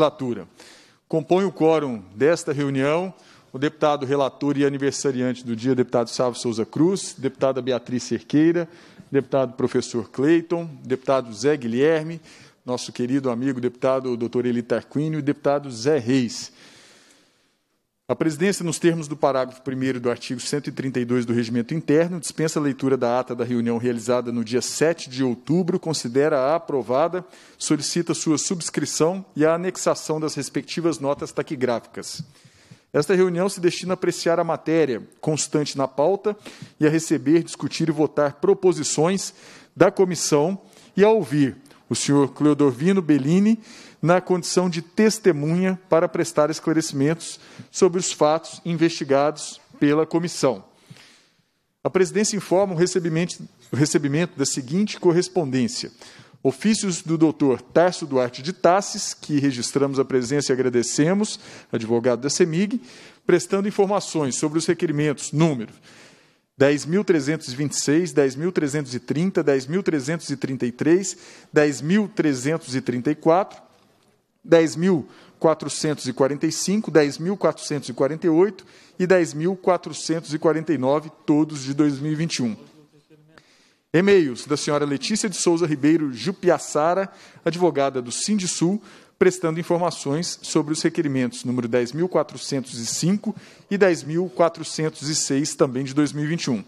legislatura. Compõe o quórum desta reunião o deputado relator e aniversariante do dia, deputado Sávio Souza Cruz, deputada Beatriz Cerqueira, deputado professor Cleiton, deputado Zé Guilherme, nosso querido amigo deputado doutor Eli Tarquínio e deputado Zé Reis. A presidência, nos termos do parágrafo 1 do artigo 132 do Regimento Interno, dispensa a leitura da ata da reunião realizada no dia 7 de outubro, considera-a aprovada, solicita sua subscrição e a anexação das respectivas notas taquigráficas. Esta reunião se destina a apreciar a matéria constante na pauta e a receber, discutir e votar proposições da comissão e a ouvir o senhor Cleodovino Bellini, na condição de testemunha para prestar esclarecimentos sobre os fatos investigados pela comissão. A presidência informa o recebimento, o recebimento da seguinte correspondência: Ofícios do doutor Tarso Duarte de Tassis, que registramos a presença e agradecemos, advogado da CEMIG, prestando informações sobre os requerimentos número 10.326, 10.330, 10.333, 10.334, 10.445, 10.448 e 10.449, todos de 2021. E-mails da senhora Letícia de Souza Ribeiro Jupiaçara, advogada do Sindisul, prestando informações sobre os requerimentos número 10.405 e 10.406, também de 2021.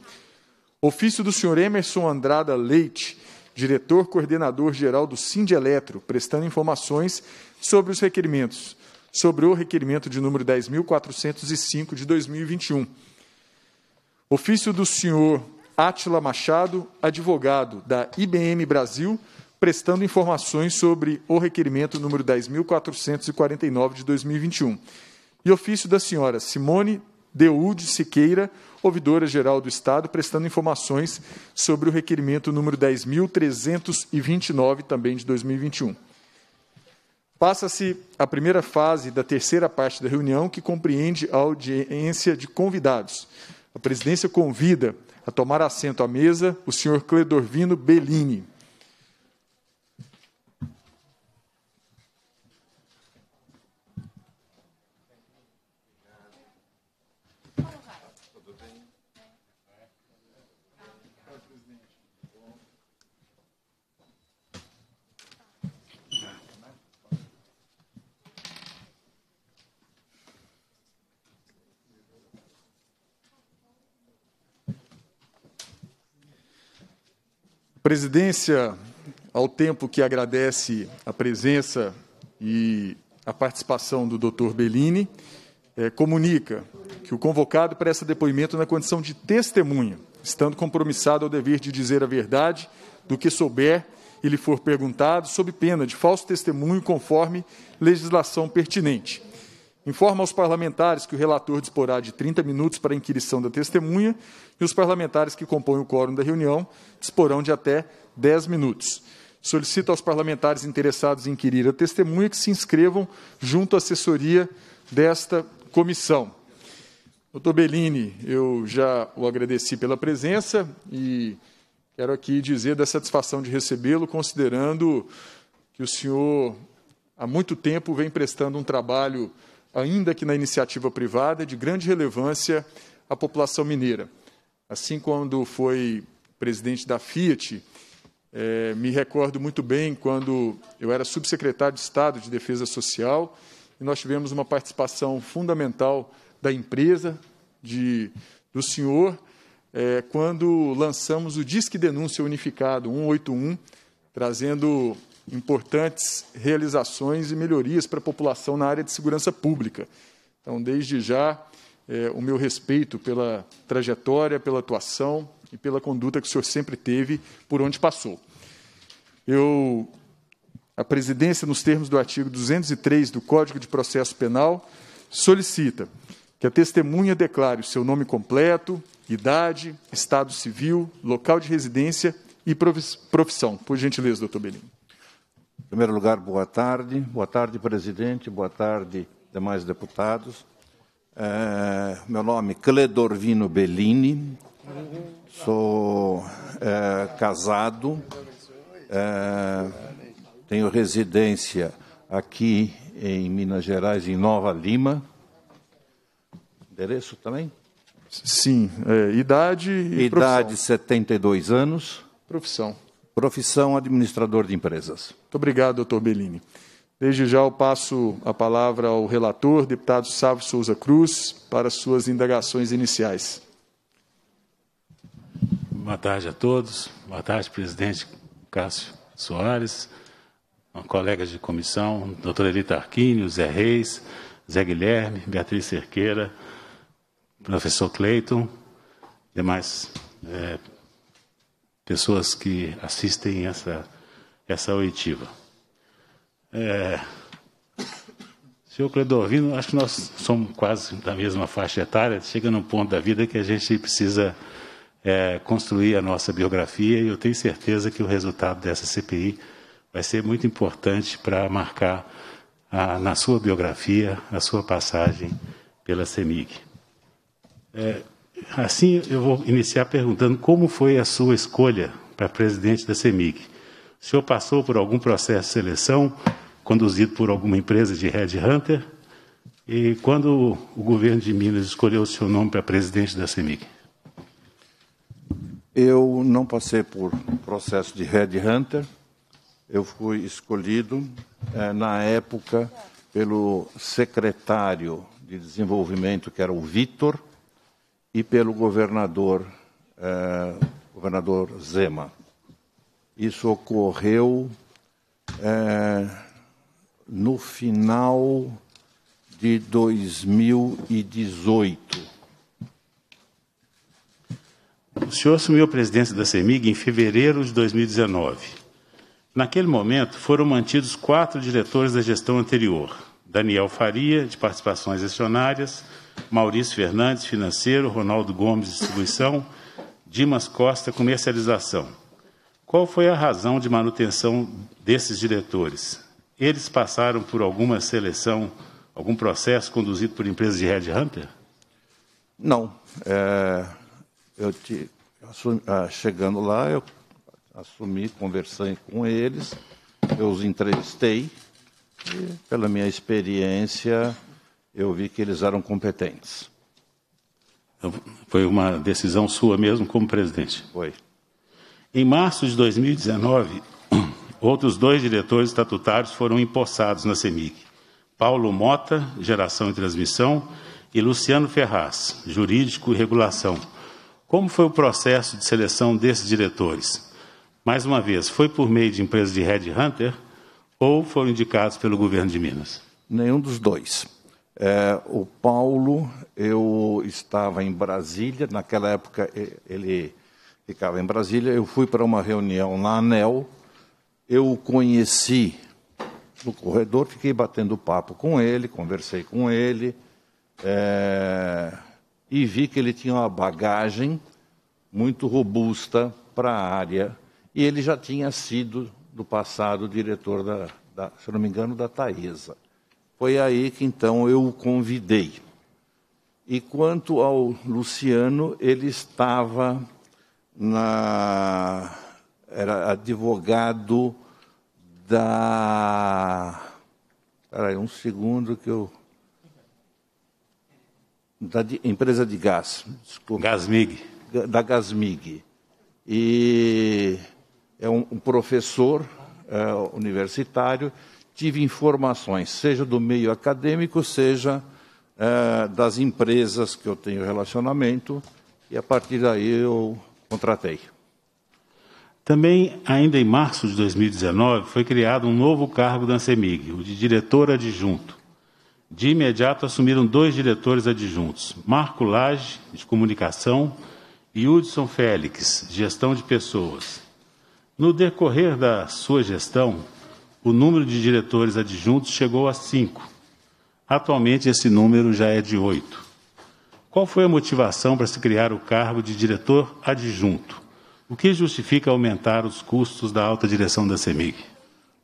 Ofício do senhor Emerson Andrada Leite, diretor coordenador geral do Sindeletro, prestando informações sobre os requerimentos, sobre o requerimento de número 10.405 de 2021. Ofício do senhor Átila Machado, advogado da IBM Brasil, prestando informações sobre o requerimento número 10.449 de 2021. E ofício da senhora Simone Deude Siqueira, ouvidora-geral do Estado, prestando informações sobre o requerimento número 10.329, também de 2021. Passa-se a primeira fase da terceira parte da reunião, que compreende a audiência de convidados. A presidência convida a tomar assento à mesa o senhor Cledorvino Bellini. Presidência, ao tempo que agradece a presença e a participação do Dr. Bellini, é, comunica que o convocado presta depoimento é na condição de testemunha, estando compromissado ao dever de dizer a verdade do que souber e lhe for perguntado, sob pena de falso testemunho, conforme legislação pertinente. Informa aos parlamentares que o relator disporá de 30 minutos para a inquirição da testemunha e os parlamentares que compõem o quórum da reunião disporão de até 10 minutos. Solicito aos parlamentares interessados em inquirir a testemunha que se inscrevam junto à assessoria desta comissão. Doutor Bellini, eu já o agradeci pela presença e quero aqui dizer da satisfação de recebê-lo, considerando que o senhor há muito tempo vem prestando um trabalho ainda que na iniciativa privada, de grande relevância à população mineira. Assim, quando foi presidente da Fiat, é, me recordo muito bem quando eu era subsecretário de Estado de Defesa Social e nós tivemos uma participação fundamental da empresa, de, do senhor, é, quando lançamos o Disque Denúncia Unificado 181, trazendo importantes realizações e melhorias para a população na área de segurança pública. Então, desde já, é, o meu respeito pela trajetória, pela atuação e pela conduta que o senhor sempre teve por onde passou. Eu, a presidência, nos termos do artigo 203 do Código de Processo Penal, solicita que a testemunha declare o seu nome completo, idade, estado civil, local de residência e profissão. Por gentileza, doutor Belim. Em primeiro lugar, boa tarde. Boa tarde, presidente. Boa tarde, demais deputados. É, meu nome é Cledorvino Bellini. Sou é, casado. É, tenho residência aqui em Minas Gerais, em Nova Lima. Endereço também? Sim. É, idade e Idade, profissão. 72 anos. Profissão Profissão administrador de empresas. Muito obrigado, doutor Bellini. Desde já eu passo a palavra ao relator, deputado Sávio Souza Cruz, para suas indagações iniciais. Boa tarde a todos. Boa tarde, presidente Cássio Soares, colegas de comissão, doutora Elita Arquínio, Zé Reis, Zé Guilherme, Beatriz Cerqueira, professor Cleiton, demais é, pessoas que assistem essa, essa oitiva. É, senhor Cledovino, acho que nós somos quase da mesma faixa etária, chega num ponto da vida que a gente precisa é, construir a nossa biografia e eu tenho certeza que o resultado dessa CPI vai ser muito importante para marcar a, na sua biografia a sua passagem pela CEMIG. É, Assim, eu vou iniciar perguntando como foi a sua escolha para presidente da CEMIG. O senhor passou por algum processo de seleção conduzido por alguma empresa de headhunter? E quando o governo de Minas escolheu o seu nome para presidente da CEMIG? Eu não passei por processo de headhunter. Eu fui escolhido, eh, na época, pelo secretário de desenvolvimento, que era o Vitor, e pelo governador, eh, governador Zema. Isso ocorreu eh, no final de 2018. O senhor assumiu a presidência da CEMIG em fevereiro de 2019. Naquele momento, foram mantidos quatro diretores da gestão anterior: Daniel Faria, de participações acionárias, Maurício Fernandes, financeiro, Ronaldo Gomes, distribuição, Dimas Costa, comercialização. Qual foi a razão de manutenção desses diretores? Eles passaram por alguma seleção, algum processo conduzido por empresas de Red Hunter? Não. É, eu te, assumi, ah, chegando lá, eu assumi, conversei com eles, eu os entrevistei e, pela minha experiência, eu vi que eles eram competentes. Foi uma decisão sua mesmo como presidente? Foi. Em março de 2019, outros dois diretores estatutários foram empossados na CEMIG. Paulo Mota, Geração e Transmissão, e Luciano Ferraz, Jurídico e Regulação. Como foi o processo de seleção desses diretores? Mais uma vez, foi por meio de empresas de Red Hunter ou foram indicados pelo governo de Minas? Nenhum dos dois. É, o Paulo, eu estava em Brasília, naquela época ele ficava em Brasília, eu fui para uma reunião na ANEL, eu o conheci no corredor, fiquei batendo papo com ele, conversei com ele, é, e vi que ele tinha uma bagagem muito robusta para a área, e ele já tinha sido, do passado, diretor da, da se não me engano, da Taesa. Foi aí que então eu o convidei. E quanto ao Luciano, ele estava na era advogado da Espera aí um segundo que eu da de, empresa de gás, desculpa. Gasmig. Da Gasmig. E é um, um professor é, universitário tive informações, seja do meio acadêmico, seja é, das empresas que eu tenho relacionamento, e a partir daí eu contratei. Também, ainda em março de 2019, foi criado um novo cargo da CEMIG, o de diretor adjunto. De imediato assumiram dois diretores adjuntos, Marco Lage, de comunicação, e Hudson Félix, gestão de pessoas. No decorrer da sua gestão, o número de diretores adjuntos chegou a cinco. Atualmente, esse número já é de oito. Qual foi a motivação para se criar o cargo de diretor adjunto? O que justifica aumentar os custos da alta direção da CEMIG?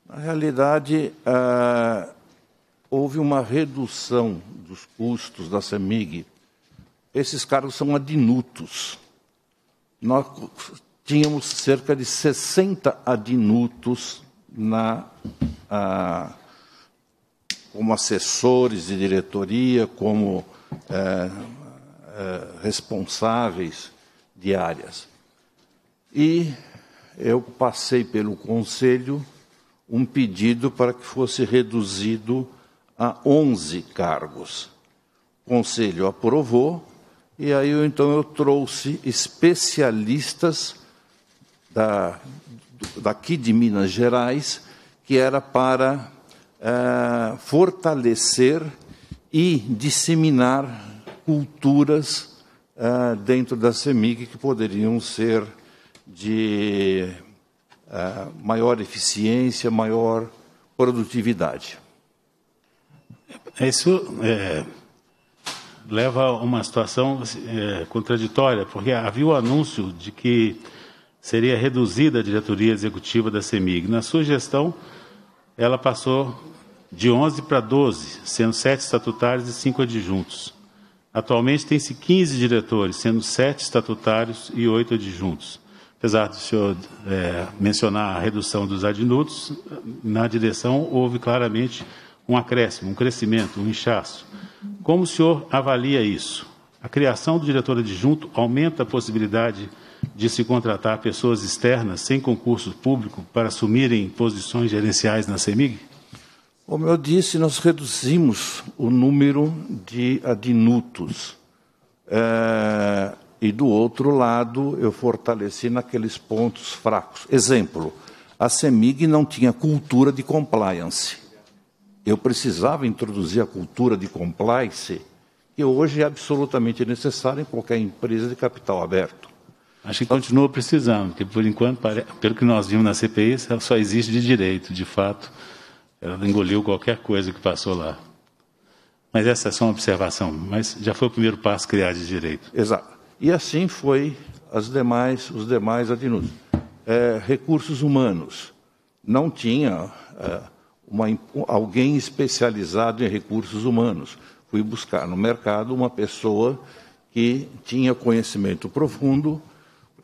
Na realidade, ah, houve uma redução dos custos da CEMIG. Esses cargos são adinutos. Nós tínhamos cerca de 60 adinutos na, como assessores de diretoria, como é, é, responsáveis de áreas. E eu passei pelo Conselho um pedido para que fosse reduzido a 11 cargos. O Conselho aprovou, e aí então eu trouxe especialistas da daqui de Minas Gerais, que era para eh, fortalecer e disseminar culturas eh, dentro da CEMIG que poderiam ser de eh, maior eficiência, maior produtividade. Isso é, leva a uma situação é, contraditória, porque havia o anúncio de que seria reduzida a diretoria executiva da CEMIG. Na sua gestão, ela passou de 11 para 12, sendo 7 estatutários e 5 adjuntos. Atualmente tem-se 15 diretores, sendo 7 estatutários e 8 adjuntos. Apesar do senhor é, mencionar a redução dos adjuntos, na direção houve claramente um acréscimo, um crescimento, um inchaço. Como o senhor avalia isso? A criação do diretor adjunto aumenta a possibilidade de de se contratar pessoas externas sem concurso público para assumirem posições gerenciais na CEMIG? Como eu disse, nós reduzimos o número de adnutos. É, e do outro lado, eu fortaleci naqueles pontos fracos. Exemplo, a CEMIG não tinha cultura de compliance. Eu precisava introduzir a cultura de compliance, que hoje é absolutamente necessária em qualquer empresa de capital aberto. Acho que continua precisando, porque por enquanto, pelo que nós vimos na CPI, ela só existe de direito, de fato. Ela engoliu qualquer coisa que passou lá. Mas essa é só uma observação. Mas já foi o primeiro passo criar de direito. Exato. E assim foi as demais, os demais a É, recursos humanos. Não tinha é, uma, alguém especializado em recursos humanos. Fui buscar no mercado uma pessoa que tinha conhecimento profundo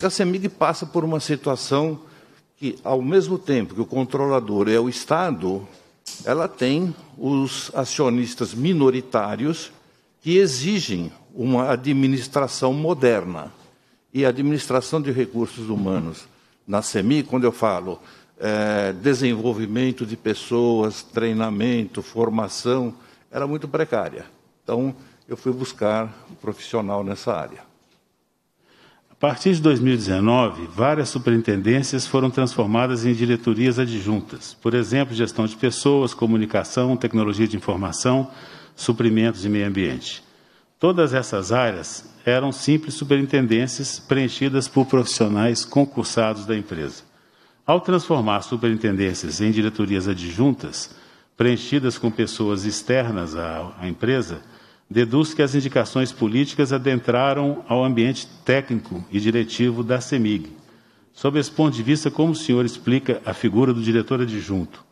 a CEMIG passa por uma situação que, ao mesmo tempo que o controlador é o Estado, ela tem os acionistas minoritários que exigem uma administração moderna. E a administração de recursos humanos na Semig. quando eu falo é, desenvolvimento de pessoas, treinamento, formação, era muito precária. Então, eu fui buscar um profissional nessa área. A partir de 2019, várias superintendências foram transformadas em diretorias adjuntas, por exemplo, gestão de pessoas, comunicação, tecnologia de informação, suprimentos e meio ambiente. Todas essas áreas eram simples superintendências preenchidas por profissionais concursados da empresa. Ao transformar superintendências em diretorias adjuntas, preenchidas com pessoas externas à, à empresa, deduz que as indicações políticas adentraram ao ambiente técnico e diretivo da CEMIG. Sob esse ponto de vista, como o senhor explica a figura do diretor adjunto?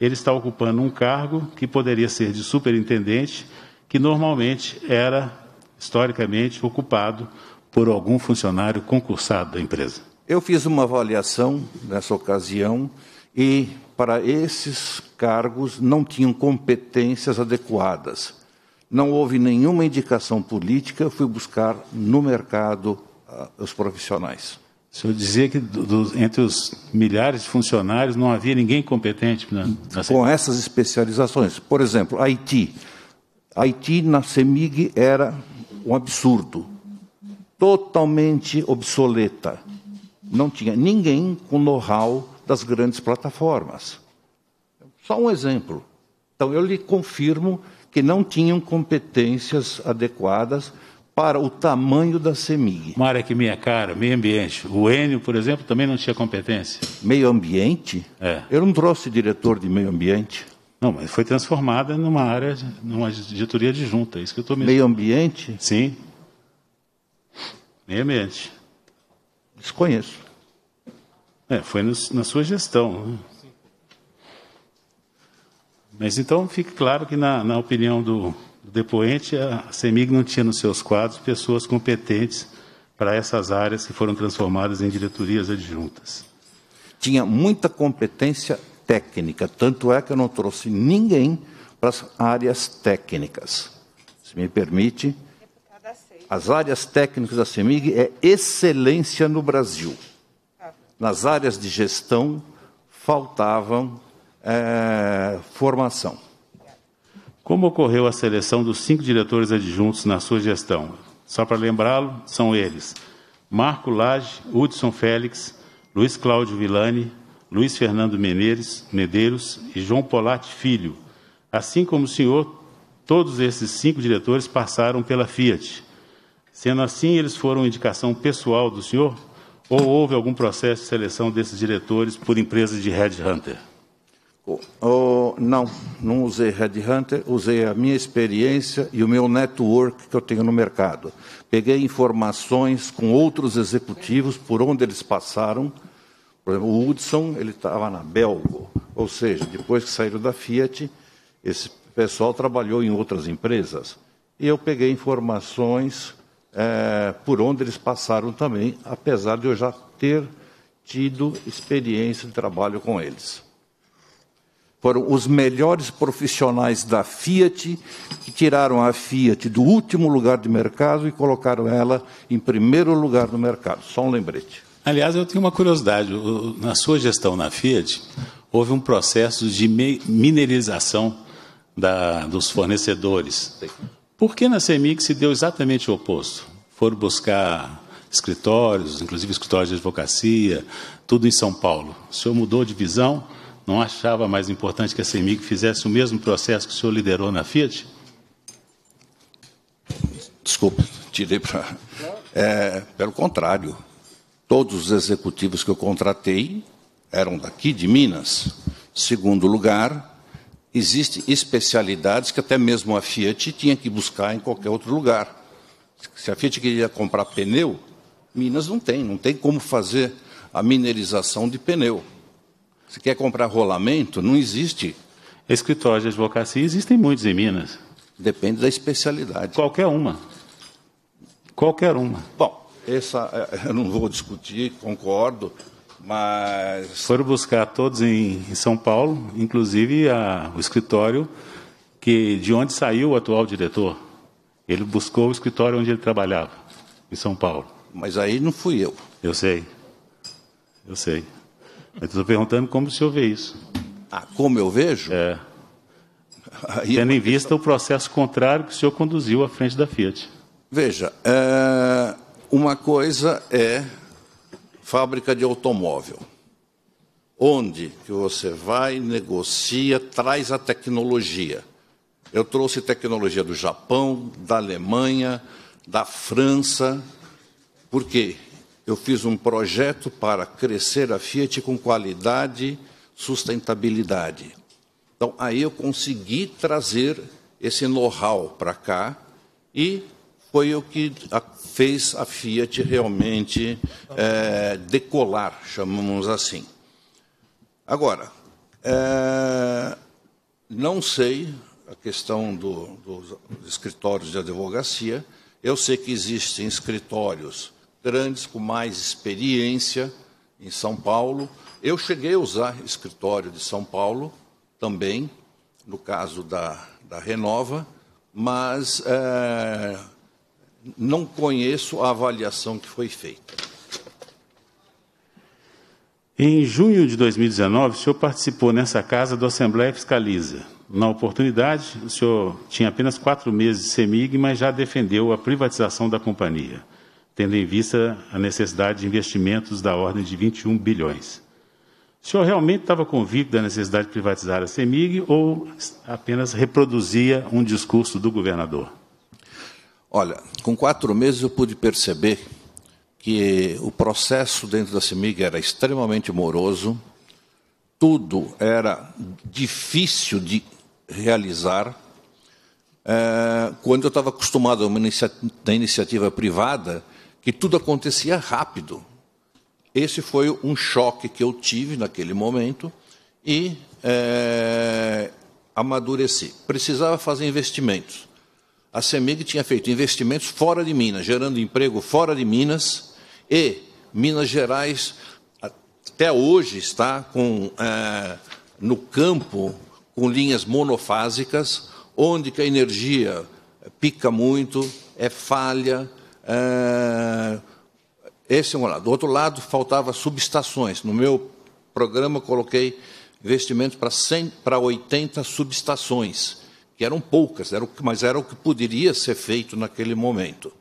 Ele está ocupando um cargo que poderia ser de superintendente, que normalmente era, historicamente, ocupado por algum funcionário concursado da empresa. Eu fiz uma avaliação nessa ocasião e, para esses cargos, não tinham competências adequadas não houve nenhuma indicação política, fui buscar no mercado ah, os profissionais. O senhor dizia que do, do, entre os milhares de funcionários não havia ninguém competente na, na Com essas especializações. Por exemplo, Haiti. Haiti na CEMIG era um absurdo, totalmente obsoleta. Não tinha ninguém com know-how das grandes plataformas. Só um exemplo. Então, eu lhe confirmo que não tinham competências adequadas para o tamanho da CEMIG. Uma área que minha cara, meio ambiente. O Enio, por exemplo, também não tinha competência. Meio ambiente? É. Eu não trouxe diretor de meio ambiente. Não, mas foi transformada numa área, numa diretoria adjunta, é isso que eu estou me... Meio ambiente? Sim. Meio ambiente. Desconheço. É, foi no, na sua gestão. Né? Mas então fica claro que, na, na opinião do, do depoente, a CEMIG não tinha nos seus quadros pessoas competentes para essas áreas que foram transformadas em diretorias adjuntas. Tinha muita competência técnica, tanto é que eu não trouxe ninguém para as áreas técnicas. Se me permite, as áreas técnicas da CEMIG é excelência no Brasil. Tá. Nas áreas de gestão faltavam é, formação. Como ocorreu a seleção dos cinco diretores adjuntos na sua gestão? Só para lembrá-lo, são eles: Marco Lage, Hudson Félix, Luiz Cláudio Villani, Luiz Fernando Menezes, Medeiros e João Polat Filho. Assim como o senhor, todos esses cinco diretores passaram pela Fiat. Sendo assim, eles foram indicação pessoal do senhor? Ou houve algum processo de seleção desses diretores por empresas de Red Hunter? Oh, não, não usei Red Hunter. usei a minha experiência e o meu network que eu tenho no mercado. Peguei informações com outros executivos, por onde eles passaram. Por exemplo, o Hudson, ele estava na Belgo, ou seja, depois que saíram da Fiat, esse pessoal trabalhou em outras empresas. E eu peguei informações é, por onde eles passaram também, apesar de eu já ter tido experiência de trabalho com eles foram os melhores profissionais da Fiat que tiraram a Fiat do último lugar de mercado e colocaram ela em primeiro lugar no mercado. Só um lembrete. Aliás, eu tenho uma curiosidade. Na sua gestão na Fiat, houve um processo de mineralização da, dos fornecedores. Por que na CEMIG se deu exatamente o oposto? Foram buscar escritórios, inclusive escritórios de advocacia, tudo em São Paulo. O senhor mudou de visão? não achava mais importante que a CEMIG fizesse o mesmo processo que o senhor liderou na Fiat? Desculpe, tirei para. É, pelo contrário, todos os executivos que eu contratei eram daqui de Minas. Segundo lugar, existem especialidades que até mesmo a Fiat tinha que buscar em qualquer outro lugar. Se a Fiat queria comprar pneu, Minas não tem, não tem como fazer a minerização de pneu. Se quer comprar rolamento, não existe. Escritórios de advocacia existem muitos em Minas. Depende da especialidade. Qualquer uma. Qualquer uma. Bom, essa é, eu não vou discutir, concordo, mas. Foram buscar todos em, em São Paulo, inclusive a, o escritório que de onde saiu o atual diretor. Ele buscou o escritório onde ele trabalhava, em São Paulo. Mas aí não fui eu. Eu sei. Eu sei estou perguntando como o senhor vê isso. Ah, como eu vejo? É. Aí Tendo em vista questão... o processo contrário que o senhor conduziu à frente da Fiat. Veja, é... uma coisa é fábrica de automóvel, onde que você vai, negocia, traz a tecnologia. Eu trouxe tecnologia do Japão, da Alemanha, da França, Por quê? eu fiz um projeto para crescer a Fiat com qualidade, sustentabilidade. Então, aí eu consegui trazer esse know-how para cá e foi o que a, fez a Fiat realmente é, decolar, chamamos assim. Agora, é, não sei a questão do, dos escritórios de advocacia, eu sei que existem escritórios grandes, com mais experiência em São Paulo. Eu cheguei a usar escritório de São Paulo também, no caso da, da Renova, mas é, não conheço a avaliação que foi feita. Em junho de 2019, o senhor participou nessa casa do Assembleia Fiscaliza. Na oportunidade, o senhor tinha apenas quatro meses de CEMIG, mas já defendeu a privatização da companhia tendo em vista a necessidade de investimentos da ordem de 21 bilhões. O senhor realmente estava convicto da necessidade de privatizar a CEMIG ou apenas reproduzia um discurso do governador? Olha, com quatro meses eu pude perceber que o processo dentro da CEMIG era extremamente moroso, tudo era difícil de realizar. É, quando eu estava acostumado a uma inicia iniciativa privada, que tudo acontecia rápido. Esse foi um choque que eu tive naquele momento e é, amadureci. Precisava fazer investimentos. A CEMIG tinha feito investimentos fora de Minas, gerando emprego fora de Minas, e Minas Gerais até hoje está com, é, no campo com linhas monofásicas, onde a energia pica muito, é falha, ah, esse é um lado. Do outro lado, faltava subestações. No meu programa, coloquei investimentos para, 100, para 80 subestações, que eram poucas, mas era o que poderia ser feito naquele momento.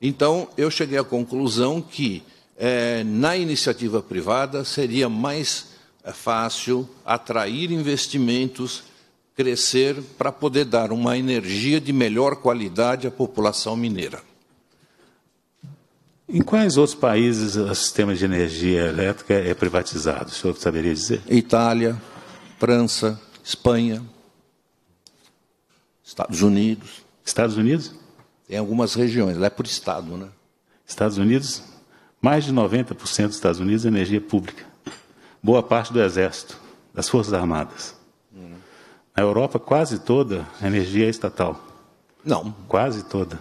Então, eu cheguei à conclusão que, é, na iniciativa privada, seria mais eh, fácil atrair investimentos, crescer, para poder dar uma energia de melhor qualidade à população mineira. Em quais outros países o sistema de energia elétrica é privatizado? O senhor saberia dizer? Itália, França, Espanha, Estados Unidos. Estados Unidos? Em algumas regiões, lá é por estado, né? Estados Unidos, mais de 90% dos Estados Unidos é energia pública. Boa parte do exército, das forças armadas. Hum. Na Europa, quase toda a energia é estatal. Não. Quase toda.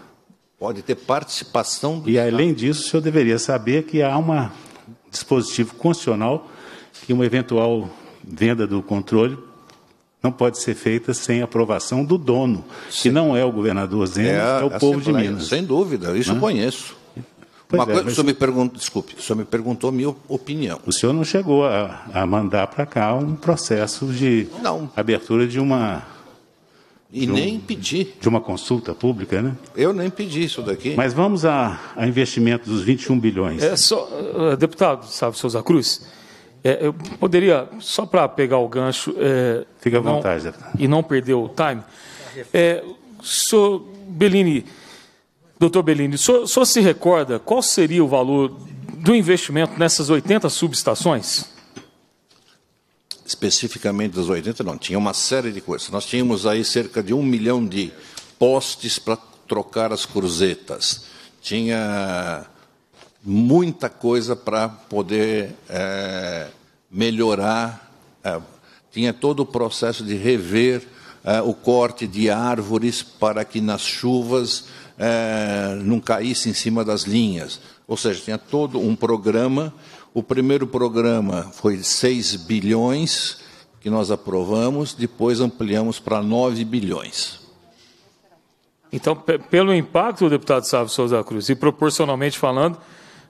Pode ter participação do E Estado. além disso, o senhor deveria saber que há um dispositivo constitucional que uma eventual venda do controle não pode ser feita sem aprovação do dono, Sim. que não é o governador Zeno, é, é o povo de Minas. Sem dúvida, isso não? eu né? conheço. Pois uma é, coisa, mas... o senhor me perguntou, desculpe, o senhor me perguntou minha opinião. O senhor não chegou a, a mandar para cá um processo de não. abertura de uma e um, nem pedi. De uma consulta pública, né? Eu nem pedi isso daqui. Mas vamos a, a investimento dos 21 bilhões. É só, eh, deputado Sábio Souza Cruz, é, eu poderia, só para pegar o gancho. É, Fica à não, vontade, deputado. E não perder o time. É, senhor Bellini, doutor Bellini, o senhor, o senhor se recorda qual seria o valor do investimento nessas 80 subestações? especificamente dos 80, não, tinha uma série de coisas. Nós tínhamos aí cerca de um milhão de postes para trocar as cruzetas. Tinha muita coisa para poder é, melhorar. É, tinha todo o processo de rever é, o corte de árvores para que nas chuvas é, não caísse em cima das linhas. Ou seja, tinha todo um programa o primeiro programa foi 6 bilhões, que nós aprovamos, depois ampliamos para 9 bilhões. Então, pelo impacto, deputado Sávio Souza Cruz, e proporcionalmente falando,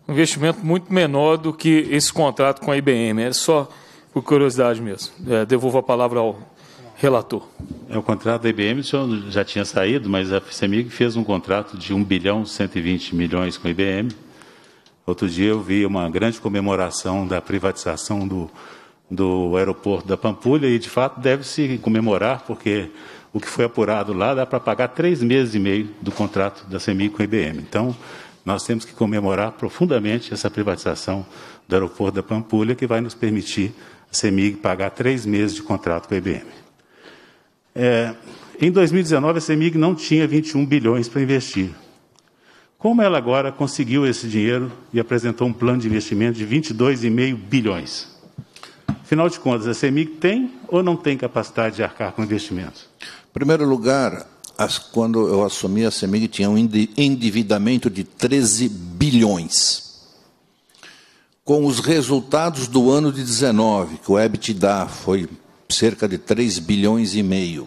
um investimento muito menor do que esse contrato com a IBM. É só por curiosidade mesmo. É, devolvo a palavra ao relator. É, o contrato da IBM o senhor já tinha saído, mas a FICEMIG fez um contrato de 1 bilhão 120 milhões com a IBM Outro dia eu vi uma grande comemoração da privatização do, do aeroporto da Pampulha e, de fato, deve-se comemorar, porque o que foi apurado lá dá para pagar três meses e meio do contrato da CEMI com a IBM. Então, nós temos que comemorar profundamente essa privatização do aeroporto da Pampulha, que vai nos permitir a CEMIG pagar três meses de contrato com a IBM. É, em 2019, a CEMIG não tinha 21 bilhões para investir. Como ela agora conseguiu esse dinheiro e apresentou um plano de investimento de 22,5 bilhões? Afinal de contas, a CEMIG tem ou não tem capacidade de arcar com investimentos? Em primeiro lugar, as, quando eu assumi a CEMIG, tinha um endividamento de 13 bilhões. Com os resultados do ano de 19, que o EBITDA foi cerca de 3 bilhões e meio.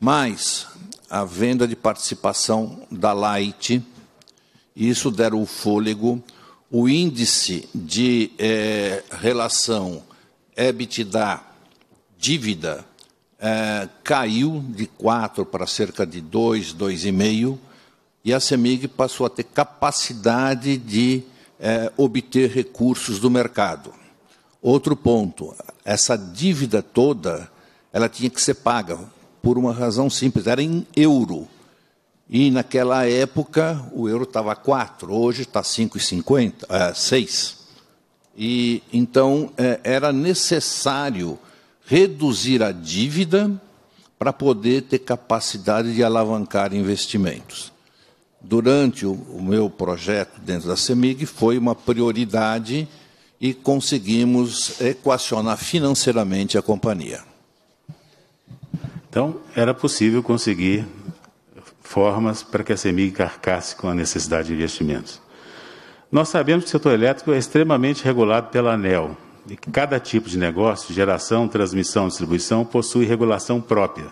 Mas a venda de participação da Light, isso deram o fôlego, o índice de é, relação EBITDA dívida é, caiu de 4 para cerca de 2, 2,5, e a CEMIG passou a ter capacidade de é, obter recursos do mercado. Outro ponto, essa dívida toda, ela tinha que ser paga por uma razão simples, era em euro. E naquela época o euro estava 4, hoje está 5,50, 6. E então é, era necessário reduzir a dívida para poder ter capacidade de alavancar investimentos. Durante o, o meu projeto dentro da CEMIG foi uma prioridade e conseguimos equacionar financeiramente a companhia. Então, era possível conseguir formas para que a CEMIG carcasse com a necessidade de investimentos. Nós sabemos que o setor elétrico é extremamente regulado pela ANEL. E que cada tipo de negócio, geração, transmissão, distribuição, possui regulação própria.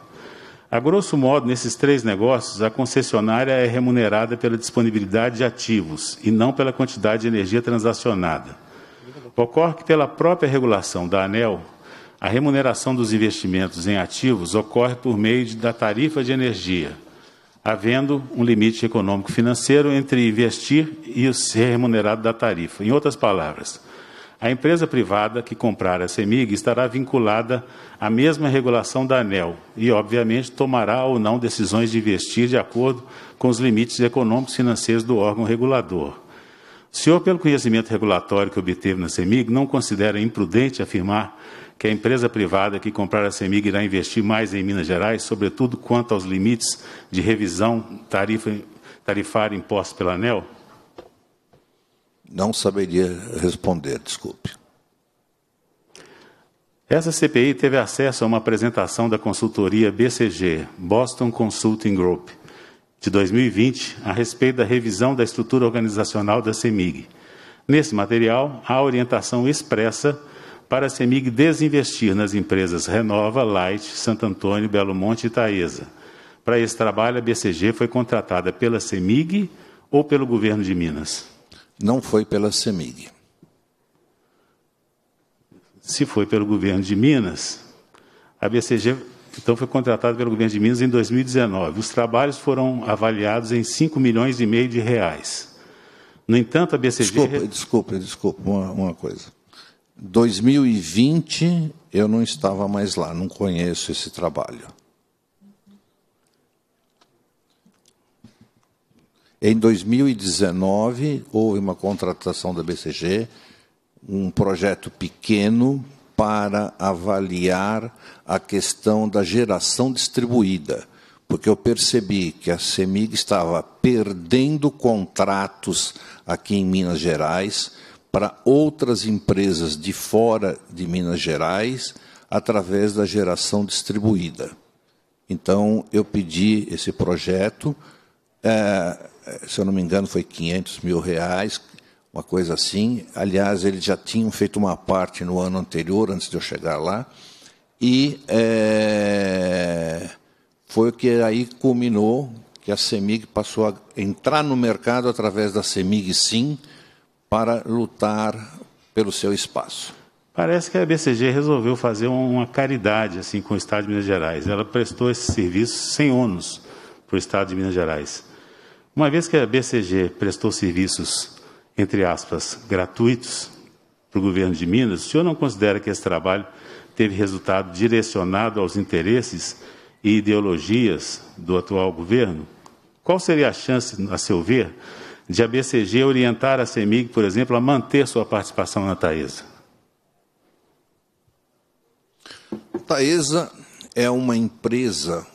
A grosso modo, nesses três negócios, a concessionária é remunerada pela disponibilidade de ativos e não pela quantidade de energia transacionada. Ocorre que, pela própria regulação da ANEL, a remuneração dos investimentos em ativos ocorre por meio da tarifa de energia, havendo um limite econômico financeiro entre investir e ser remunerado da tarifa. Em outras palavras, a empresa privada que comprar a CEMIG estará vinculada à mesma regulação da ANEL e, obviamente, tomará ou não decisões de investir de acordo com os limites econômicos financeiros do órgão regulador. O senhor, pelo conhecimento regulatório que obteve na CEMIG, não considera imprudente afirmar que a empresa privada que comprar a CEMIG irá investir mais em Minas Gerais, sobretudo quanto aos limites de revisão tarifa, tarifária imposta pela ANEL? Não saberia responder, desculpe. Essa CPI teve acesso a uma apresentação da consultoria BCG, Boston Consulting Group, de 2020, a respeito da revisão da estrutura organizacional da CEMIG. Nesse material, há orientação expressa para a CEMIG desinvestir nas empresas Renova, Light, Santo Antônio, Belo Monte e Taesa. Para esse trabalho, a BCG foi contratada pela CEMIG ou pelo governo de Minas? Não foi pela CEMIG. Se foi pelo governo de Minas, a BCG então foi contratada pelo governo de Minas em 2019. Os trabalhos foram avaliados em 5 milhões e meio de reais. No entanto, a BCG. Desculpa, desculpa, desculpa uma, uma coisa. 2020 eu não estava mais lá, não conheço esse trabalho. Em 2019 houve uma contratação da BCG, um projeto pequeno para avaliar a questão da geração distribuída, porque eu percebi que a CEMIG estava perdendo contratos aqui em Minas Gerais para outras empresas de fora de Minas Gerais através da geração distribuída. Então, eu pedi esse projeto, é, se eu não me engano, foi 500 mil reais, uma coisa assim. Aliás, eles já tinham feito uma parte no ano anterior, antes de eu chegar lá, e é, foi o que aí culminou que a CEMIG passou a entrar no mercado através da CEMIG Sim, para lutar pelo seu espaço. Parece que a BCG resolveu fazer uma caridade assim com o Estado de Minas Gerais. Ela prestou esse serviço sem ônus para o Estado de Minas Gerais. Uma vez que a BCG prestou serviços, entre aspas, gratuitos para o governo de Minas, o senhor não considera que esse trabalho teve resultado direcionado aos interesses e ideologias do atual governo? Qual seria a chance, a seu ver, de a BCG orientar a CEMIG, por exemplo, a manter sua participação na Taesa? Taesa é uma empresa,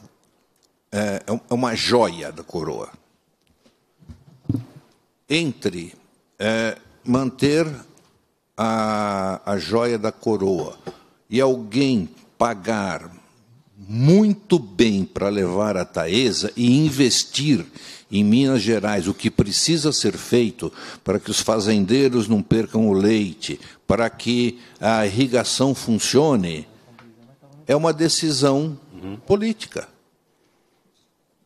é, é, é uma joia da coroa. Entre é, manter a, a joia da coroa e alguém pagar muito bem para levar a Taesa e investir em Minas Gerais o que precisa ser feito para que os fazendeiros não percam o leite, para que a irrigação funcione, é uma decisão uhum. política.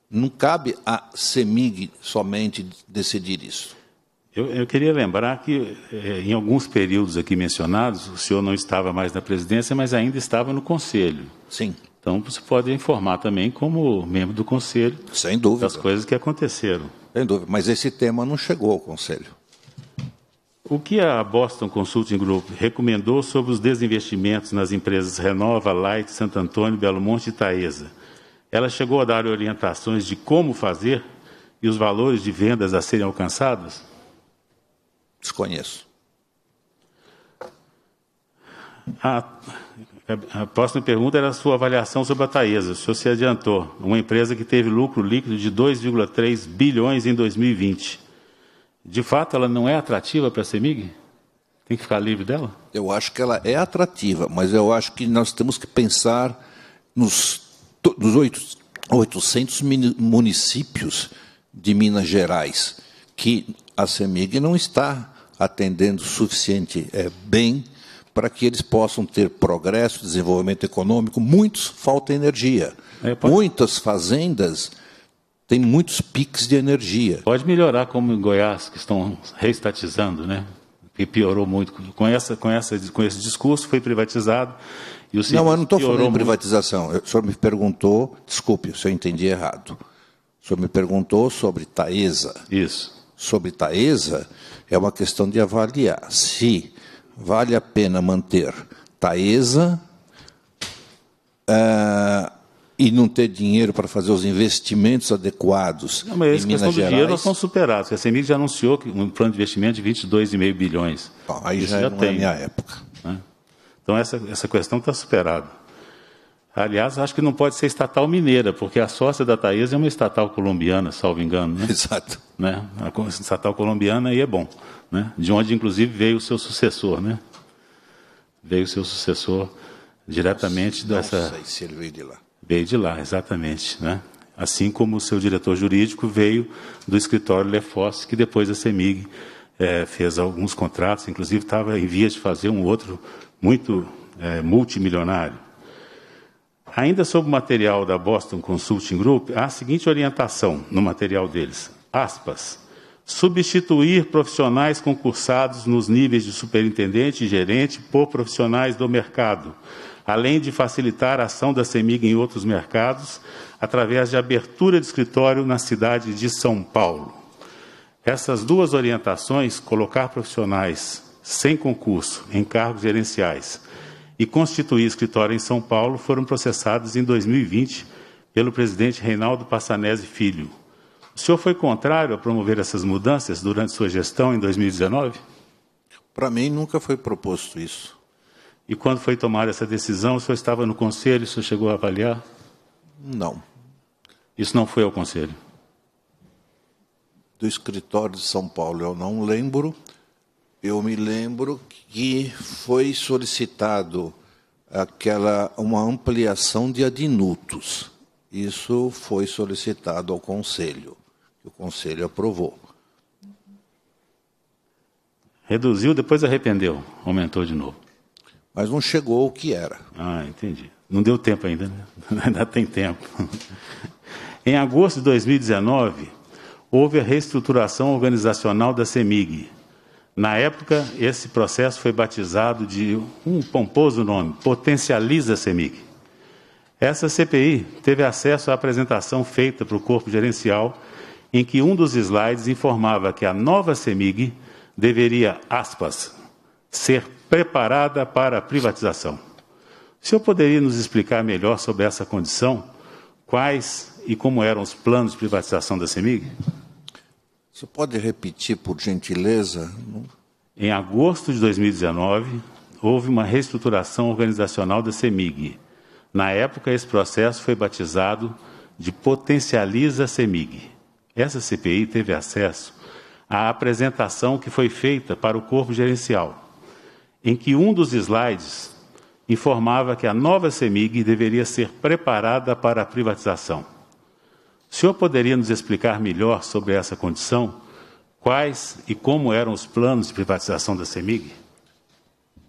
Não cabe à CEMIG somente decidir isso. Eu, eu, queria lembrar que, eh, em alguns períodos aqui mencionados, o senhor não estava mais na presidência, mas ainda estava no conselho. Sim. Então, você pode informar também como membro do conselho Sem dúvida. das coisas que aconteceram. Sem dúvida, mas esse tema não chegou ao conselho. O que a Boston Consulting Group recomendou sobre os desinvestimentos nas empresas Renova, Light, Santo Antônio, Belo Monte e Taesa? Ela chegou a dar orientações de como fazer e os valores de vendas a serem alcançados? Desconheço. A a próxima pergunta era a sua avaliação sobre a Taesa. O senhor se adiantou. Uma empresa que teve lucro líquido de 2,3 bilhões em 2020. De fato, ela não é atrativa para a CEMIG? Tem que ficar livre dela? Eu acho que ela é atrativa, mas eu acho que nós temos que pensar nos, nos 800 municípios de Minas Gerais, que a CEMIG não está atendendo suficiente é, bem para que eles possam ter progresso, desenvolvimento econômico. Muitos falta energia. É, Muitas fazendas têm muitos piques de energia. Pode melhorar, como em Goiás, que estão reestatizando, né? que piorou muito. Com, essa, com, essa, com esse discurso, foi privatizado. E o não, eu não estou falando de privatização. Muito. O senhor me perguntou, desculpe se eu entendi errado. O senhor me perguntou sobre Taesa. Isso. Sobre Taesa, é uma questão de avaliar se vale a pena manter Taesa uh, e não ter dinheiro para fazer os investimentos adequados não, mas essa questão Gerais. do dinheiro nós estamos superados. A CEMIG já anunciou um plano de investimento de 22,5 bilhões. Bom, aí Isso já, já é tem. na minha época. Né? Então, essa, essa questão está superada. Aliás, acho que não pode ser estatal mineira, porque a sócia da Taesa é uma estatal colombiana, salvo engano. Né? Exato. Né? A estatal colombiana aí é bom. Né? De onde, inclusive, veio o seu sucessor. Né? Veio o seu sucessor diretamente dessa. Não sei se ele veio de lá. Veio de lá, exatamente. Né? Assim como o seu diretor jurídico veio do escritório Lefosse, que depois a CEMIG é, eh, fez alguns contratos, inclusive estava em vias de fazer um outro muito é, multimilionário. Ainda sobre o material da Boston Consulting Group, há a seguinte orientação no material deles: aspas. Substituir profissionais concursados nos níveis de superintendente e gerente por profissionais do mercado, além de facilitar a ação da CEMIG em outros mercados, através de abertura de escritório na cidade de São Paulo. Essas duas orientações, colocar profissionais sem concurso em cargos gerenciais e constituir escritório em São Paulo foram processados em 2020 pelo presidente Reinaldo Passanese Filho. O senhor foi contrário a promover essas mudanças durante sua gestão em 2019? Para mim nunca foi proposto isso. E quando foi tomada essa decisão, o senhor estava no conselho, o senhor chegou a avaliar? Não. Isso não foi ao conselho? Do escritório de São Paulo, eu não lembro. Eu me lembro que foi solicitado aquela uma ampliação de adinutos. Isso foi solicitado ao Conselho, que o Conselho aprovou. Reduziu, depois arrependeu, aumentou de novo. Mas não chegou o que era. Ah, entendi. Não deu tempo ainda, né? ainda tem tempo. em agosto de 2019, houve a reestruturação organizacional da CEMIG na época, esse processo foi batizado de um pomposo nome, Potencializa CEMIG. Essa CPI teve acesso à apresentação feita para o Corpo Gerencial, em que um dos slides informava que a nova CEMIG deveria, aspas, ser preparada para a privatização. O senhor poderia nos explicar melhor sobre essa condição? Quais e como eram os planos de privatização da CEMIG? Você pode repetir, por gentileza? Em agosto de 2019, houve uma reestruturação organizacional da CEMIG. Na época, esse processo foi batizado de Potencializa CEMIG. Essa CPI teve acesso à apresentação que foi feita para o corpo gerencial, em que um dos slides informava que a nova CEMIG deveria ser preparada para a privatização. O senhor poderia nos explicar melhor sobre essa condição? Quais e como eram os planos de privatização da CEMIG?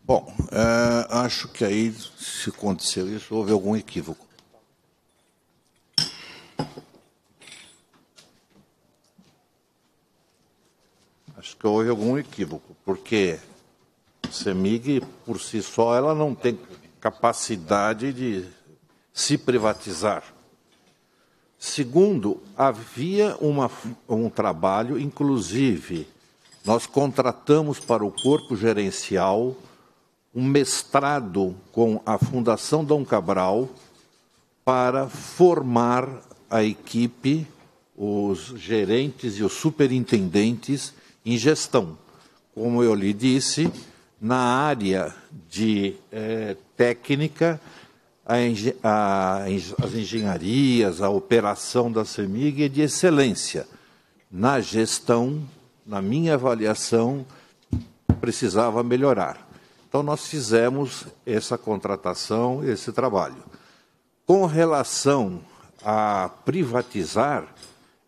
Bom, é, acho que aí, se aconteceu isso, houve algum equívoco. Acho que houve algum equívoco, porque a CEMIG, por si só, ela não tem capacidade de se privatizar. Segundo, havia uma, um trabalho, inclusive, nós contratamos para o corpo gerencial um mestrado com a Fundação Dom Cabral para formar a equipe, os gerentes e os superintendentes em gestão. Como eu lhe disse, na área de eh, técnica, a, as engenharias, a operação da CEMIG é de excelência. Na gestão, na minha avaliação, precisava melhorar. Então, nós fizemos essa contratação, esse trabalho. Com relação a privatizar,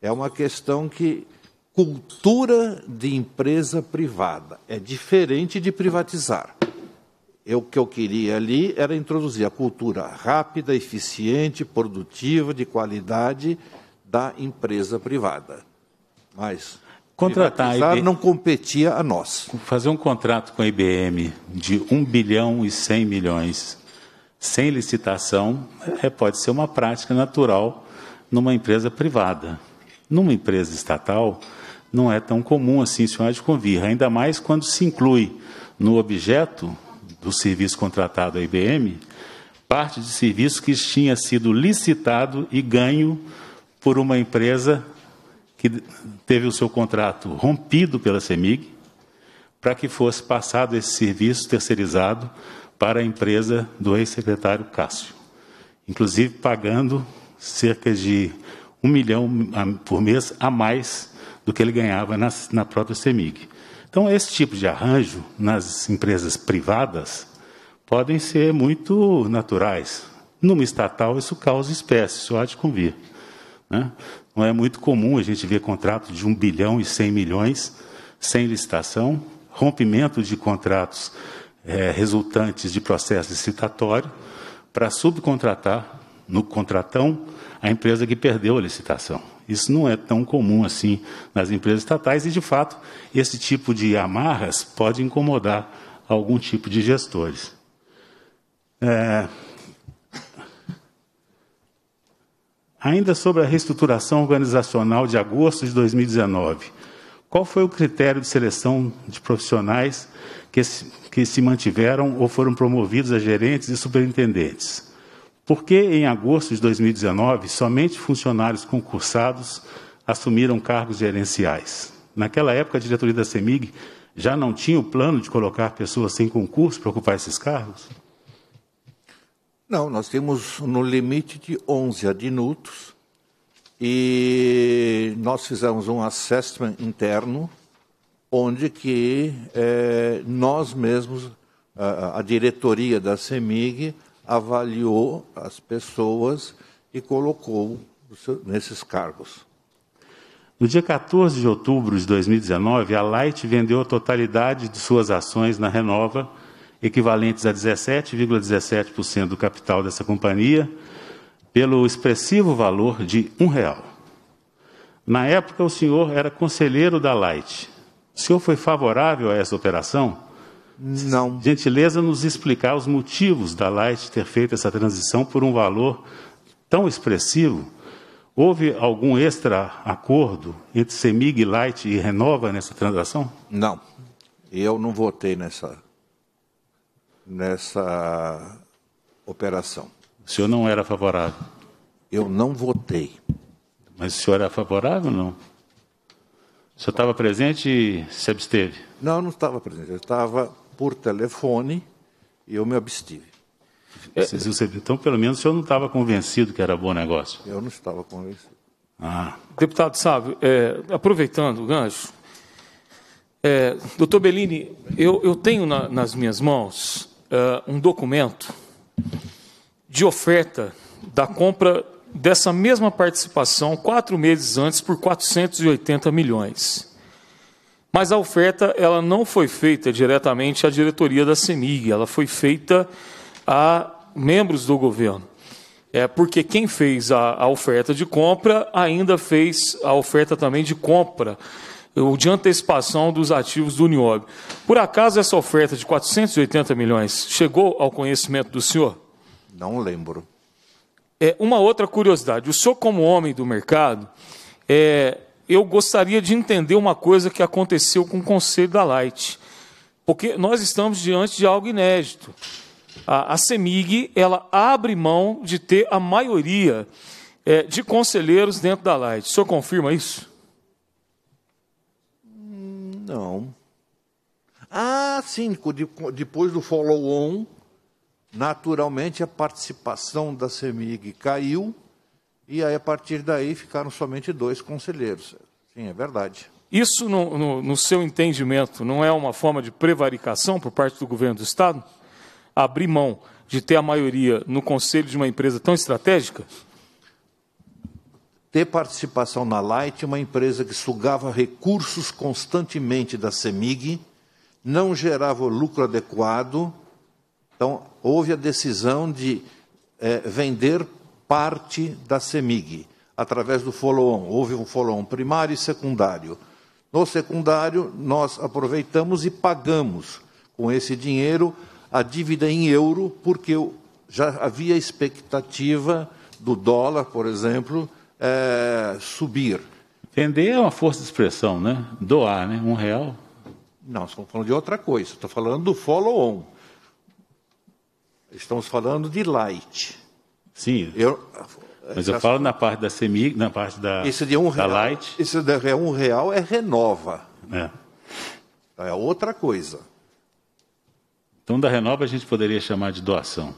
é uma questão que cultura de empresa privada é diferente de privatizar eu, o que eu queria ali era introduzir a cultura rápida, eficiente, produtiva, de qualidade da empresa privada. Mas contratar IBM, não competia a nós. Fazer um contrato com a IBM de 1 bilhão e 100 milhões sem licitação é, pode ser uma prática natural numa empresa privada. Numa empresa estatal, não é tão comum assim, senhor é de convir, ainda mais quando se inclui no objeto do serviço contratado à IBM, parte de serviço que tinha sido licitado e ganho por uma empresa que teve o seu contrato rompido pela CEMIG, para que fosse passado esse serviço terceirizado para a empresa do ex-secretário Cássio, inclusive pagando cerca de um milhão por mês a mais do que ele ganhava na, na própria CEMIG. Então, esse tipo de arranjo nas empresas privadas podem ser muito naturais. Numa estatal, isso causa espécie, só há de convir. Né? Não é muito comum a gente ver contrato de 1 bilhão e 100 milhões sem licitação, rompimento de contratos é, resultantes de processo licitatório para subcontratar no contratão a empresa que perdeu a licitação. Isso não é tão comum assim nas empresas estatais e, de fato, esse tipo de amarras pode incomodar algum tipo de gestores. É... Ainda sobre a reestruturação organizacional de agosto de 2019, qual foi o critério de seleção de profissionais que se, que se mantiveram ou foram promovidos a gerentes e superintendentes? Porque em agosto de 2019, somente funcionários concursados assumiram cargos gerenciais. Naquela época, a diretoria da CEMIG já não tinha o plano de colocar pessoas sem concurso para ocupar esses cargos? Não, nós temos no limite de 11 adinutos e nós fizemos um assessment interno onde que eh, nós mesmos, a, a diretoria da CEMIG, avaliou as pessoas e colocou nesses cargos. No dia 14 de outubro de 2019, a Light vendeu a totalidade de suas ações na Renova, equivalentes a 17,17% ,17 do capital dessa companhia, pelo expressivo valor de um real. Na época, o senhor era conselheiro da Light. O senhor foi favorável a essa operação? Não. Gentileza nos explicar os motivos da Light ter feito essa transição por um valor tão expressivo. Houve algum extra acordo entre Semig, Light e Renova nessa transação? Não. Eu não votei nessa, nessa operação. O senhor não era favorável? Eu não votei. Mas o senhor era favorável ou não? O senhor estava presente e se absteve? Não, não estava presente. Eu estava por telefone e eu me abstive. É, então, pelo menos, o senhor não estava convencido que era bom negócio? Eu não estava convencido. Ah. Deputado Sábio, é, aproveitando o gancho, é, doutor Bellini, eu, eu tenho na, nas minhas mãos é, um documento de oferta da compra dessa mesma participação quatro meses antes por 480 milhões. Mas a oferta ela não foi feita diretamente à diretoria da CEMIG, ela foi feita a membros do governo. É porque quem fez a, a oferta de compra ainda fez a oferta também de compra ou de antecipação dos ativos do Niob. Por acaso essa oferta de 480 milhões chegou ao conhecimento do senhor? Não lembro. É uma outra curiosidade. O senhor, como homem do mercado, é, eu gostaria de entender uma coisa que aconteceu com o Conselho da Light, porque nós estamos diante de algo inédito. A, a CEMIG ela abre mão de ter a maioria é, de conselheiros dentro da Light. O senhor confirma isso? Não. Ah, sim, depois do follow-on, naturalmente a participação da CEMIG caiu e aí, a partir daí, ficaram somente dois conselheiros. Sim, é verdade. Isso, no, no, no seu entendimento, não é uma forma de prevaricação por parte do governo do Estado? Abrir mão de ter a maioria no conselho de uma empresa tão estratégica? Ter participação na Light, uma empresa que sugava recursos constantemente da CEMIG, não gerava lucro adequado, então houve a decisão de é, vender parte da CEMIG, através do follow-on. Houve um follow-on primário e secundário. No secundário, nós aproveitamos e pagamos com esse dinheiro a dívida em euro, porque já havia expectativa do dólar, por exemplo, é, subir. Vender é uma força de expressão, né? Doar, né? Um real. Não, estamos falando de outra coisa. Estou falando do follow-on. Estamos falando de light. Sim. Eu, mas eu falo na parte da Semig, na parte da, de um da real, Light. Isso de um real é renova. É. É outra coisa. Então, da renova a gente poderia chamar de doação.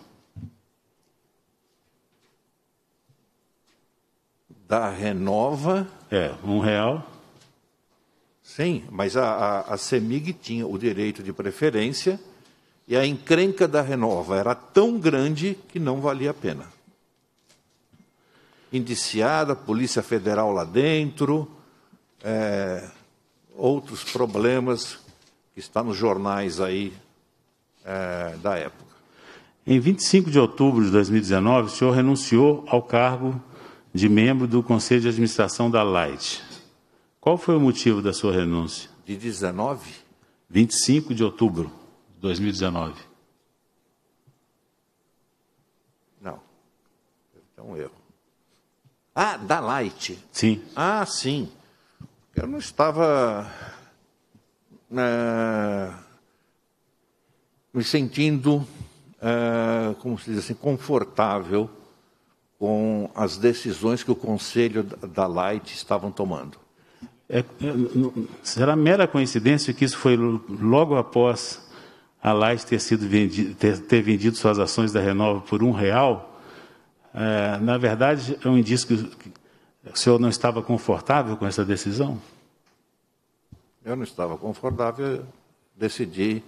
Da renova. É, um real. Sim, mas a, a, a CEMIG tinha o direito de preferência e a encrenca da renova era tão grande que não valia a pena indiciada, Polícia Federal lá dentro, é, outros problemas que está nos jornais aí é, da época. Em 25 de outubro de 2019, o senhor renunciou ao cargo de membro do Conselho de Administração da Light. Qual foi o motivo da sua renúncia? De 19? 25 de outubro de 2019. Não. É um erro. Ah, da Light. Sim. Ah, sim. Eu não estava eh, me sentindo, eh, como se diz assim, confortável com as decisões que o Conselho da Light estavam tomando. É, é será mera coincidência que isso foi logo após a Light ter, sido vendido, ter, ter vendido suas ações da Renova por um real? É, na verdade, é um indício que o senhor não estava confortável com essa decisão? Eu não estava confortável, decidi.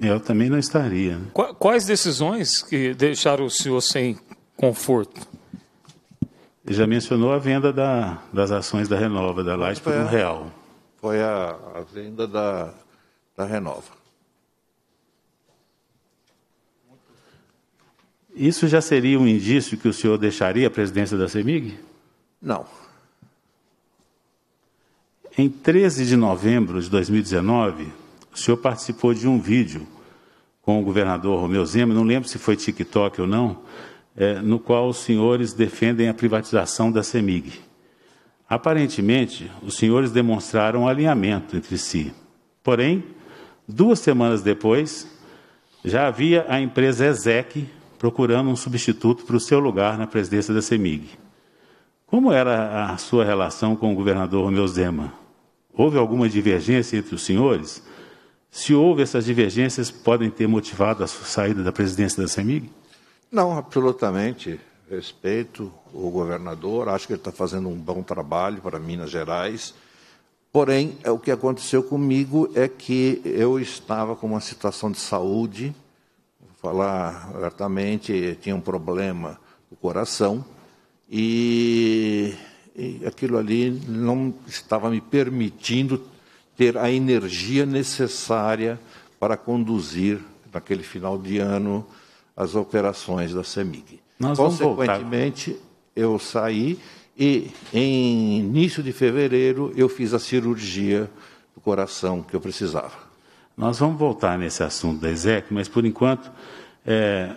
Eu também não estaria. Quais decisões que deixaram o senhor sem conforto? Ele já mencionou a venda da, das ações da Renova, da Light, por um real. Foi a, a venda da, da Renova. Isso já seria um indício que o senhor deixaria a presidência da CEMIG? Não. Em 13 de novembro de 2019, o senhor participou de um vídeo com o governador Romeu Zema, não lembro se foi TikTok ou não, é, no qual os senhores defendem a privatização da CEMIG. Aparentemente, os senhores demonstraram alinhamento entre si. Porém, duas semanas depois, já havia a empresa ESEC Procurando um substituto para o seu lugar na presidência da CEMIG. Como era a sua relação com o governador Romeu Zema? Houve alguma divergência entre os senhores? Se houve essas divergências, podem ter motivado a sua saída da presidência da CEMIG? Não, absolutamente. Respeito o governador, acho que ele está fazendo um bom trabalho para Minas Gerais. Porém, é o que aconteceu comigo é que eu estava com uma situação de saúde falar abertamente, tinha um problema do coração e, e aquilo ali não estava me permitindo ter a energia necessária para conduzir, naquele final de ano, as operações da CEMIG. Nós Consequentemente, eu saí e, em início de fevereiro, eu fiz a cirurgia do coração que eu precisava. Nós vamos voltar nesse assunto da ESEC, mas por enquanto, é,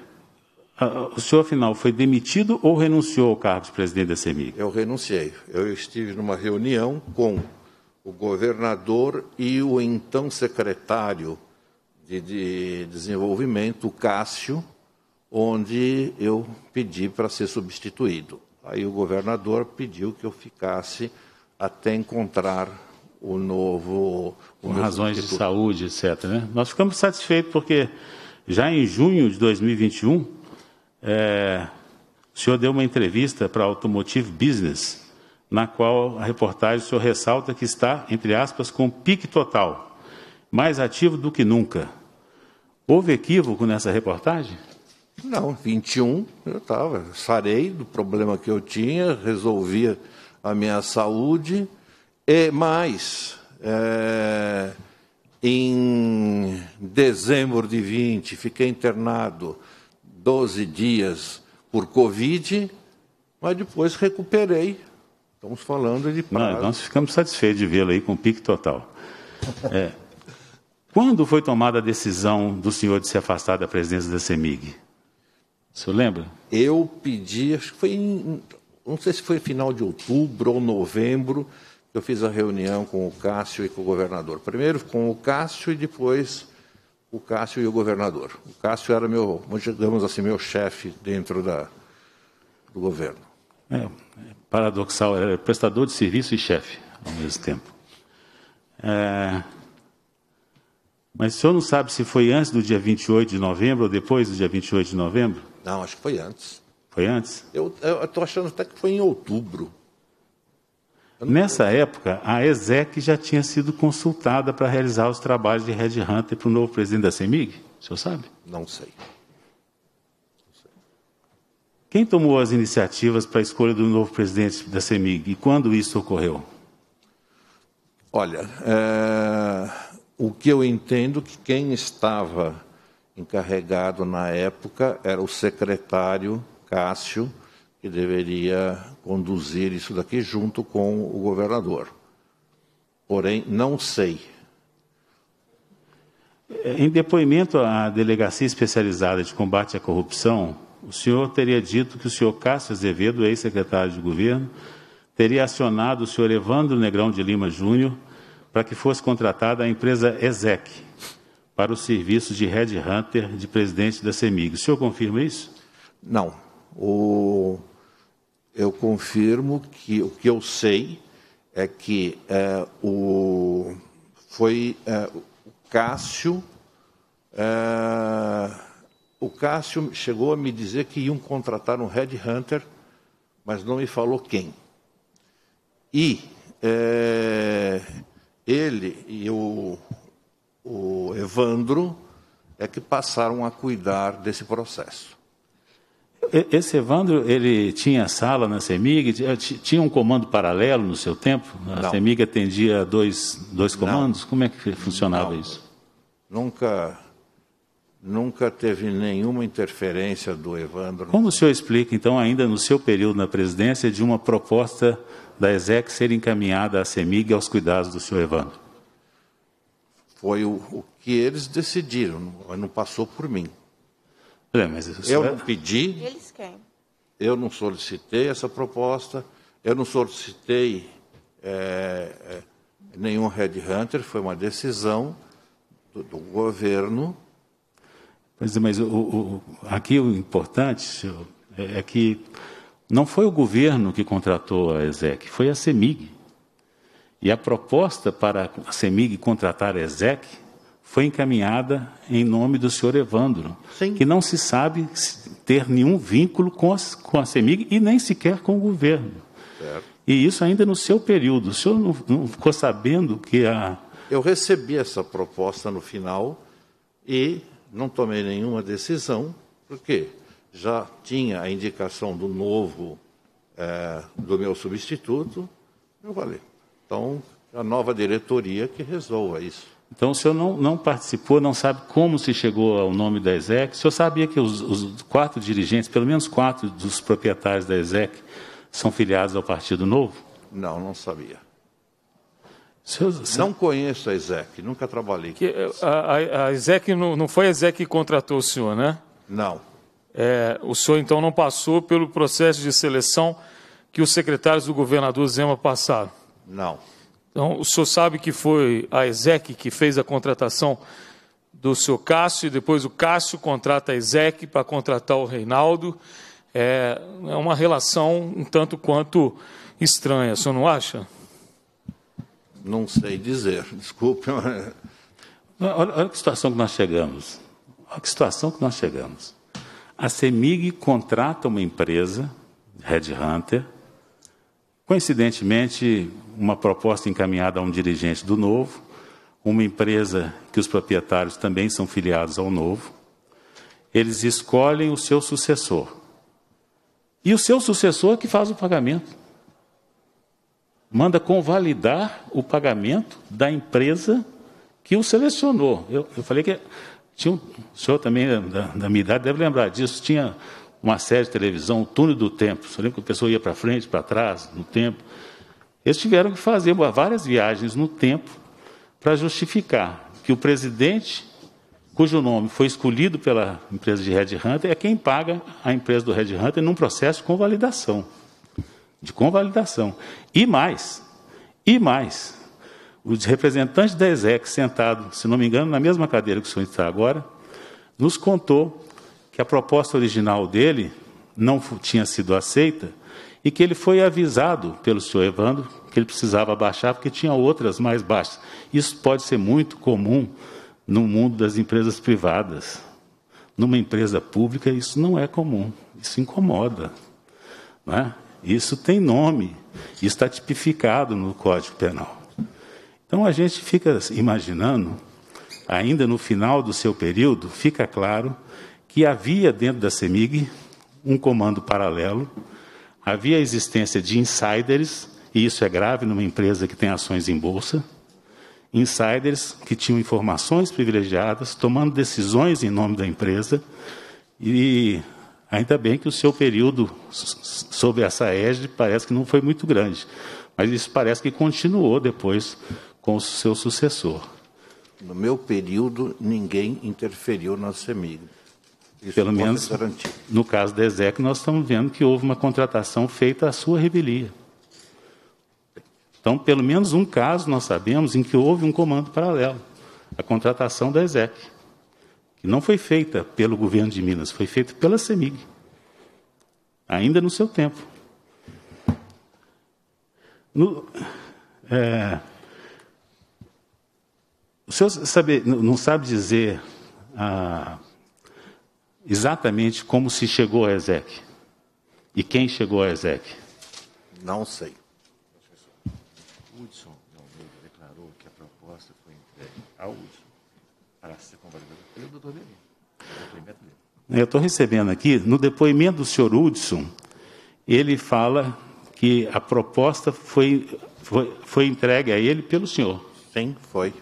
o senhor afinal foi demitido ou renunciou ao cargo de presidente da CEMIG? Eu renunciei. Eu estive numa reunião com o governador e o então secretário de, de desenvolvimento, Cássio, onde eu pedi para ser substituído. Aí o governador pediu que eu ficasse até encontrar o novo. Com razões de saúde, etc. Né? Nós ficamos satisfeitos porque já em junho de 2021, é, o senhor deu uma entrevista para Automotive Business, na qual a reportagem o senhor ressalta que está, entre aspas, com pique total, mais ativo do que nunca. Houve equívoco nessa reportagem? Não, 21 eu estava. Sarei do problema que eu tinha, resolvia a minha saúde, e mais, é, em dezembro de 20, fiquei internado 12 dias por Covid, mas depois recuperei. Estamos falando de prazo. Não, nós ficamos satisfeitos de vê-lo aí com o pique total. É, quando foi tomada a decisão do senhor de se afastar da presidência da CEMIG? O senhor lembra? Eu pedi, acho que foi em, não sei se foi final de outubro ou novembro, eu fiz a reunião com o Cássio e com o governador. Primeiro com o Cássio e depois o Cássio e o governador. O Cássio era meu, digamos assim, meu chefe dentro da, do governo. É, paradoxal, era é, prestador de serviço e chefe ao mesmo tempo. É, mas o senhor não sabe se foi antes do dia 28 de novembro ou depois do dia 28 de novembro? Não, acho que foi antes. Foi antes? Eu estou achando até que foi em outubro. Nessa época, a ESEC já tinha sido consultada para realizar os trabalhos de Red Hunter para o novo presidente da CEMIG? O senhor sabe? Não sei. Não sei. Quem tomou as iniciativas para a escolha do novo presidente da CEMIG e quando isso ocorreu? Olha, é... o que eu entendo é que quem estava encarregado na época era o secretário Cássio, que deveria conduzir isso daqui junto com o governador. Porém, não sei. É, em depoimento à Delegacia Especializada de Combate à Corrupção, o senhor teria dito que o senhor Cássio Azevedo, ex-secretário de governo, teria acionado o senhor Evandro Negrão de Lima Júnior para que fosse contratada a empresa ESEC para os serviços de Red Hunter de presidente da CEMIG. O senhor confirma isso? Não. O eu confirmo que o que eu sei é que é, o, foi é, o Cássio. É, o Cássio chegou a me dizer que iam contratar um headhunter, mas não me falou quem. E é, ele e o, o Evandro é que passaram a cuidar desse processo. Esse Evandro, ele tinha sala na CEMIG? Eh, tinha um comando paralelo no seu tempo? A Não. CEMIG atendia dois, dois comandos? Não. Como é que funcionava Não. isso? Nunca, nunca teve nenhuma interferência do Evandro. Como o senhor explica, então, ainda no seu período na presidência, de uma proposta da ESEC ser encaminhada à CEMIG aos cuidados do senhor Evandro? Foi o, o que eles decidiram, não passou por mim. É, mas eu é não pedi. Eles quem? Eu não solicitei essa proposta, eu não solicitei é, é nenhum headhunter, foi uma decisão do, do governo. mas o, o, aqui o importante, senhor, é, é que não foi o governo que contratou a ESEC, foi a CEMIG. E a proposta para a CEMIG contratar a ESEC foi encaminhada em nome do senhor Evandro, Sim. que não se sabe ter nenhum vínculo com a, com a CEMIG e nem sequer com o governo. E isso ainda no seu período. O senhor não, não ficou sabendo que a. Eu recebi essa proposta no final e não tomei nenhuma decisão, porque já tinha a indicação do novo, é, do meu substituto. Eu falei, então, a nova diretoria que resolva isso. Então, o senhor não, não, participou, não sabe como se chegou ao nome da ESEC. O senhor sabia que os, os, quatro dirigentes, pelo menos quatro dos proprietários da ESEC, são filiados ao Partido Novo? Não, não sabia. Senhor, não conheço a ESEC, nunca trabalhei com ela. a, a, ESEC, não, não foi a ESEC que contratou o senhor, né? Não. É, o senhor, então, não passou pelo processo de seleção que os secretários do governador Zema passaram? Não. Então, o senhor sabe que foi a ESEC que fez a contratação do senhor Cássio, e depois o Cássio contrata a ESEC para contratar o Reinaldo. É, é uma relação um tanto quanto estranha, o senhor não acha? Não sei dizer, desculpe. Mas... Olha, olha que situação que nós chegamos. Olha que situação que nós chegamos. A CEMIG contrata uma empresa, Red Hunter, coincidentemente uma proposta encaminhada a um dirigente do Novo, uma empresa que os proprietários também são filiados ao Novo. Eles escolhem o seu sucessor. E o seu sucessor é que faz o pagamento. Manda convalidar o pagamento da empresa que o selecionou. Eu, eu falei que tinha um, o senhor também, da, da, minha idade, deve lembrar disso. Tinha uma série de televisão, o túnel do tempo. Eu lembra que a pessoa ia para frente, para trás, no tempo. Eles tiveram que fazer várias viagens no tempo para justificar que o presidente, cujo nome foi escolhido pela empresa de Red Hunter, é quem paga a empresa do Red Hunter num processo de convalidação. De convalidação. E mais, e mais, os representantes da ESEC, sentado, se não me engano, na mesma cadeira que o senhor está agora, nos contou que a proposta original dele não tinha sido aceita e que ele foi avisado pelo senhor Evandro que ele precisava baixar porque tinha outras mais baixas. Isso pode ser muito comum no mundo das empresas privadas. Numa empresa pública, isso não é comum, isso incomoda. Né? Isso tem nome, isso está tipificado no Código Penal. Então a gente fica imaginando, ainda no final do seu período, fica claro que havia dentro da CEMIG um comando paralelo havia a existência de insiders, e isso é grave numa empresa que tem ações em bolsa, insiders que tinham informações privilegiadas, tomando decisões em nome da empresa, e ainda bem que o seu período sob essa égide parece que não foi muito grande, mas isso parece que continuou depois com o seu sucessor. No meu período, ninguém interferiu na CEMIG. Isso Pelo menos garantir. no caso da ESEC, nós estamos vendo que houve uma contratação feita à sua revelia. Então, pelo menos um caso nós sabemos em que houve um comando paralelo, a contratação da ESEC, que não foi feita pelo governo de Minas, foi feita pela CEMIG, ainda no seu tempo. No, é, o senhor sabe, não sabe dizer a, ah, exatamente como se chegou a Ezequiel. E quem chegou a Ezequiel? Não sei. Hudson de Almeida declarou que a proposta foi entregue a Hudson para ser convalidada pelo doutor dele. Eu estou recebendo aqui, no depoimento do senhor Hudson, ele fala que a proposta foi, foi, foi entregue a ele pelo senhor. Sim, foi.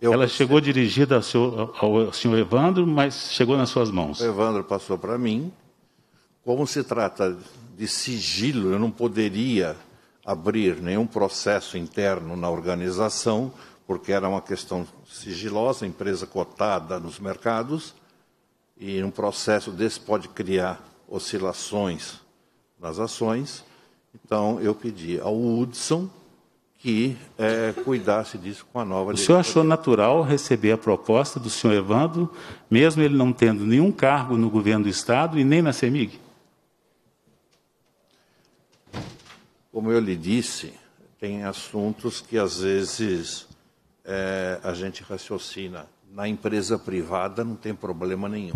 Eu Ela chegou dirigida ao, seu, ao senhor Evandro, mas chegou nas suas mãos. O Evandro passou para mim. Como se trata de sigilo, eu não poderia abrir nenhum processo interno na organização, porque era uma questão sigilosa, empresa cotada nos mercados, e um processo desse pode criar oscilações nas ações. Então, eu pedi ao Hudson que é, cuidasse disso com a nova. O senhor achou natural receber a proposta do senhor Evandro, mesmo ele não tendo nenhum cargo no governo do Estado e nem na CEMIG? Como eu lhe disse, tem assuntos que às vezes é, a gente raciocina. Na empresa privada não tem problema nenhum.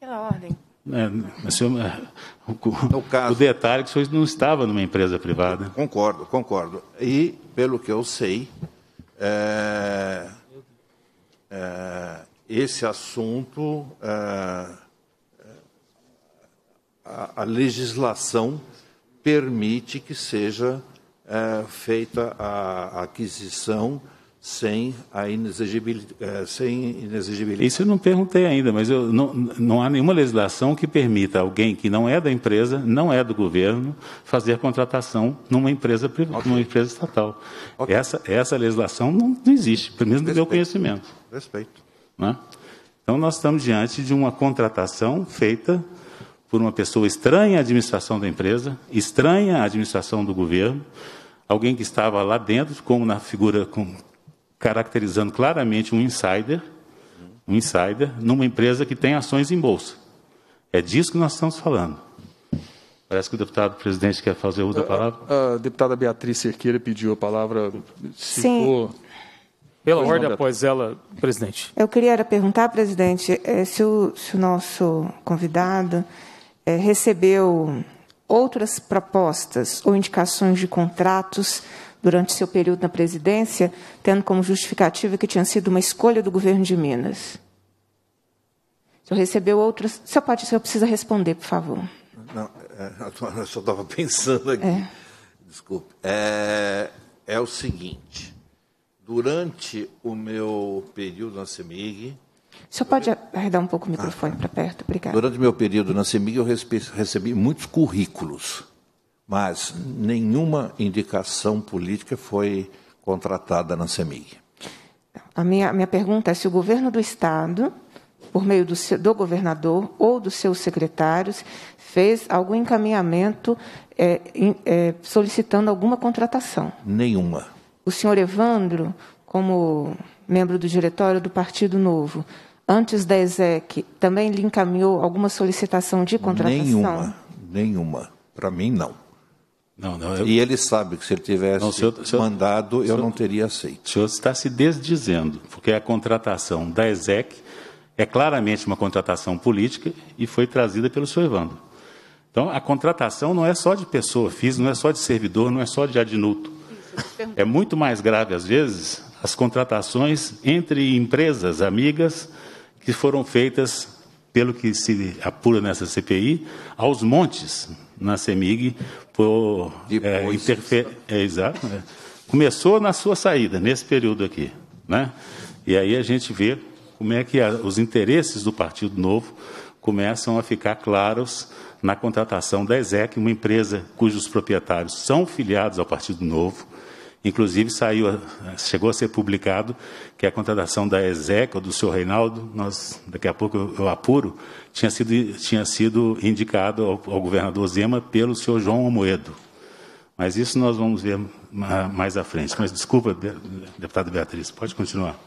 Pela ordem. É, é, o, caso, o, detalhe é que o senhor não estava numa empresa privada. Concordo, concordo. E, pelo que eu sei, é, é, esse assunto, é, é, a, a, legislação permite que seja feita a aquisição sem a eh, inexigibilidade. Isso eu não perguntei ainda, mas eu, não, não há nenhuma legislação que permita alguém que não é da empresa, não é do governo, fazer contratação numa empresa privada, okay. numa empresa estatal. Okay. Essa, essa legislação não, não existe, pelo menos no meu conhecimento. Respeito. Né? Então, nós estamos diante de uma contratação feita por uma pessoa estranha à administração da empresa, estranha à administração do governo, alguém que estava lá dentro, como na figura com caracterizando claramente um insider, um insider numa empresa que tem ações em bolsa. É disso que nós estamos falando. Parece que o deputado presidente quer fazer uso da palavra. A, a, deputada Beatriz Cerqueira pediu a palavra. Sim. Pela pois ordem, não, após ela, presidente. Eu queria perguntar, presidente, eh, se o, se o nosso convidado é, recebeu outras propostas ou indicações de contratos durante seu período na presidência, tendo como justificativa que tinha sido uma escolha do governo de Minas. O senhor recebeu outros. O senhor, pode, o senhor precisa responder, por favor. Não, é, eu só estava pensando aqui. É. Desculpe. É, é, o seguinte: durante o meu período na CEMIG. O senhor pode eu... arredar um pouco o microfone ah, tá. para perto? Obrigado. Durante o meu período na CEMIG, eu recebi muitos currículos mas nenhuma indicação política foi contratada na CEMIG. A minha, minha pergunta é se o governo do Estado, por meio do, do governador ou dos seus secretários, fez algum encaminhamento é, é, solicitando alguma contratação? Nenhuma. O senhor Evandro, como membro do diretório do Partido Novo, antes da ESEC, também lhe encaminhou alguma solicitação de contratação? Nenhuma, nenhuma. Para mim, não. Não, não, eu... E ele sabe que se ele tivesse não, senhor, senhor, mandado, eu não teria aceito. O senhor está se desdizendo, porque a contratação da ESEC é claramente uma contratação política e foi trazida pelo senhor Evandro. Então, a contratação não é só de pessoa física, não é só de servidor, não é só de adnuto. é muito mais grave, às vezes, as contratações entre empresas amigas que foram feitas, pelo que se apura nessa CPI, aos montes na CEMIG, por é, interfer... é, exato. É. Começou na sua saída, nesse período aqui. Né? E aí a gente vê como é que a, os interesses do Partido Novo começam a ficar claros na contratação da ESEC, uma empresa cujos proprietários são filiados ao Partido Novo, Inclusive, saiu, chegou a ser publicado que a contratação da Ezeca, do senhor Reinaldo, nós, daqui a pouco eu, apuro, tinha sido, tinha sido indicado ao, ao governador Zema pelo senhor João Amoedo. Mas isso nós vamos ver mais à frente. Mas desculpa, deputada Beatriz, pode continuar.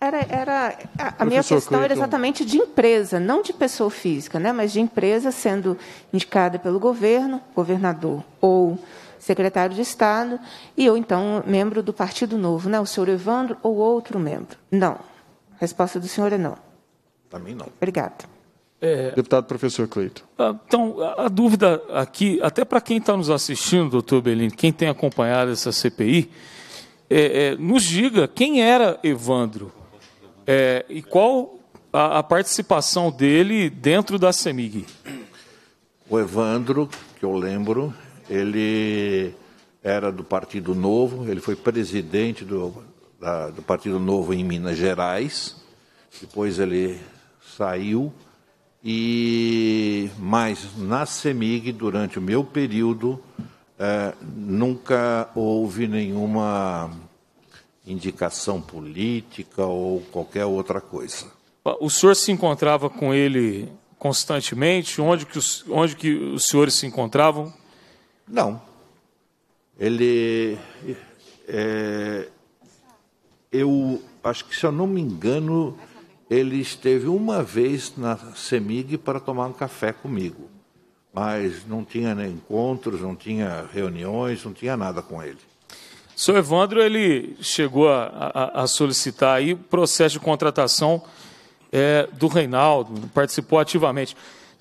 Era, era a, a minha questão era exatamente de empresa, não de pessoa física, né? mas de empresa sendo indicada pelo governo, governador ou secretário de Estado, e eu, então, membro do Partido Novo. Né? O senhor Evandro ou outro membro? Não. A resposta do senhor é não. Também não. Obrigada. É... Deputado professor Cleito. Ah, então, a dúvida aqui, até para quem está nos assistindo, doutor Belini, quem tem acompanhado essa CPI, é, é, nos diga quem era Evandro é, e qual a, a, participação dele dentro da CEMIG. O Evandro, que eu lembro, ele era do Partido Novo, ele foi presidente do, da, do Partido Novo em Minas Gerais, depois ele saiu e mas na CEMIG durante o meu período é, nunca houve nenhuma indicação política ou qualquer outra coisa. O senhor se encontrava com ele constantemente? Onde que os, onde que os senhores se encontravam? Não. Ele. É, eu acho que, se eu não me engano, ele esteve uma vez na CEMIG para tomar um café comigo. Mas não tinha encontros, não tinha reuniões, não tinha nada com ele. O senhor Evandro, ele chegou a, a, a solicitar aí o processo de contratação é, do Reinaldo, participou ativamente.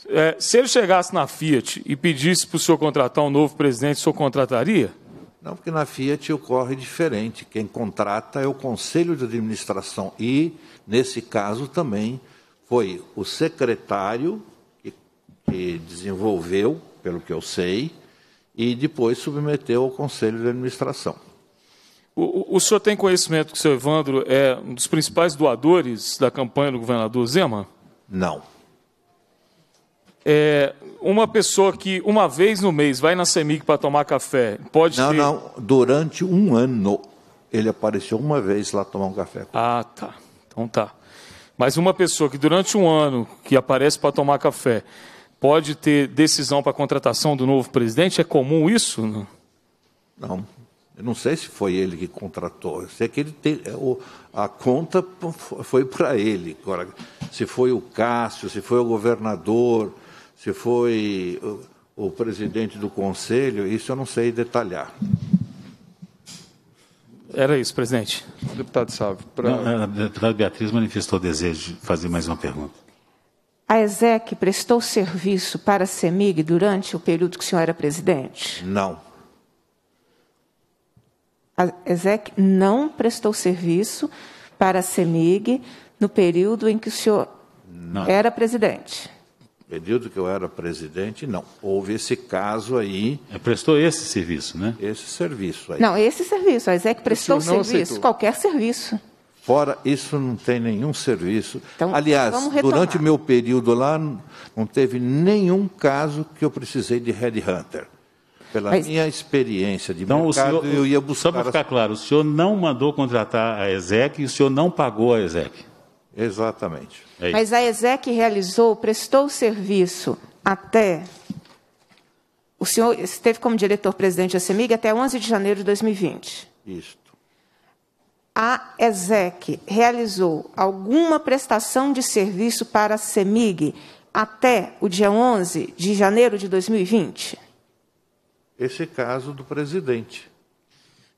É, se ele chegasse na Fiat e pedisse para o senhor contratar um novo presidente, o senhor contrataria? Não, porque na Fiat ocorre diferente. Quem contrata é o conselho de administração e, nesse caso, também foi o secretário que, que desenvolveu, pelo que eu sei, e depois submeteu ao conselho de administração. O, o, senhor tem conhecimento que o senhor Evandro é um dos principais doadores da campanha do governador Zema? Não. É, uma pessoa que uma vez no mês vai na CEMIC para tomar café, pode Não, ter... não, durante um ano ele apareceu uma vez lá tomar um café. Ah, tá. Então tá. Mas uma pessoa que durante um ano que aparece para tomar café, pode ter decisão para contratação do novo presidente? É comum isso? Não, não eu não sei se foi ele que contratou. Eu sei que ele tem, é, a conta foi para ele. Agora, se foi o Cássio, se foi o governador, se foi o, o presidente do conselho, isso eu não sei detalhar. Era isso, presidente. Deputado Sávio. Pra... É, a deputada Beatriz manifestou o desejo de fazer mais uma pergunta. A ESEC prestou serviço para a CEMIG durante o período que o senhor era presidente? Não. A ESEC não prestou serviço para a CEMIG no período em que o senhor não. era presidente? período que eu era presidente, não. Houve esse caso aí. É, prestou esse serviço, né? Esse serviço aí. Não, esse serviço. A ESEC prestou o serviço, aceitou. qualquer serviço. Fora isso, não tem nenhum serviço. Então, Aliás, durante o meu período lá, não teve nenhum caso que eu precisei de headhunter. Pela Mas, minha experiência de então, mercado, o senhor, eu ia buscar... Só para ficar as... claro, o senhor não mandou contratar a ESEC e o senhor não pagou a ESEC? Exatamente. É Mas a ESEC realizou, prestou serviço até. O senhor esteve como diretor-presidente da CEMIG até 11 de janeiro de 2020. Isto. A ESEC realizou alguma prestação de serviço para a CEMIG até o dia 11 de janeiro de 2020? Esse caso do presidente.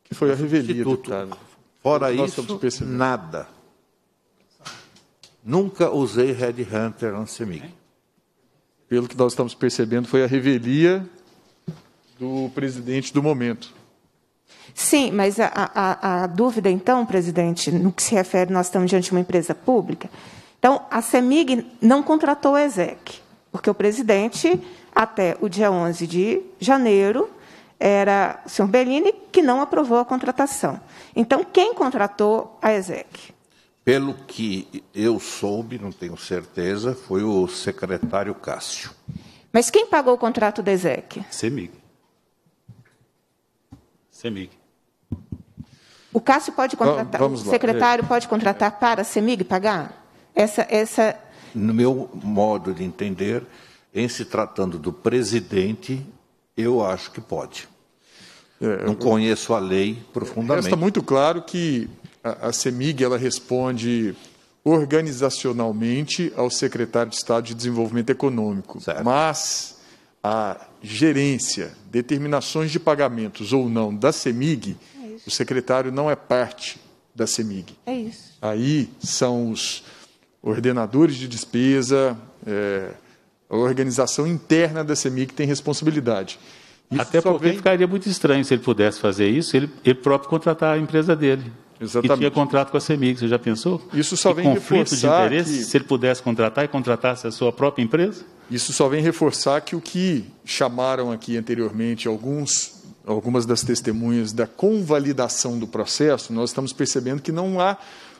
Que foi a revelia. Fora isso, nada. Nunca usei Red Hunter Ansemic. Pelo que nós estamos percebendo, foi a revelia do presidente do momento. Sim, mas a, a, a, dúvida, então, presidente, no que se refere, nós estamos diante de uma empresa pública. Então, a CEMIG não contratou o ESEC, porque o presidente, até o dia 11 de janeiro, era o senhor Bellini, que não aprovou a contratação. Então, quem contratou a ESEC? Pelo que eu soube, não tenho certeza, foi o secretário Cássio. Mas quem pagou o contrato da ESEC? CEMIG. CEMIG. O Cássio pode contratar, vamos, lá. o secretário pode contratar para a CEMIG pagar? Essa, essa... No meu modo de entender, em se tratando do presidente, eu acho que pode. É, Não conheço a lei profundamente. Está muito claro que a, CEMIG ela responde organizacionalmente ao secretário de Estado de Desenvolvimento Econômico, certo. mas a gerência, determinações de pagamentos ou não da CEMIG, é o secretário não é parte da CEMIG. É isso. Aí são os ordenadores de despesa, é, a organização interna da CEMIG tem responsabilidade. Isso Até porque vem... ficaria muito estranho se ele pudesse fazer isso, ele, ele próprio contratar a empresa dele. Exatamente. que tinha contrato com a CEMIG. Você já pensou? Isso só que vem conflito reforçar de interesse, que... se ele pudesse contratar e contratasse a sua própria empresa? Isso só vem reforçar que o que chamaram aqui anteriormente alguns algumas das testemunhas da convalidação do processo, nós estamos percebendo que não há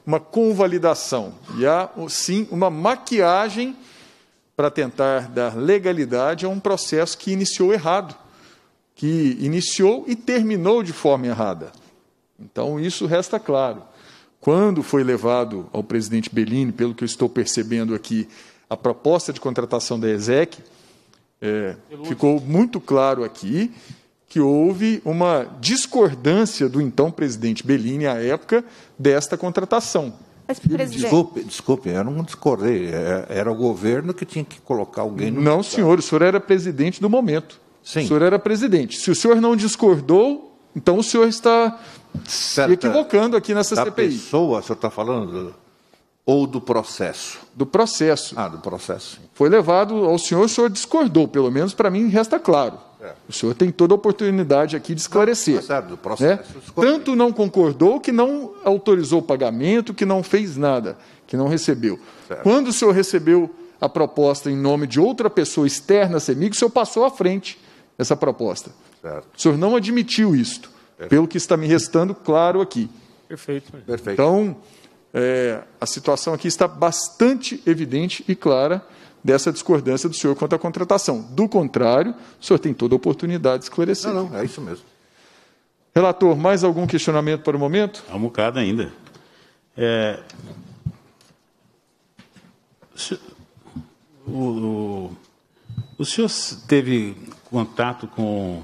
uma convalidação, e há sim uma maquiagem para tentar dar legalidade a um processo que iniciou errado, que iniciou e terminou de forma errada. Então, isso resta claro. Quando foi levado ao presidente Bellini, pelo que eu estou percebendo aqui, a proposta de contratação da ESEC, é, ficou muito claro aqui que houve uma discordância do então presidente Bellini, à época, desta contratação. Mas, desculpe, desculpe, eu não discordei. É, era o governo que tinha que colocar alguém no. Não, lugar. senhor, o senhor era presidente do momento. Sim. O senhor era presidente. Se o senhor não discordou, então o senhor está Certa se equivocando aqui nessa da CPI. pessoa, o senhor está falando? Ou do processo? Do processo. Ah, do processo. Sim. Foi levado ao senhor, o senhor discordou, pelo menos para mim resta claro. É. O senhor tem toda a oportunidade aqui de esclarecer. Não, tá sabe, do né? processo, né? Tanto não concordou que não autorizou o pagamento, que não fez nada, que não recebeu. Certo. Quando o senhor recebeu a proposta em nome de outra pessoa externa a CEMIG, o senhor passou à frente essa proposta. Certo. O senhor não admitiu isto, Perfeito. pelo que está me restando claro aqui. Perfeito. Perfeito. Então, é, a situação aqui está bastante evidente e clara dessa discordância do senhor quanto à contratação. Do contrário, o senhor tem toda a oportunidade de esclarecer. Não, não, é isso mesmo. Relator, mais algum questionamento para o momento? Há um bocado ainda. É... O, o, o senhor teve contato com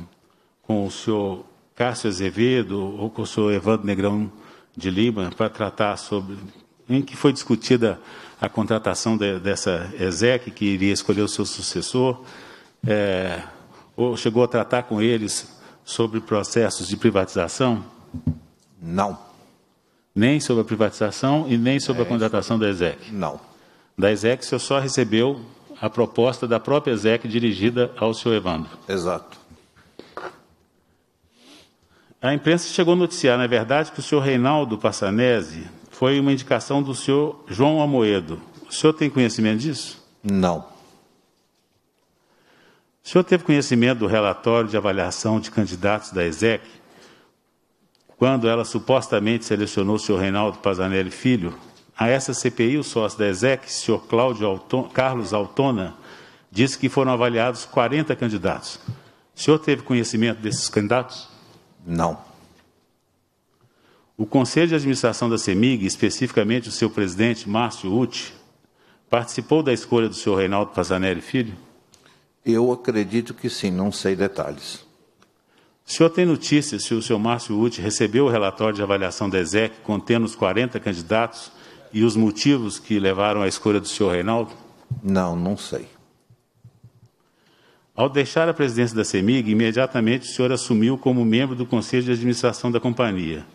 com o senhor Cássio Azevedo ou com o senhor Evandro Negrão de Lima para tratar sobre em que foi discutida a contratação de, dessa ESEC, que iria escolher o seu sucessor, é, ou chegou a tratar com eles sobre processos de privatização? Não. Nem sobre a privatização e nem sobre é, a contratação da ESEC? Não. Da ESEC, o senhor só recebeu a proposta da própria ESEC dirigida ao senhor Evandro? Exato. A imprensa chegou a noticiar, na é verdade, que o senhor Reinaldo Passanese foi uma indicação do senhor João Amoedo. O senhor tem conhecimento disso? Não. O senhor teve conhecimento do relatório de avaliação de candidatos da ESEC, quando ela supostamente selecionou o senhor Reinaldo Pasanelli Filho? A essa CPI, o sócio da ESEC, o senhor Cláudio Alton, Carlos Altona, disse que foram avaliados 40 candidatos. O senhor teve conhecimento desses candidatos? Não. O Conselho de Administração da CEMIG, especificamente o seu presidente, Márcio Uti, participou da escolha do senhor Reinaldo Pasanelli Filho? Eu acredito que sim, não sei detalhes. O senhor tem notícias se o senhor Márcio Uti recebeu o relatório de avaliação da ESEC contendo os 40 candidatos e os motivos que levaram à escolha do senhor Reinaldo? Não, não sei. Ao deixar a presidência da CEMIG, imediatamente o senhor assumiu como membro do Conselho de Administração da companhia.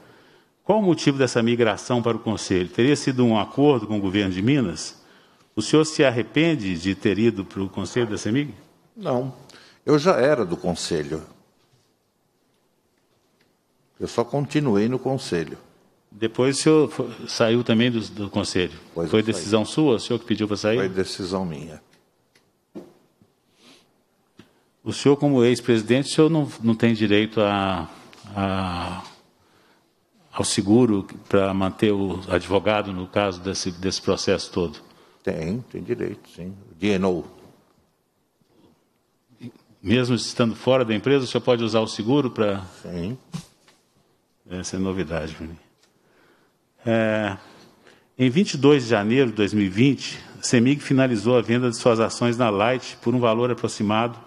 Qual o motivo dessa migração para o Conselho? Teria sido um acordo com o governo de Minas? O senhor se arrepende de ter ido para o Conselho da CEMIG? Não. Eu já era do Conselho. Eu só continuei no Conselho. Depois o senhor saiu também do, do Conselho? Pois Foi decisão sua? O senhor que pediu para sair? Foi decisão minha. O senhor, como ex-presidente, o senhor não, não tem direito a, a ao seguro para manter o advogado no caso desse, desse processo todo? Tem, tem direito, sim. DNO. Mesmo estando fora da empresa, o senhor pode usar o seguro para. Sim. Essa é novidade para mim. É, em 22 de janeiro de 2020, a CEMIG finalizou a venda de suas ações na Light por um valor aproximado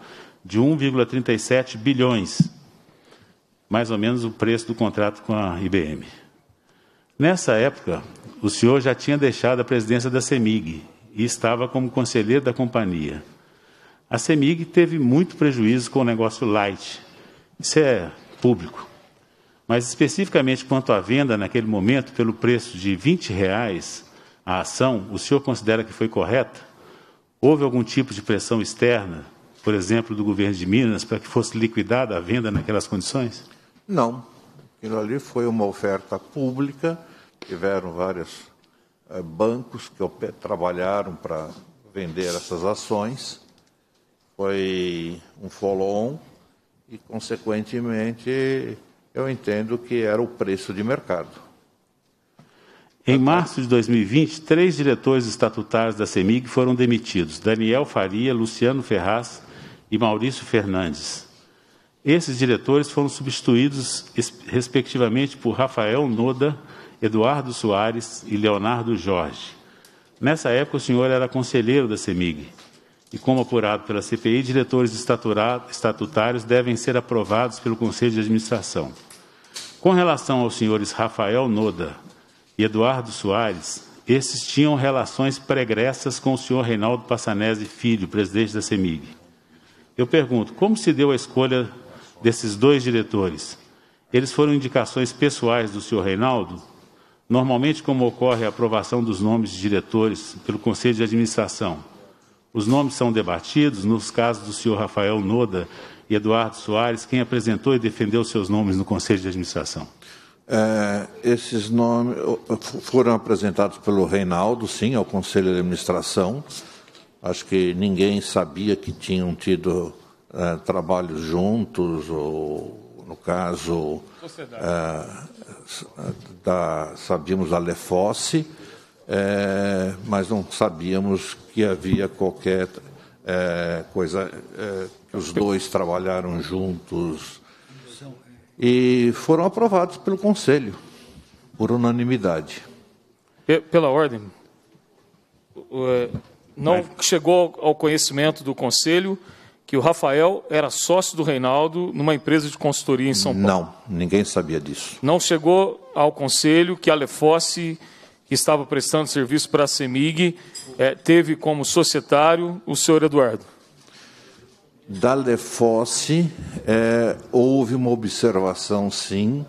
de 1,37 bilhões, mais ou menos o preço do contrato com a IBM. Nessa época, o senhor já tinha deixado a presidência da CEMIG e estava como conselheiro da companhia. A CEMIG teve muito prejuízo com o negócio Light. Isso é público. Mas especificamente quanto à venda, naquele momento, pelo preço de 20 reais a ação, o senhor considera que foi correta? Houve algum tipo de pressão externa por exemplo, do governo de Minas, para que fosse liquidada a venda naquelas condições? Não. Aquilo ali foi uma oferta pública, tiveram vários eh, bancos que trabalharam para vender essas ações, foi um follow-on e, consequentemente, eu entendo que era o preço de mercado. Em março de 2020, três diretores estatutários da CEMIG foram demitidos: Daniel Faria, Luciano Ferraz e Maurício Fernandes. Esses diretores foram substituídos, respectivamente, por Rafael Noda, Eduardo Soares e Leonardo Jorge. Nessa época, o senhor era conselheiro da CEMIG. E como apurado pela CPI, diretores estatutários devem ser aprovados pelo Conselho de Administração. Com relação aos senhores Rafael Noda e Eduardo Soares, esses tinham relações pregressas com o senhor Reinaldo Passanese Filho, presidente da CEMIG. Eu pergunto, como se deu a escolha desses dois diretores? Eles foram indicações pessoais do senhor Reinaldo? Normalmente, como ocorre a aprovação dos nomes de diretores pelo Conselho de Administração, os nomes são debatidos, nos casos do senhor Rafael Noda e Eduardo Soares, quem apresentou e defendeu seus nomes no Conselho de Administração? É, esses nomes foram apresentados pelo Reinaldo, sim, ao Conselho de Administração acho que ninguém sabia que tinham tido eh, trabalhos juntos, ou, no caso, eh, da, sabíamos da Lefosse, é, mas não sabíamos que havia qualquer é, coisa. É, os dois trabalharam juntos. E foram aprovados pelo Conselho, por unanimidade. Pela ordem. Não chegou ao conhecimento do conselho que o Rafael era sócio do Reinaldo numa empresa de consultoria em São Paulo. Não, ninguém sabia disso. Não chegou ao conselho que a Lefosse, que estava prestando serviço para a CEMIG, é, teve como societário o senhor Eduardo. Da Lefosse, é, houve uma observação, sim,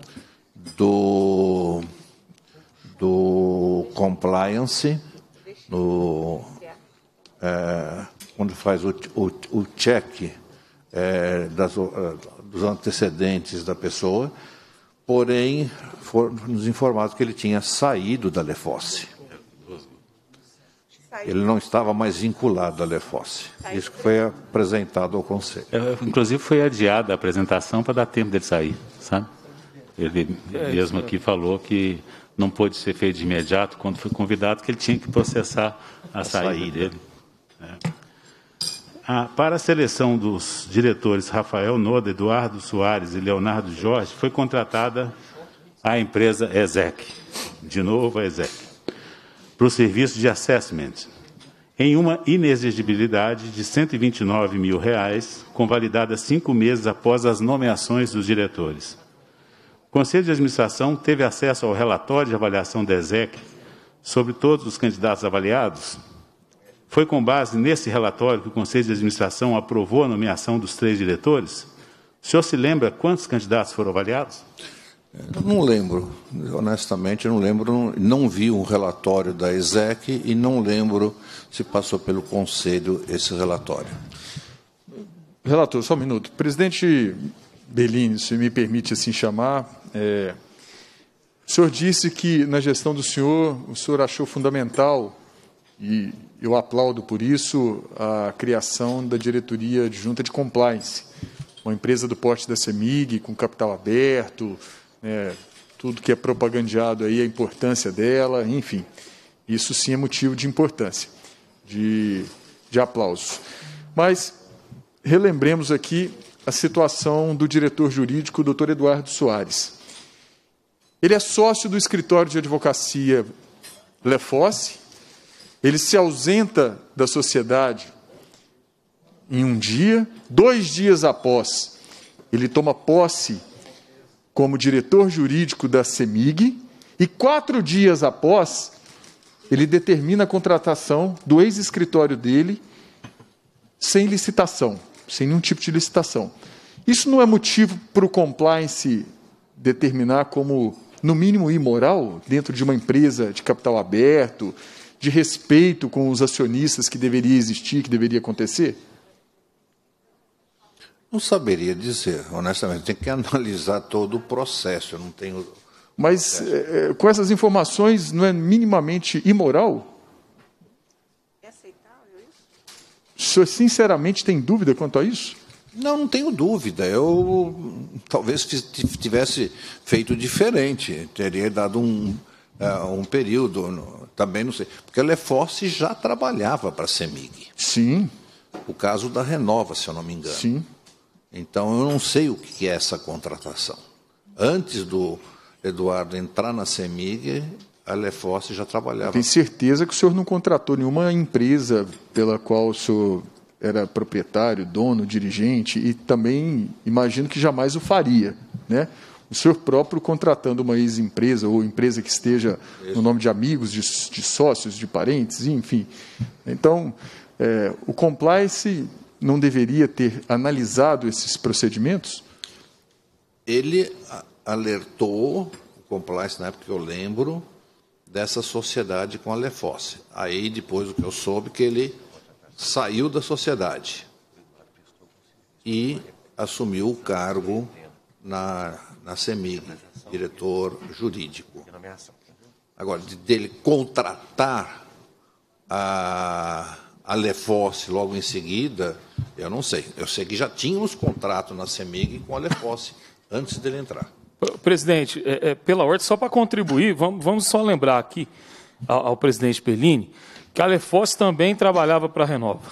do, do compliance, no é, quando faz o, o, o check é, das, é, dos antecedentes da pessoa, porém foram nos informados que ele tinha saído da Lefosse. Ele não estava mais vinculado à Lefosse. Isso foi apresentado ao Conselho. Eu, é, inclusive foi adiada a apresentação para dar tempo dele sair, sabe? Ele é mesmo aqui falou que não pôde ser feito de imediato quando foi convidado, que ele tinha que processar a, a saída, saída dele. É. Ah, para a seleção dos diretores Rafael Noda, Eduardo Soares e Leonardo Jorge, foi contratada a empresa ESEC, de novo a ESEC, para o serviço de assessment, em uma inexigibilidade de R$ 129 mil, reais, convalidada cinco meses após as nomeações dos diretores. O Conselho de Administração teve acesso ao relatório de avaliação da ESEC sobre todos os candidatos avaliados, foi com base nesse relatório que o Conselho de Administração aprovou a nomeação dos três diretores? O senhor se lembra quantos candidatos foram avaliados? Eu não lembro, honestamente, eu não lembro, não, vi um relatório da ESEC e não lembro se passou pelo Conselho esse relatório. Relator, só um minuto. Presidente Bellini, se me permite assim chamar, é, o senhor disse que na gestão do senhor, o senhor achou fundamental e eu aplaudo por isso a criação da diretoria adjunta de, de compliance, uma empresa do porte da CEMIG, com capital aberto, né, tudo que é propagandeado aí, a importância dela, enfim. Isso sim é motivo de importância, de, de aplausos. Mas relembremos aqui a situação do diretor jurídico, doutor Eduardo Soares. Ele é sócio do escritório de advocacia Lefosse, ele se ausenta da sociedade em um dia, dois dias após, ele toma posse como diretor jurídico da CEMIG e quatro dias após, ele determina a contratação do ex-escritório dele sem licitação, sem nenhum tipo de licitação. Isso não é motivo para o compliance determinar como, no mínimo, imoral dentro de uma empresa de capital aberto, de respeito com os acionistas que deveria existir, que deveria acontecer? Não saberia dizer, honestamente. Tem que analisar todo o processo. Eu não tenho. Mas é, é, com essas informações, não é minimamente imoral? É aceitável isso? O senhor, sinceramente, tem dúvida quanto a isso? Não, não tenho dúvida. Eu talvez tivesse feito diferente. Teria dado um, é, um período, também não sei. Porque a Leforce já trabalhava para a CEMIG. Sim. O caso da Renova, se eu não me engano. Sim. Então, eu não sei o que é essa contratação. Antes do Eduardo entrar na CEMIG, a Leforce já trabalhava. Tem certeza que o senhor não contratou nenhuma empresa pela qual o senhor era proprietário, dono, dirigente, e também imagino que jamais o faria, né? o senhor próprio contratando uma ex-empresa ou empresa que esteja no nome de amigos, de, de sócios, de parentes, enfim. Então, é, o compliance não deveria ter analisado esses procedimentos? Ele alertou, o compliance na época que eu lembro, dessa sociedade com a Lefosse. Aí, depois, o que eu soube, é que ele saiu da sociedade e assumiu o cargo na na CEMIG, diretor jurídico. Agora, de dele contratar a, a Lefosse logo em seguida, eu não sei. Eu sei que já tínhamos contratos na CEMIG com a Lefosse antes dele entrar. Presidente, é, é, pela ordem, só para contribuir, vamos, vamos, só lembrar aqui ao, ao presidente Perlini que a Lefosse também trabalhava para a Renova.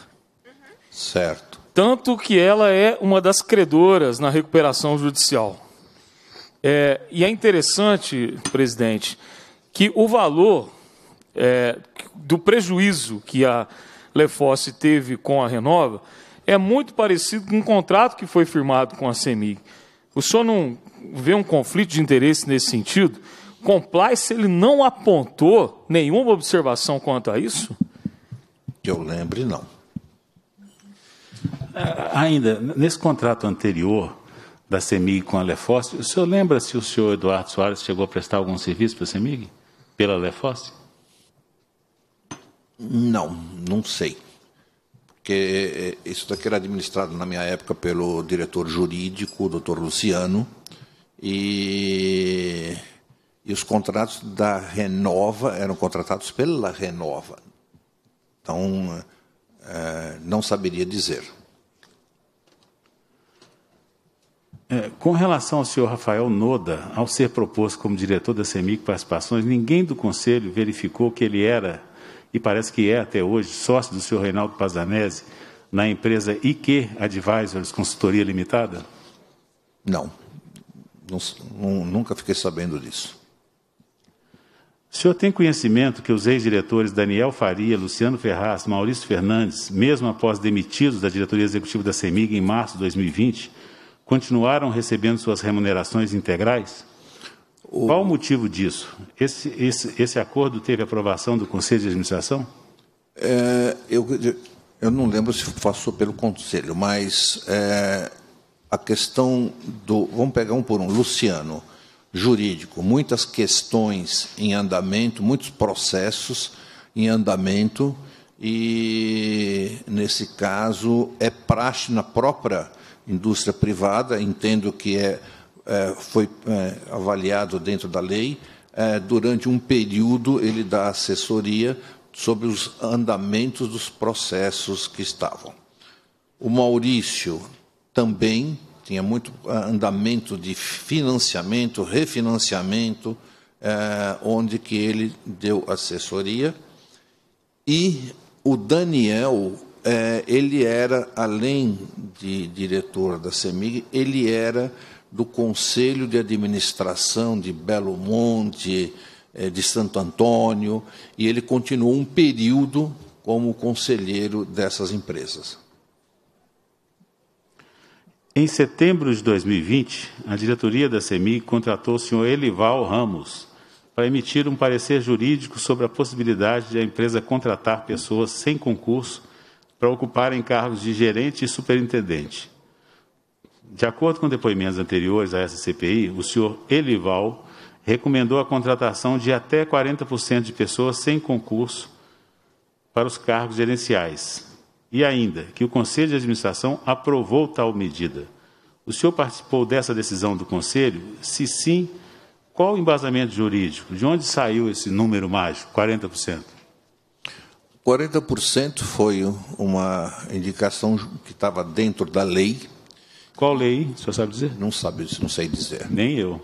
Certo. Tanto que ela é uma das credoras na recuperação judicial. É, e é interessante, presidente, que o valor é, do prejuízo que a Lefosse teve com a Renova é muito parecido com um contrato que foi firmado com a CEMIG. O senhor não vê um conflito de interesse nesse sentido? Complice, ele não apontou nenhuma observação quanto a isso? Que eu lembre, não. É, ainda, nesse contrato anterior, da CEMIG com a Lefosse. O senhor lembra se o senhor Eduardo Soares chegou a prestar algum serviço para a CEMIG? Pela Lefosse? Não, não sei. Porque é, é, isso daqui era administrado na minha época pelo diretor jurídico, o doutor Luciano, e, e os contratos da Renova eram contratados pela Renova. Então, é, não saberia dizer. É, com relação ao senhor Rafael Noda, ao ser proposto como diretor da CEMIC Participações, ninguém do Conselho verificou que ele era, e parece que é até hoje, sócio do senhor Reinaldo Pazanese na empresa IQ Advisors Consultoria Limitada? Não. Nunca fiquei sabendo disso. O senhor tem conhecimento que os ex-diretores Daniel Faria, Luciano Ferraz, Maurício Fernandes, mesmo após demitidos da diretoria executiva da CEMIG em março de 2020, continuaram recebendo suas remunerações integrais? O... Qual o motivo disso? Esse, esse, esse acordo teve aprovação do Conselho de Administração? É, eu, eu não lembro se passou pelo Conselho, mas é, a questão do. Vamos pegar um por um. Luciano, jurídico, muitas questões em andamento, muitos processos em andamento, e nesse caso é praxe na própria indústria privada, entendo que é, é foi é, avaliado dentro da lei. É, durante um período, ele dá assessoria sobre os andamentos dos processos que estavam. O Maurício também tinha muito é, andamento de financiamento, refinanciamento, é, onde que ele deu assessoria. E o Daniel é, ele era, além de diretor da CEMIG, ele era do Conselho de Administração de Belo Monte, é, de Santo Antônio, e ele continuou um período como conselheiro dessas empresas. Em setembro de 2020, a diretoria da CEMIG contratou o senhor Elival Ramos para emitir um parecer jurídico sobre a possibilidade de a empresa contratar pessoas sem concurso para ocuparem cargos de gerente e superintendente. De acordo com depoimentos anteriores a essa CPI, o senhor Elival recomendou a contratação de até 40% de pessoas sem concurso para os cargos gerenciais. E ainda, que o Conselho de Administração aprovou tal medida. O senhor participou dessa decisão do Conselho? Se sim, qual o embasamento jurídico? De onde saiu esse número mágico, 40%? 40% foi uma indicação que estava dentro da lei. Qual lei? O senhor sabe dizer? Não sabe, não sei dizer. Nem eu.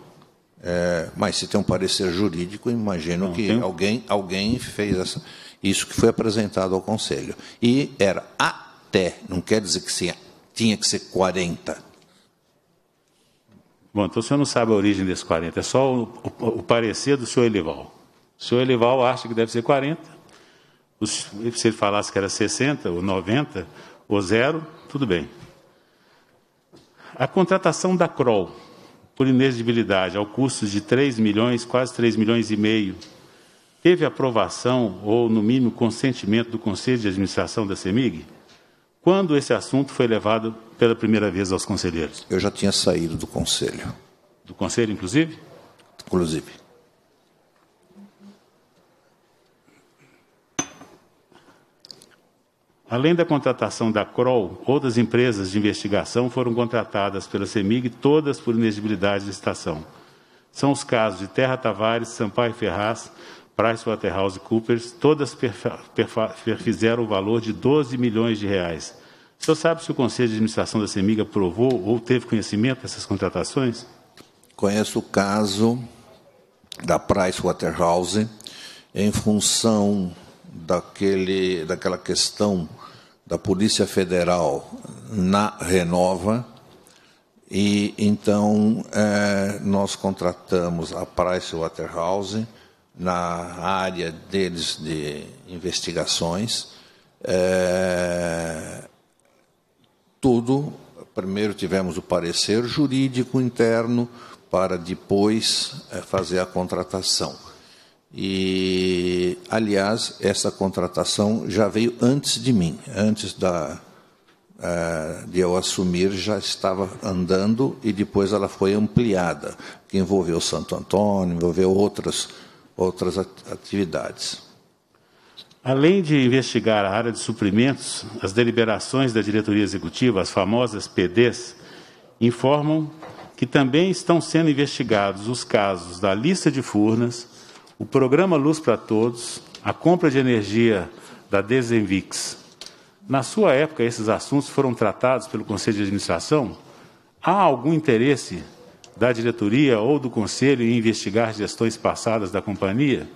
É, mas se tem um parecer jurídico, imagino não, que tem... alguém, alguém fez essa, isso que foi apresentado ao Conselho. E era até, não quer dizer que tinha que ser 40. Bom, então o senhor não sabe a origem desse 40, é só o, o, o parecer do senhor Elival. O senhor Elival acha que deve ser 40, se ele falasse que era 60 ou 90 ou zero, tudo bem. A contratação da CROL por inexigibilidade ao custo de 3 milhões, quase 3 milhões e meio, teve aprovação ou, no mínimo, consentimento do Conselho de Administração da CEMIG? Quando esse assunto foi levado pela primeira vez aos conselheiros? Eu já tinha saído do Conselho. Do Conselho, inclusive? Inclusive. Além da contratação da CROL, outras empresas de investigação foram contratadas pela CEMIG, todas por inexigibilidade de estação. São os casos de Terra Tavares, Sampaio Ferraz, PricewaterhouseCoopers, todas fizeram o valor de 12 milhões de reais. O senhor sabe se o Conselho de Administração da CEMIG aprovou ou teve conhecimento dessas contratações? Conheço o caso da Pricewaterhouse em função daquele, daquela questão da Polícia Federal na Renova. E então é, nós contratamos a Price Waterhouse na área deles de investigações. É, tudo, primeiro tivemos o parecer jurídico interno para depois é, fazer a contratação. E, aliás, essa contratação já veio antes de mim, antes da, uh, de eu assumir, já estava andando e depois ela foi ampliada, que envolveu Santo Antônio, envolveu outras, outras atividades. Além de investigar a área de suprimentos, as deliberações da diretoria executiva, as famosas PDs, informam que também estão sendo investigados os casos da lista de Furnas o programa Luz para Todos, a compra de energia da Desenvix. Na sua época, esses assuntos foram tratados pelo Conselho de Administração? Há algum interesse da diretoria ou do Conselho em investigar gestões passadas da companhia?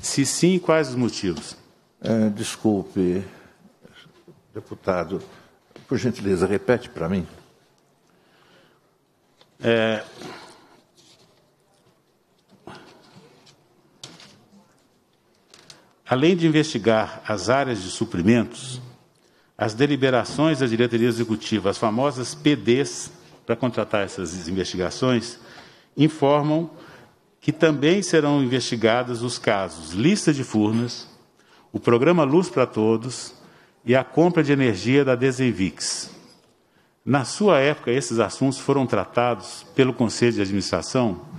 Se sim, quais os motivos? É, desculpe, deputado. Por gentileza, repete para mim. É, Além de investigar as áreas de suprimentos, as deliberações da diretoria executiva, as famosas PDs, para contratar essas investigações, informam que também serão investigados os casos lista de furnas, o programa Luz para Todos e a compra de energia da Desenvix. Na sua época, esses assuntos foram tratados pelo Conselho de Administração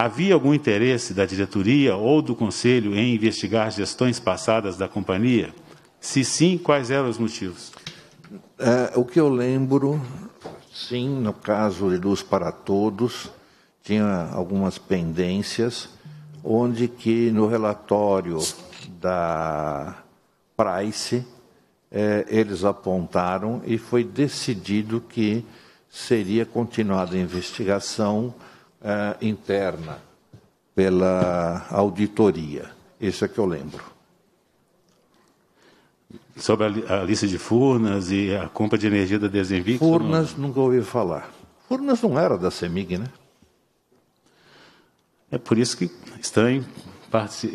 Havia algum interesse da diretoria ou do conselho em investigar gestões passadas da companhia? Se sim, quais eram os motivos? É, o que eu lembro, sim, no caso de Luz para Todos, tinha algumas pendências, onde que no relatório da Price, é, eles apontaram e foi decidido que seria continuada a investigação uh, interna pela auditoria. Esse é que eu lembro. Sobre a, a lista de Furnas e a compra de energia da Desenvix? Furnas não... nunca ouvi falar. Furnas não era da CEMIG, né? É por isso que estranho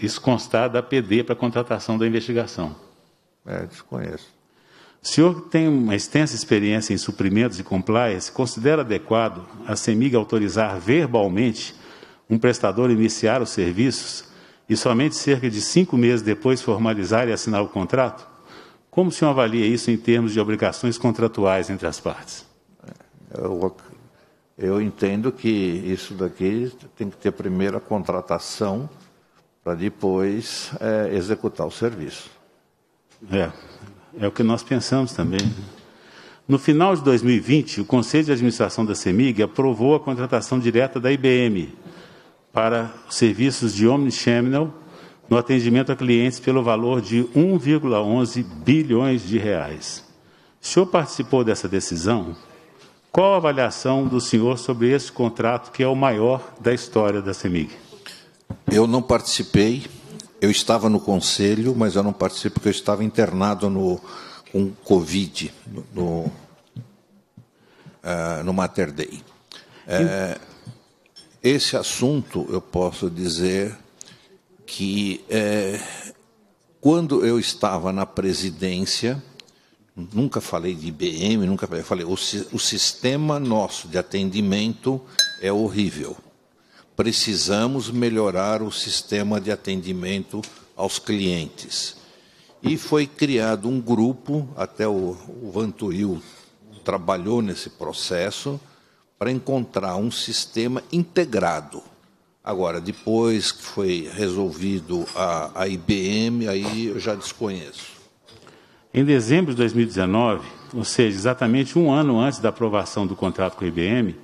isso constar da PD para contratação da investigação. É, desconheço. O senhor tem uma extensa experiência em suprimentos e compliance, considera adequado a CEMIG autorizar verbalmente um prestador iniciar os serviços e somente cerca de cinco meses depois formalizar e assinar o contrato? Como o senhor avalia isso em termos de obrigações contratuais entre as partes? É, eu, eu entendo que isso daqui tem que ter primeiro a contratação para depois é, executar o serviço. É, é o que nós pensamos também. Né? No final de 2020, o Conselho de Administração da CEMIG aprovou a contratação direta da IBM para serviços de Omnichannel no atendimento a clientes pelo valor de 1,11 bilhões de reais. O senhor participou dessa decisão? Qual a avaliação do senhor sobre esse contrato que é o maior da história da CEMIG? Eu não participei, eu estava no conselho, mas eu não participei porque eu estava internado no, com Covid, no, no eh, Mater Dei. É, esse assunto, eu posso dizer que é, quando eu estava na presidência, nunca falei de IBM, nunca falei, falei o, o sistema nosso de atendimento é horrível precisamos melhorar o sistema de atendimento aos clientes. E foi criado um grupo, até o, o trabalhou nesse processo, para encontrar um sistema integrado. Agora, depois que foi resolvido a, a IBM, aí eu já desconheço. Em dezembro de 2019, ou seja, exatamente um ano antes da aprovação do contrato com a IBM,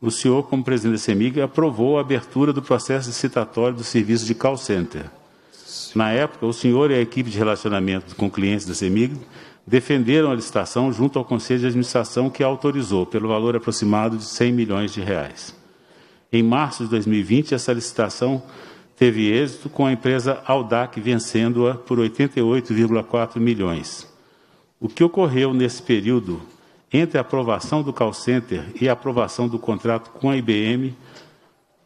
o senhor, como presidente da CEMIG, aprovou a abertura do processo licitatório do serviço de call center. Na época, o senhor e a equipe de relacionamento com clientes da CEMIG defenderam a licitação junto ao Conselho de Administração que a autorizou, pelo valor aproximado de 100 milhões de reais. Em março de 2020, essa licitação teve êxito com a empresa Aldac vencendo-a por 88,4 milhões. O que ocorreu nesse período entre a aprovação do call center e a aprovação do contrato com a IBM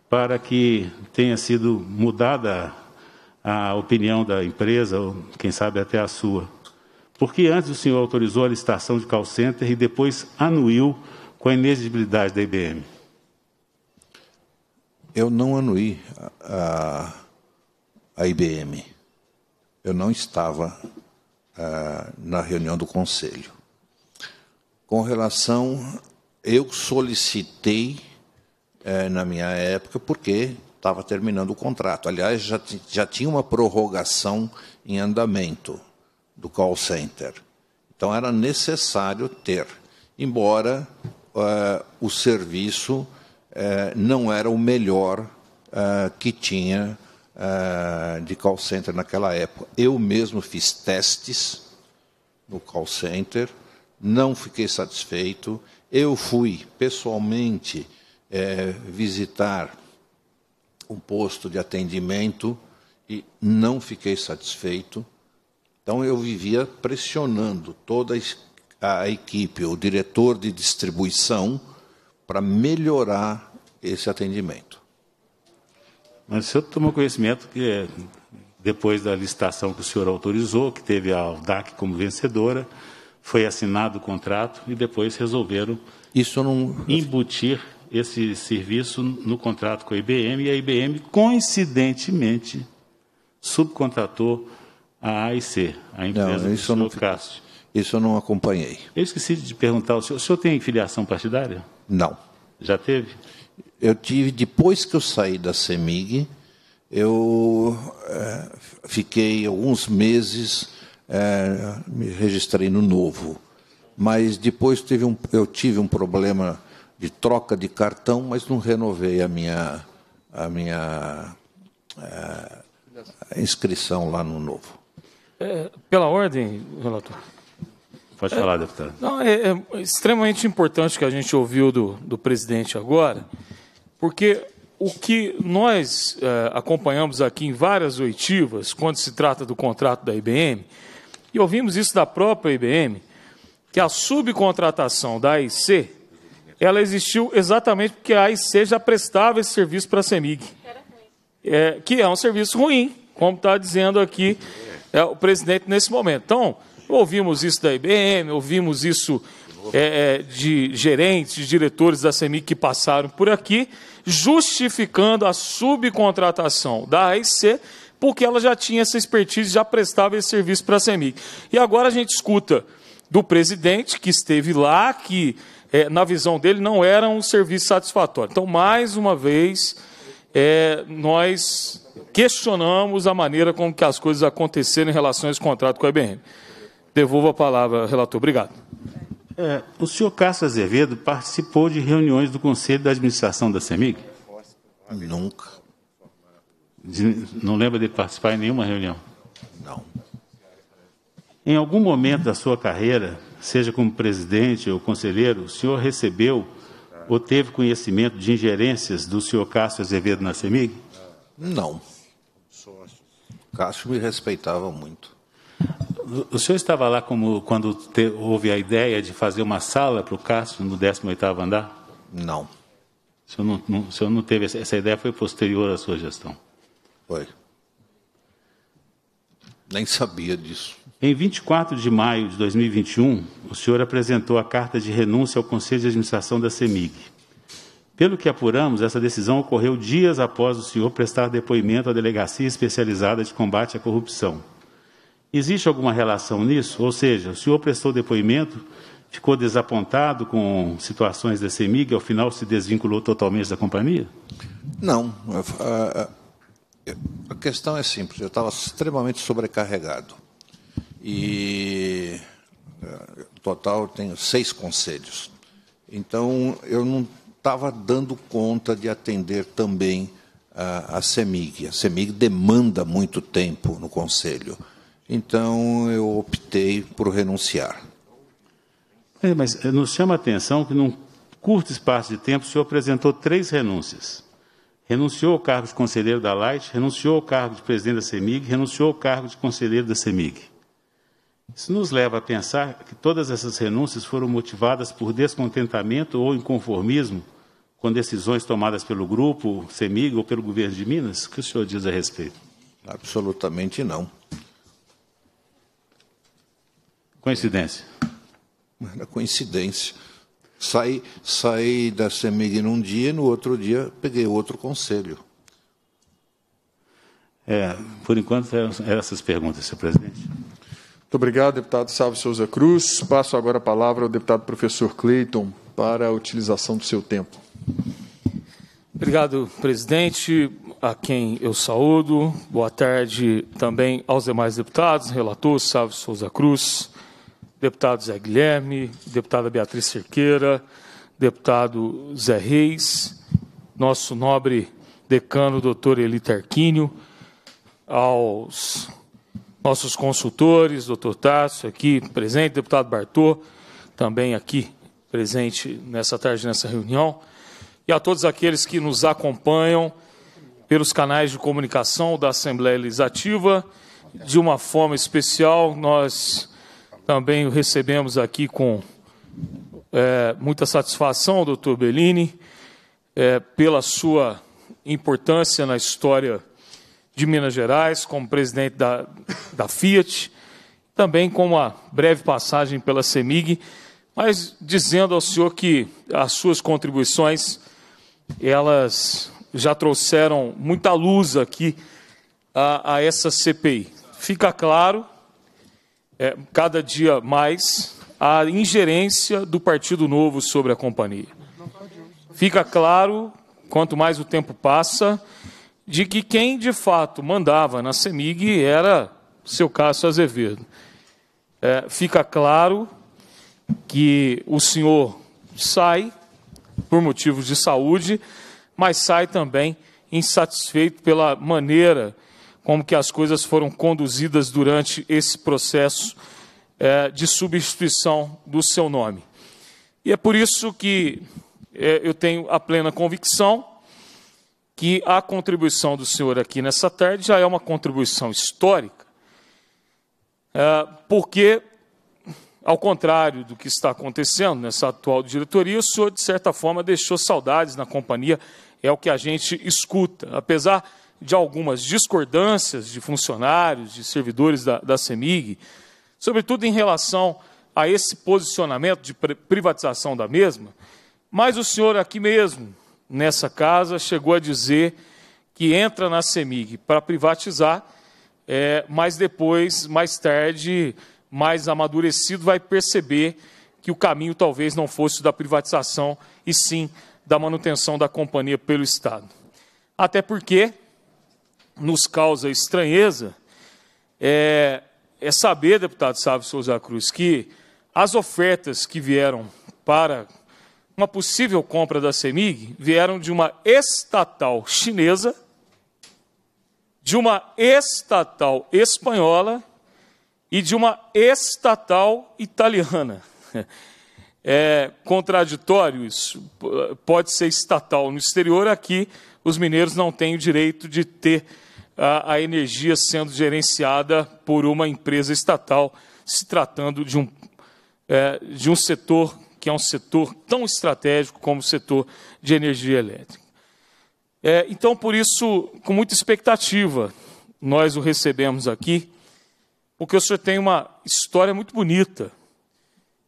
para que tenha sido mudada a opinião da empresa, ou quem sabe até a sua. Porque antes o senhor autorizou a licitação de call center e depois anuiu com a inexigibilidade da IBM? Eu não anuí a, a, IBM. Eu não estava a, ah, na reunião do conselho com relação. Eu solicitei é, na minha época, porque estava terminando o contrato. Aliás, já, já tinha uma prorrogação em andamento do call center. Então, era necessário ter, embora eh, o serviço eh, não era o melhor que tinha de call center naquela época. Eu mesmo fiz testes no call center não fiquei satisfeito. Eu fui pessoalmente é, visitar um posto de atendimento e não fiquei satisfeito. Então eu vivia pressionando toda a equipe, o diretor de distribuição, para melhorar esse atendimento. Mas o senhor tomou conhecimento que depois da licitação que o senhor autorizou, que teve a DAC como vencedora, foi assinado o contrato e depois resolveram Isso não... embutir esse serviço no contrato com a IBM e a IBM, coincidentemente, subcontratou a AIC, a empresa não, isso do não Castro. Isso eu não acompanhei. Eu esqueci de perguntar, o senhor, o senhor tem filiação partidária? Não. Já teve? Eu tive, depois que eu saí da CEMIG, eu é, fiquei alguns meses é, me registrei no novo. Mas depois teve um, eu tive um problema de troca de cartão, mas não renovei a minha, a minha é, inscrição lá no novo. É, pela ordem, relator. Pode falar, é, deputado. Não, é, é, extremamente importante que a gente ouviu do, do presidente agora, porque o que nós é, acompanhamos aqui em várias oitivas, quando se trata do contrato da IBM, e ouvimos isso da própria IBM, que a subcontratação da AIC, ela existiu exatamente porque a AIC já prestava esse serviço para a CEMIG, é, que é um serviço ruim, como está dizendo aqui é, o presidente nesse momento. Então, ouvimos isso da IBM, ouvimos isso é, é, de gerentes, de diretores da CEMIG que passaram por aqui, justificando a subcontratação da AIC porque ela já tinha essa expertise, já prestava esse serviço para a CEMIG. E agora a gente escuta do presidente que esteve lá, que é, na visão dele não era um serviço satisfatório. Então, mais uma vez, é, nós questionamos a maneira como que as coisas aconteceram em relação a esse contrato com a IBM. Devolvo a palavra, relator. Obrigado. É, o senhor Cássio Azevedo participou de reuniões do Conselho de Administração da CEMIG? Nunca. De, não lembra de participar em nenhuma reunião? Não. Em algum momento da sua carreira, seja como presidente ou conselheiro, o senhor recebeu ou teve conhecimento de ingerências do senhor Cássio Azevedo na CEMIG? Não. Cássio me respeitava muito. O senhor estava lá como, quando te, houve a ideia de fazer uma sala para o Cássio no 18º andar? Não. O senhor não, não, o senhor não teve essa, essa ideia foi posterior à sua gestão? Foi. Nem sabia disso. Em 24 de maio de 2021, o senhor apresentou a carta de renúncia ao Conselho de Administração da CEMIG. Pelo que apuramos, essa decisão ocorreu dias após o senhor prestar depoimento à Delegacia Especializada de Combate à Corrupção. Existe alguma relação nisso? Ou seja, o senhor prestou depoimento, ficou desapontado com situações da CEMIG e ao final se desvinculou totalmente da companhia? Não. A questão é simples. Eu estava extremamente sobrecarregado. E, no eh, total, eu tenho seis conselhos. Então, eu não estava dando conta de atender também a, a CEMIG. A CEMIG demanda muito tempo no conselho. Então, eu optei por renunciar. É, mas eh, nos chama a atenção que, num curto espaço de tempo, o senhor apresentou três renúncias renunciou ao cargo de conselheiro da Light, renunciou ao cargo de presidente da CEMIG, renunciou ao cargo de conselheiro da CEMIG. Isso nos leva a pensar que todas essas renúncias foram motivadas por descontentamento ou inconformismo com decisões tomadas pelo grupo CEMIG ou pelo governo de Minas? O que o senhor diz a respeito? Absolutamente não. Coincidência. Era coincidência. Saí, saí da CEMIG num dia e no outro dia peguei outro conselho. É, por enquanto, eram essas perguntas, senhor presidente. Muito obrigado, deputado Salve Souza Cruz. Passo agora a palavra ao deputado professor Cleiton para a utilização do seu tempo. Obrigado, presidente, a quem eu saúdo. Boa tarde também aos demais deputados, relator Salve Souza Cruz deputado Zé Guilherme, deputada Beatriz Cerqueira, deputado Zé Reis, nosso nobre decano, doutor Eli Tarquínio, aos nossos consultores, doutor Tasso aqui presente, deputado Bartô, também aqui presente nessa tarde, nessa reunião, e a todos aqueles que nos acompanham pelos canais de comunicação da Assembleia Legislativa. De uma forma especial, nós também o recebemos aqui com é, muita satisfação, doutor Bellini, é, pela sua importância na história de Minas Gerais, como presidente da, da Fiat, também com uma breve passagem pela CEMIG, mas dizendo ao senhor que as suas contribuições, elas já trouxeram muita luz aqui a, a essa CPI. Fica claro é, cada dia mais a ingerência do Partido Novo sobre a companhia. Fica claro, quanto mais o tempo passa, de que quem de fato mandava na CEMIG era seu Cássio Azevedo. É, fica claro que o senhor sai por motivos de saúde, mas sai também insatisfeito pela maneira como que as coisas foram conduzidas durante esse processo é, de substituição do seu nome. E é por isso que é, eu tenho a plena convicção que a contribuição do Senhor aqui nessa tarde já é uma contribuição histórica, é, porque, ao contrário do que está acontecendo nessa atual diretoria, o Senhor, de certa forma, deixou saudades na companhia, é o que a gente escuta. Apesar de algumas discordâncias de funcionários, de servidores da, da CEMIG, sobretudo em relação a esse posicionamento de privatização da mesma, mas o senhor aqui mesmo, nessa casa, chegou a dizer que entra na CEMIG para privatizar, é, mas depois, mais tarde, mais amadurecido, vai perceber que o caminho talvez não fosse da privatização, e sim da manutenção da companhia pelo Estado. Até porque nos causa estranheza é, é saber, deputado Sávio Souza Cruz, que as ofertas que vieram para uma possível compra da CEMIG vieram de uma estatal chinesa, de uma estatal espanhola e de uma estatal italiana. É contraditório isso? Pode ser estatal no exterior, aqui os mineiros não têm o direito de ter a, a energia sendo gerenciada por uma empresa estatal, se tratando de um, é, de um setor que é um setor tão estratégico como o setor de energia elétrica. É, então, por isso, com muita expectativa, nós o recebemos aqui, porque o senhor tem uma história muito bonita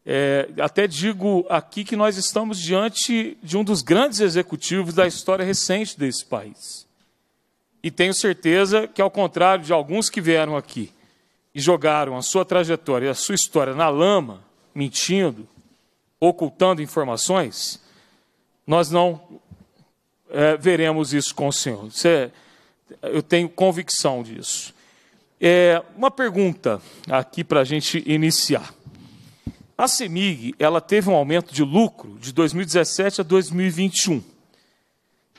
é, até digo aqui que nós estamos diante de um dos grandes executivos da história recente desse país. E tenho certeza que, ao contrário de alguns que vieram aqui e jogaram a sua trajetória e a sua história na lama, mentindo, ocultando informações, nós não é, veremos isso com o Senhor. Isso é, eu tenho convicção disso. É, uma pergunta aqui para a gente iniciar. A CEMIG ela teve um aumento de lucro de 2017 a 2021,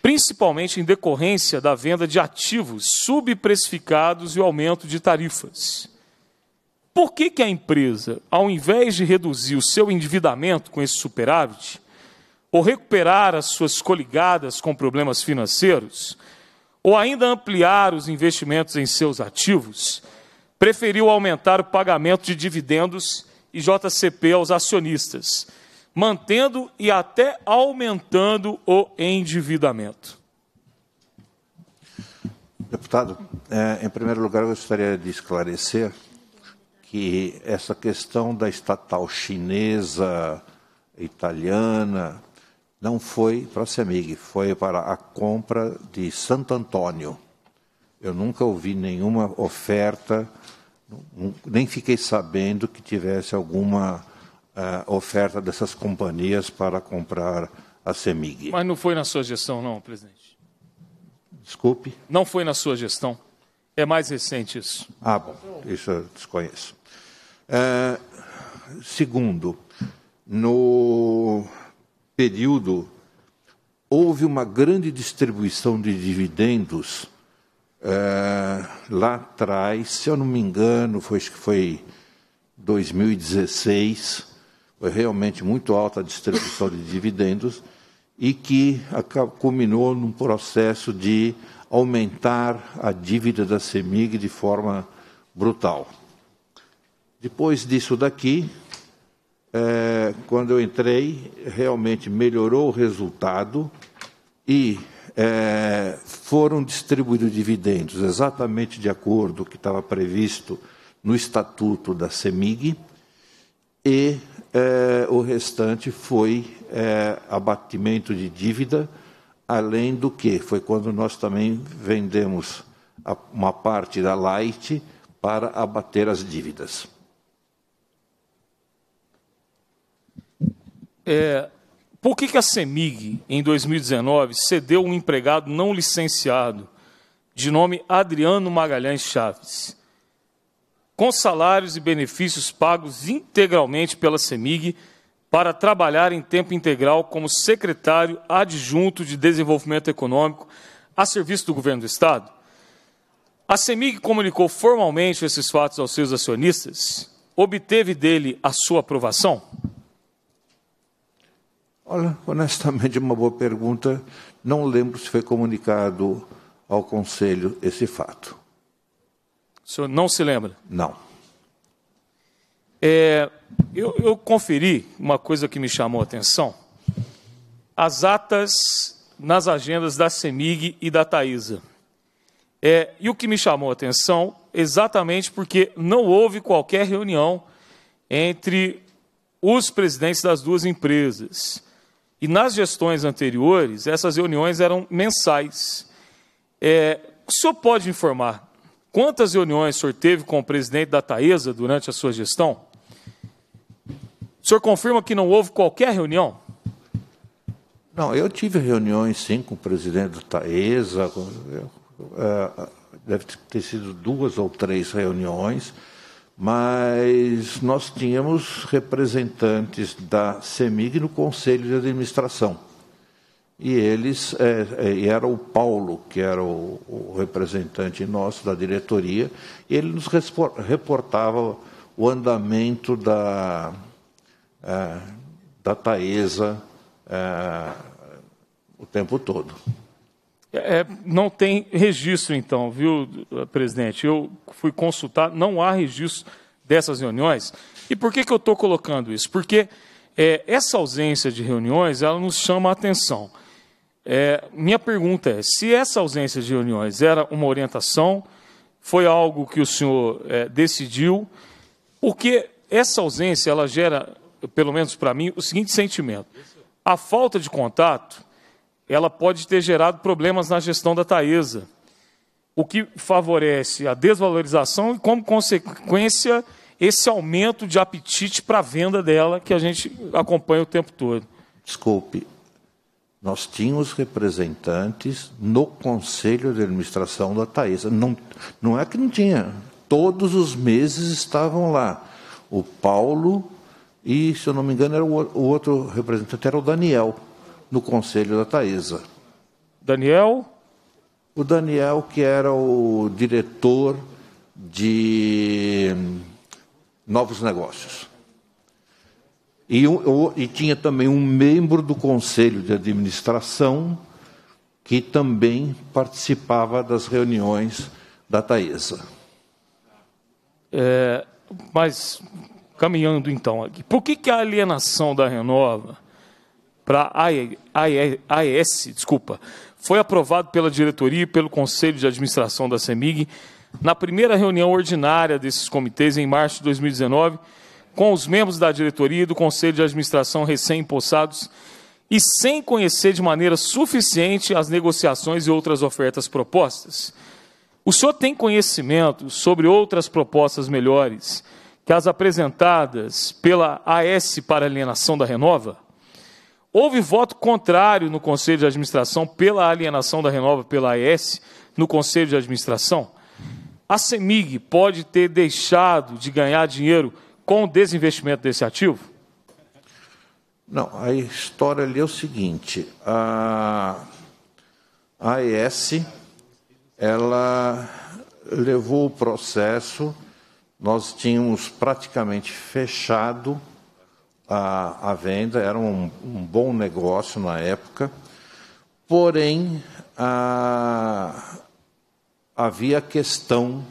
principalmente em decorrência da venda de ativos subprecificados e o aumento de tarifas. Por que, que a empresa, ao invés de reduzir o seu endividamento com esse superávit, ou recuperar as suas coligadas com problemas financeiros, ou ainda ampliar os investimentos em seus ativos, preferiu aumentar o pagamento de dividendos e JCP aos acionistas, mantendo e até aumentando o endividamento. Deputado, é, em primeiro lugar, eu gostaria de esclarecer que essa questão da estatal chinesa, italiana, não foi para a CEMIG, foi para a compra de Santo Antônio. Eu nunca ouvi nenhuma oferta nem fiquei sabendo que tivesse alguma uh, oferta dessas companhias para comprar a CEMIG. Mas não foi na sua gestão, não, presidente. Desculpe? Não foi na sua gestão. É mais recente isso. Ah, bom, isso eu desconheço. Uh, segundo, no período houve uma grande distribuição de dividendos é, lá atrás, se eu não me engano, foi foi 2016, foi realmente muito alta a distribuição de dividendos e que culminou num processo de aumentar a dívida da Semig de forma brutal. Depois disso daqui, é, quando eu entrei, realmente melhorou o resultado e é, foram distribuídos dividendos exatamente de acordo com o que estava previsto no estatuto da CEMIG e é, o restante foi é, abatimento de dívida, além do que foi quando nós também vendemos a, uma parte da Light para abater as dívidas. É, por que, que a CEMIG, em 2019, cedeu um empregado não licenciado, de nome Adriano Magalhães Chaves, com salários e benefícios pagos integralmente pela CEMIG, para trabalhar em tempo integral como secretário adjunto de desenvolvimento econômico a serviço do governo do Estado? A CEMIG comunicou formalmente esses fatos aos seus acionistas? Obteve dele a sua aprovação? Olha, honestamente, uma boa pergunta. Não lembro se foi comunicado ao Conselho esse fato. O senhor não se lembra? Não. É, eu, eu conferi uma coisa que me chamou a atenção. As atas nas agendas da CEMIG e da Taísa. É, e o que me chamou a atenção, exatamente porque não houve qualquer reunião entre os presidentes das duas empresas. E nas gestões anteriores, essas reuniões eram mensais. É, o senhor pode informar quantas reuniões o senhor teve com o presidente da Taesa durante a sua gestão? O senhor confirma que não houve qualquer reunião? Não, eu tive reuniões, sim, com o presidente da Taesa. É, deve ter sido duas ou três reuniões mas nós tínhamos representantes da CEMIG no Conselho de Administração. E eles, é, é era o Paulo, que era o, o, representante nosso da diretoria, e ele nos reportava o andamento da, é, da Taesa é, o tempo todo. É, não tem registro, então, viu, presidente? Eu fui consultar, não há registro dessas reuniões. E por que, que eu estou colocando isso? Porque é, essa ausência de reuniões, ela nos chama a atenção. É, minha pergunta é, se essa ausência de reuniões era uma orientação, foi algo que o senhor é, decidiu, porque essa ausência, ela gera, pelo menos para mim, o seguinte sentimento. A falta de contato ela pode ter gerado problemas na gestão da Taesa, o que favorece a desvalorização e, como consequência, esse aumento de apetite para a venda dela que a gente acompanha o tempo todo. Desculpe, nós tínhamos representantes no conselho de administração da Taesa. Não, não é que não tinha, todos os meses estavam lá. O Paulo e, se eu não me engano, era o, o outro representante era o Daniel no conselho da Taesa. Daniel? O Daniel, que era o diretor de hum, novos negócios. E, o, e tinha também um membro do conselho de administração que também participava das reuniões da Taesa. É, mas, caminhando então aqui, por que, que a alienação da Renova para a AES, desculpa, foi aprovado pela diretoria e pelo Conselho de Administração da CEMIG na primeira reunião ordinária desses comitês em março de 2019, com os membros da diretoria e do Conselho de Administração recém-impossados e sem conhecer de maneira suficiente as negociações e outras ofertas propostas. O senhor tem conhecimento sobre outras propostas melhores que as apresentadas pela AS para alienação da Renova? Houve voto contrário no Conselho de Administração pela alienação da Renova pela AES no Conselho de Administração? A CEMIG pode ter deixado de ganhar dinheiro com o desinvestimento desse ativo? Não, a história ali é o seguinte: a AES ela levou o processo, nós tínhamos praticamente fechado a, a venda, era um, um bom negócio na época, porém a, havia a questão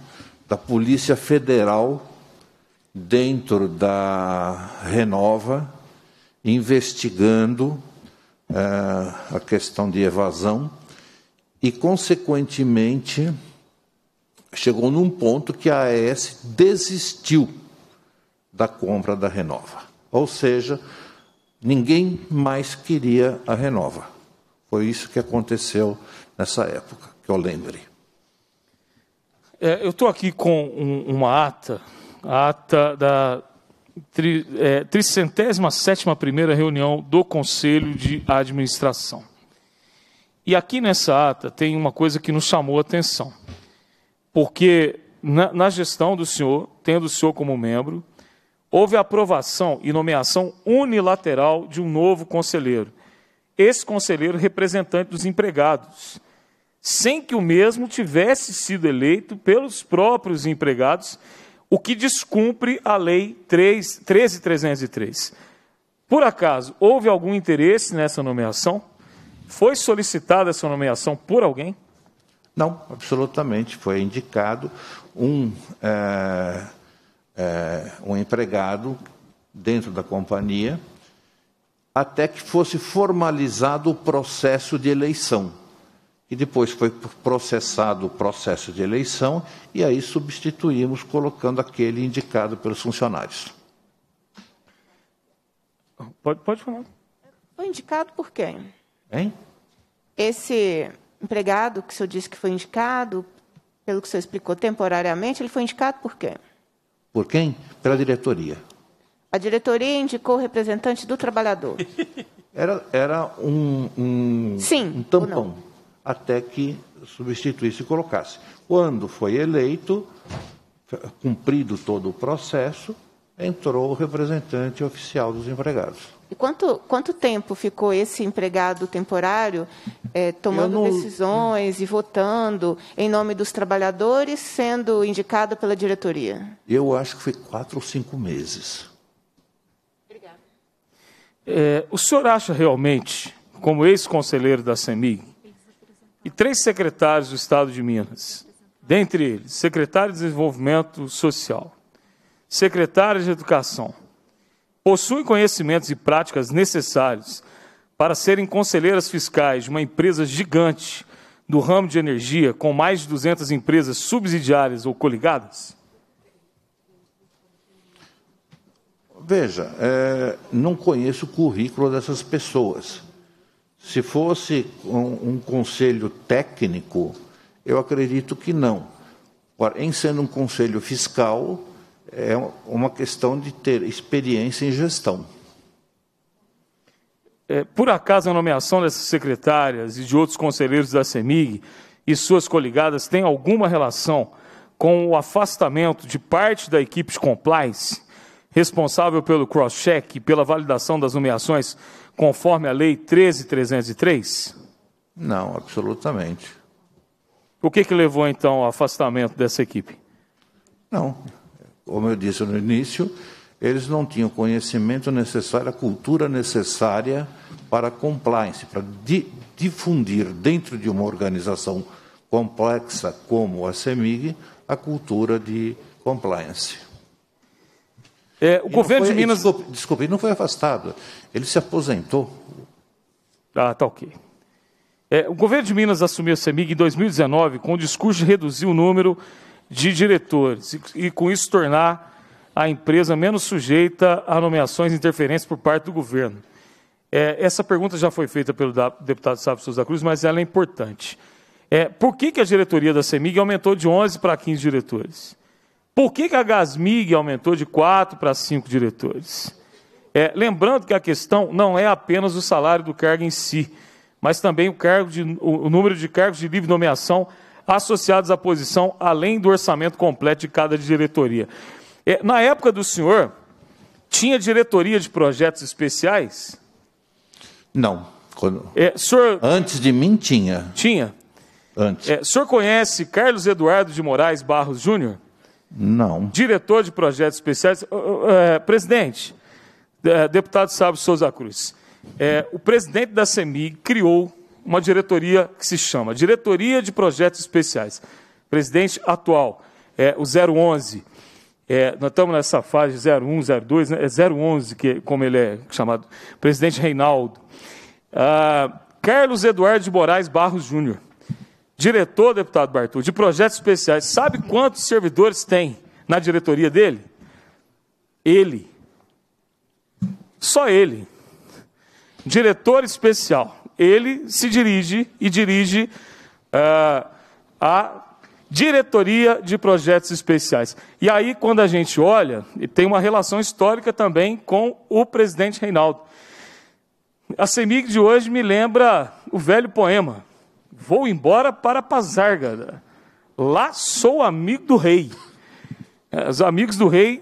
da Polícia Federal dentro da Renova investigando eh, a questão de evasão e, consequentemente, chegou num ponto que a AES desistiu da compra da Renova. Ou seja, ninguém mais queria a Renova. Foi isso que aconteceu nessa época, que eu lembre. É, eu estou aqui com um, uma ata, a ata da tri, é, tricentésima sétima primeira reunião do Conselho de Administração. E aqui nessa ata tem uma coisa que nos chamou a atenção, porque na, na gestão do senhor, tendo o senhor como membro, houve aprovação e nomeação unilateral de um novo conselheiro. Esse conselheiro representante dos empregados, sem que o mesmo tivesse sido eleito pelos próprios empregados, o que descumpre a Lei 13303. Por acaso, houve algum interesse nessa nomeação? Foi solicitada essa nomeação por alguém? Não, absolutamente. Foi indicado um. É é, um empregado dentro da companhia, até que fosse formalizado o processo de eleição. E depois foi processado o processo de eleição, e aí substituímos colocando aquele indicado pelos funcionários. Pode, pode falar. Foi indicado por quem? Hein? Esse empregado que o senhor disse que foi indicado, pelo que o senhor explicou temporariamente, ele foi indicado por quem? Por quem? Pela diretoria. A diretoria indicou o representante do trabalhador. Era, era um, um, Sim, um tampão, até que substituísse e colocasse. Quando foi eleito, cumprido todo o processo, entrou o representante oficial dos empregados. E quanto, quanto tempo ficou esse empregado temporário é, tomando não... decisões e votando em nome dos trabalhadores, sendo indicado pela diretoria? Eu acho que foi quatro ou cinco meses. Obrigada. É, o senhor acha realmente, como ex-conselheiro da CEMIG, e três secretários do Estado de Minas, dentre eles, secretário de Desenvolvimento Social, secretário de Educação, possuem conhecimentos e práticas necessários para serem conselheiras fiscais de uma empresa gigante do ramo de energia, com mais de 200 empresas subsidiárias ou coligadas? Veja, é, não conheço o currículo dessas pessoas. Se fosse um, um conselho técnico, eu acredito que não. Em sendo um conselho fiscal, é uma questão de ter experiência em gestão. É, por acaso a nomeação dessas secretárias e de outros conselheiros da CEMIG e suas coligadas tem alguma relação com o afastamento de parte da equipe de compliance responsável pelo cross-check e pela validação das nomeações conforme a Lei 13.303? Não, absolutamente. O que, que levou então ao afastamento dessa equipe? Não, como eu disse no início, eles não tinham conhecimento necessário, a cultura necessária para compliance, para di difundir dentro de uma organização complexa como a CEMIG a cultura de compliance. É, o e governo foi, de Minas. Desculpe, não foi afastado, ele se aposentou. Ah, tá ok. É, o governo de Minas assumiu a CEMIG em 2019 com o discurso de reduzir o número de diretores e, e com isso tornar a empresa menos sujeita a nomeações e interferências por parte do governo? É, essa pergunta já foi feita pelo da, deputado Sábio Souza da Cruz, mas ela é importante. É, por que, que a diretoria da CEMIG aumentou de 11 para 15 diretores? Por que, que a Gasmig aumentou de 4 para 5 diretores? É, lembrando que a questão não é apenas o salário do cargo em si, mas também o, cargo de, o, o número de cargos de livre nomeação associados à posição, além do orçamento completo de cada diretoria. É, na época do senhor, tinha diretoria de projetos especiais? Não. Quando... É, senhor... Antes de mim, tinha. Tinha? Antes. É, o senhor conhece Carlos Eduardo de Moraes Barros Júnior? Não. Diretor de projetos especiais? É, presidente, é, deputado Sábio Souza Cruz, é, o presidente da CEMIG criou uma diretoria que se chama Diretoria de Projetos Especiais. presidente atual é o 011. É, nós estamos nessa fase 01, 02, né? é 011, que, como ele é chamado, presidente Reinaldo. Ah, Carlos Eduardo de Moraes Barros Júnior, diretor, deputado Bartol, de projetos especiais. Sabe quantos servidores tem na diretoria dele? Ele. Só ele. Diretor especial ele se dirige e dirige uh, a diretoria de projetos especiais. E aí, quando a gente olha, e tem uma relação histórica também com o presidente Reinaldo. A CEMIG de hoje me lembra o velho poema: Vou embora para Pazárgada, lá sou amigo do rei. Os amigos do rei,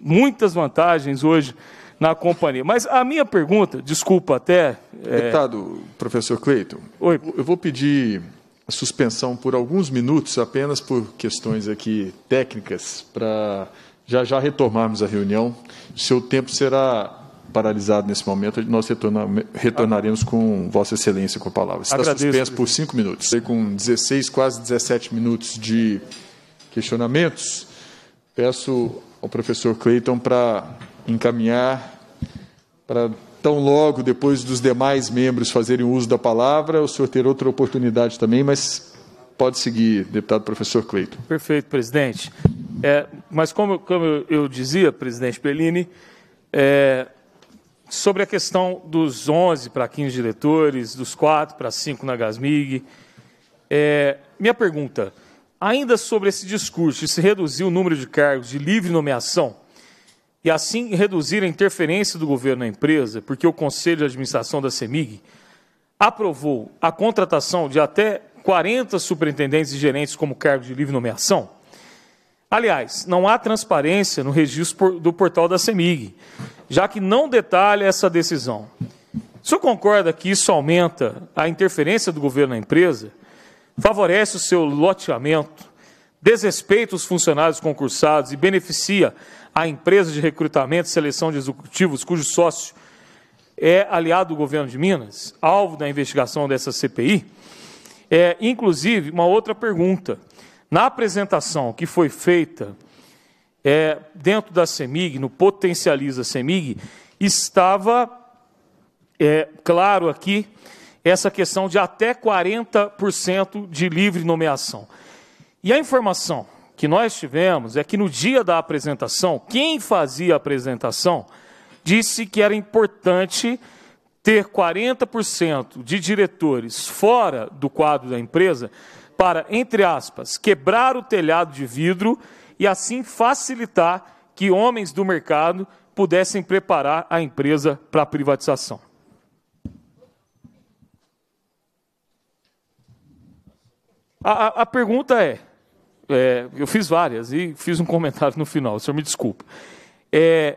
muitas vantagens hoje na companhia. Mas a minha pergunta, desculpa até. É... Deputado, professor Cleiton, Oi. eu vou pedir suspensão por alguns minutos, apenas por questões aqui técnicas, para já já retomarmos a reunião. Seu tempo será paralisado nesse momento, nós retorna, retornaremos com Vossa Excelência com a palavra. Está Agradeço, suspenso por cinco minutos. Com 16, quase 17 minutos de questionamentos, peço ao professor Cleiton para encaminhar para tão logo depois dos demais membros fazerem uso da palavra, o senhor ter outra oportunidade também, mas pode seguir, deputado professor Cleiton. Perfeito, presidente. É, mas como, como, eu dizia, presidente Bellini, é, sobre a questão dos 11 para 15 diretores, dos 4 para 5 na Gasmig, é, minha pergunta, ainda sobre esse discurso de se reduzir o número de cargos de livre nomeação, e assim reduzir a interferência do governo na empresa, porque o Conselho de Administração da CEMIG aprovou a contratação de até 40 superintendentes e gerentes como cargo de livre nomeação? Aliás, não há transparência no registro do portal da CEMIG, já que não detalha essa decisão. O senhor concorda que isso aumenta a interferência do governo na empresa, favorece o seu loteamento, desrespeita os funcionários concursados e beneficia a empresa de recrutamento e seleção de executivos, cujo sócio é aliado do governo de Minas, alvo da investigação dessa CPI, é, inclusive, uma outra pergunta. Na apresentação que foi feita é, dentro da CEMIG, no Potencializa CEMIG, estava é, claro aqui essa questão de até 40% de livre nomeação. E a informação que nós tivemos é que no dia da apresentação, quem fazia a apresentação disse que era importante ter 40% de diretores fora do quadro da empresa para, entre aspas, quebrar o telhado de vidro e assim facilitar que homens do mercado pudessem preparar a empresa para a privatização. A, a, a pergunta é: é, eu fiz várias e fiz um comentário no final, o senhor me desculpa. É,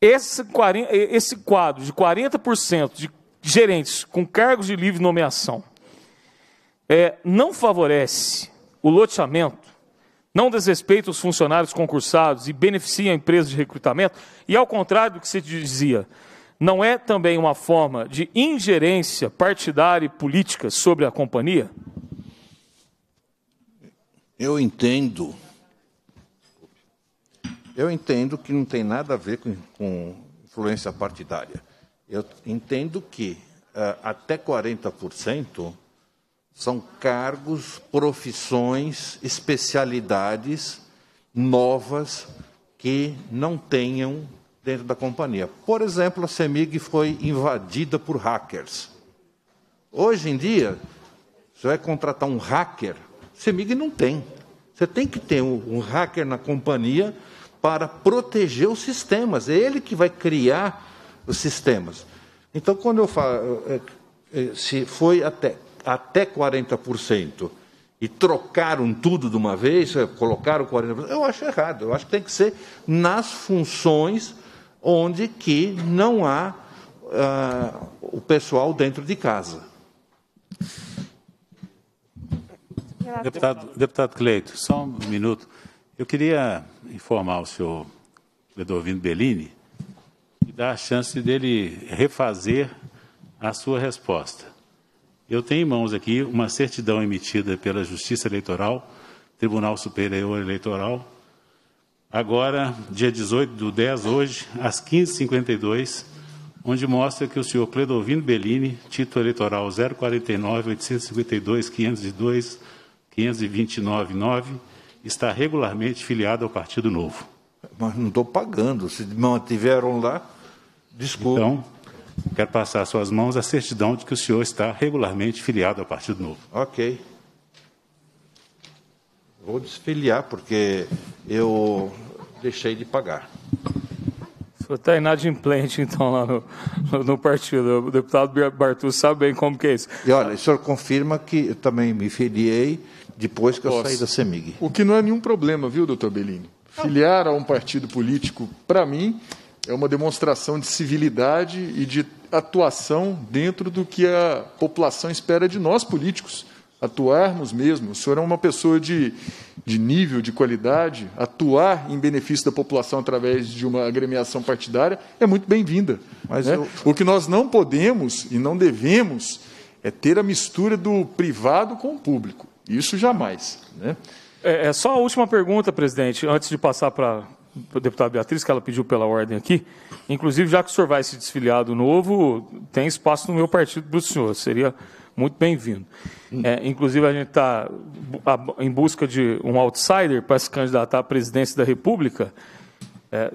esse, esse quadro de 40% de gerentes com cargos de livre nomeação é, não favorece o loteamento, não desrespeita os funcionários concursados e beneficia a empresa de recrutamento, e ao contrário do que se dizia, não é também uma forma de ingerência partidária e política sobre a companhia? Eu entendo. Eu entendo que não tem nada a ver com, com influência partidária. Eu entendo que uh, até 40% são cargos, profissões, especialidades novas que não tenham dentro da companhia. Por exemplo, a CEMIG foi invadida por hackers. Hoje em dia, você vai contratar um hacker, CEMIG não tem. Você tem que ter um, hacker na companhia para proteger os sistemas. É ele que vai criar os sistemas. Então, quando eu falo se foi até, até 40% e trocaram tudo de uma vez, eh, colocaram 40%, eu acho errado. Eu acho que tem que ser nas funções onde que não há ah, o pessoal dentro de casa. Deputado, deputado Cleito, só um minuto. Eu queria informar o senhor Bedovino Bellini e dar a chance dele refazer a sua resposta. Eu tenho em mãos aqui uma certidão emitida pela Justiça Eleitoral, Tribunal Superior Eleitoral, agora, dia 18 do 10, hoje, às 15h52, onde mostra que o senhor Cledovino Bellini, título eleitoral 049 852 502 529.9 está regularmente filiado ao Partido Novo. Mas não estou pagando. Se mantiveram lá, desculpa. Então, quero passar às suas mãos a certidão de que o senhor está regularmente filiado ao Partido Novo. Ok. Vou desfiliar, porque eu deixei de pagar. O senhor está inadimplente, então, lá no, no, partido. O deputado Bartu sabe bem como que é isso. E olha, o senhor confirma que eu também me filiei depois que eu Nossa. saí da CEMIG. O que não é nenhum problema, viu, doutor Bellini? Filiar a um partido político, para mim, é uma demonstração de civilidade e de atuação dentro do que a população espera de nós políticos. Atuarmos mesmo. O senhor é uma pessoa de, de nível, de qualidade. Atuar em benefício da população através de uma agremiação partidária é muito bem-vinda. Mas né? eu... O que nós não podemos e não devemos é ter a mistura do privado com o público. Isso jamais. Né? É, é só a última pergunta, presidente, antes de passar para a deputada Beatriz, que ela pediu pela ordem aqui. Inclusive, já que o senhor vai se desfiliado novo, tem espaço no meu partido para o senhor. Seria muito bem-vindo. É, inclusive, a gente está em busca de um outsider para se candidatar à presidência da República. É,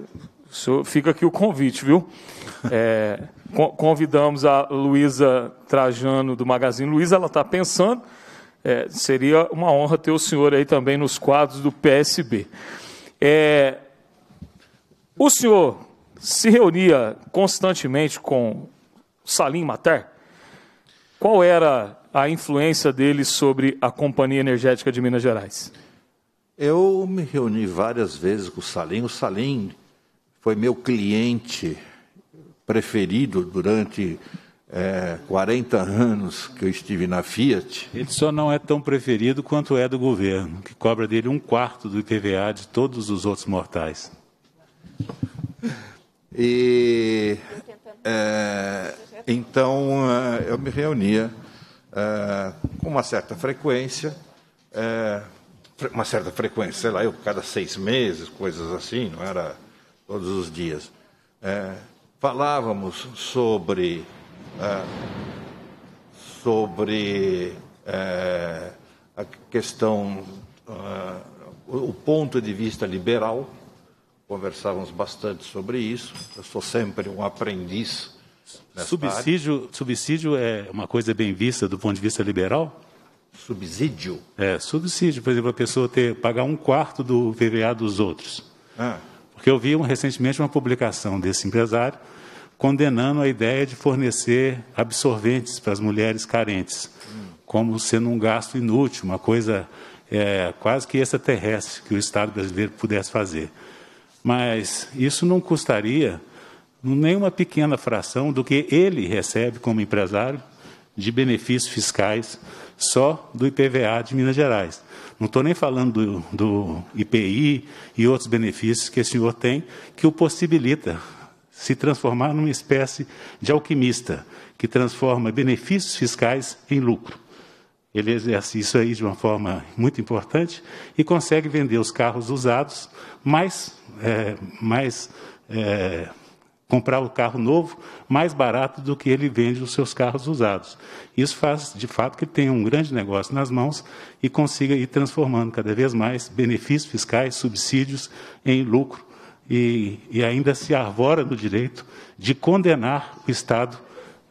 fica aqui o convite, viu? É, convidamos a Luísa Trajano, do Magazine Luiza, ela está pensando, é, seria uma honra ter o senhor aí também nos quadros do PSB. É, o senhor se reunia constantemente com Salim Matar? Qual era a influência dele sobre a Companhia Energética de Minas Gerais? Eu me reuni várias vezes com o Salim. O Salim foi meu cliente preferido durante é, 40 anos que eu estive na Fiat. Ele só não é tão preferido quanto é do governo, que cobra dele um quarto do IPVA de todos os outros mortais. E é, então é, eu me reunia é, com uma certa frequência, é, uma certa frequência, sei lá, eu cada seis meses, coisas assim, não era todos os dias. É, falávamos sobre é, sobre é, a questão, é, o ponto de vista liberal. Conversávamos bastante sobre isso. Eu sou sempre um aprendiz. Subsídio, área. subsídio é uma coisa bem vista do ponto de vista liberal? Subsídio? É, subsídio. Por exemplo, a pessoa ter, pagar um quarto do VVA dos outros. Ah. Porque eu vi um, recentemente uma publicação desse empresário condenando a ideia de fornecer absorventes para as mulheres carentes, como sendo um gasto inútil, uma coisa é, quase que extraterrestre que o Estado brasileiro pudesse fazer. Mas isso não custaria nenhuma pequena fração do que ele recebe como empresário de benefícios fiscais só do IPVA de Minas Gerais. Não estou nem falando do, do IPI e outros benefícios que o senhor tem, que o possibilita se transformar numa espécie de alquimista que transforma benefícios fiscais em lucro. Ele exerce isso aí de uma forma muito importante e consegue vender os carros usados, mais, é, mais é, comprar o carro novo mais barato do que ele vende os seus carros usados. Isso faz, de fato, que ele tenha um grande negócio nas mãos e consiga ir transformando cada vez mais benefícios fiscais, subsídios em lucro e, e ainda se arvora no direito de condenar o Estado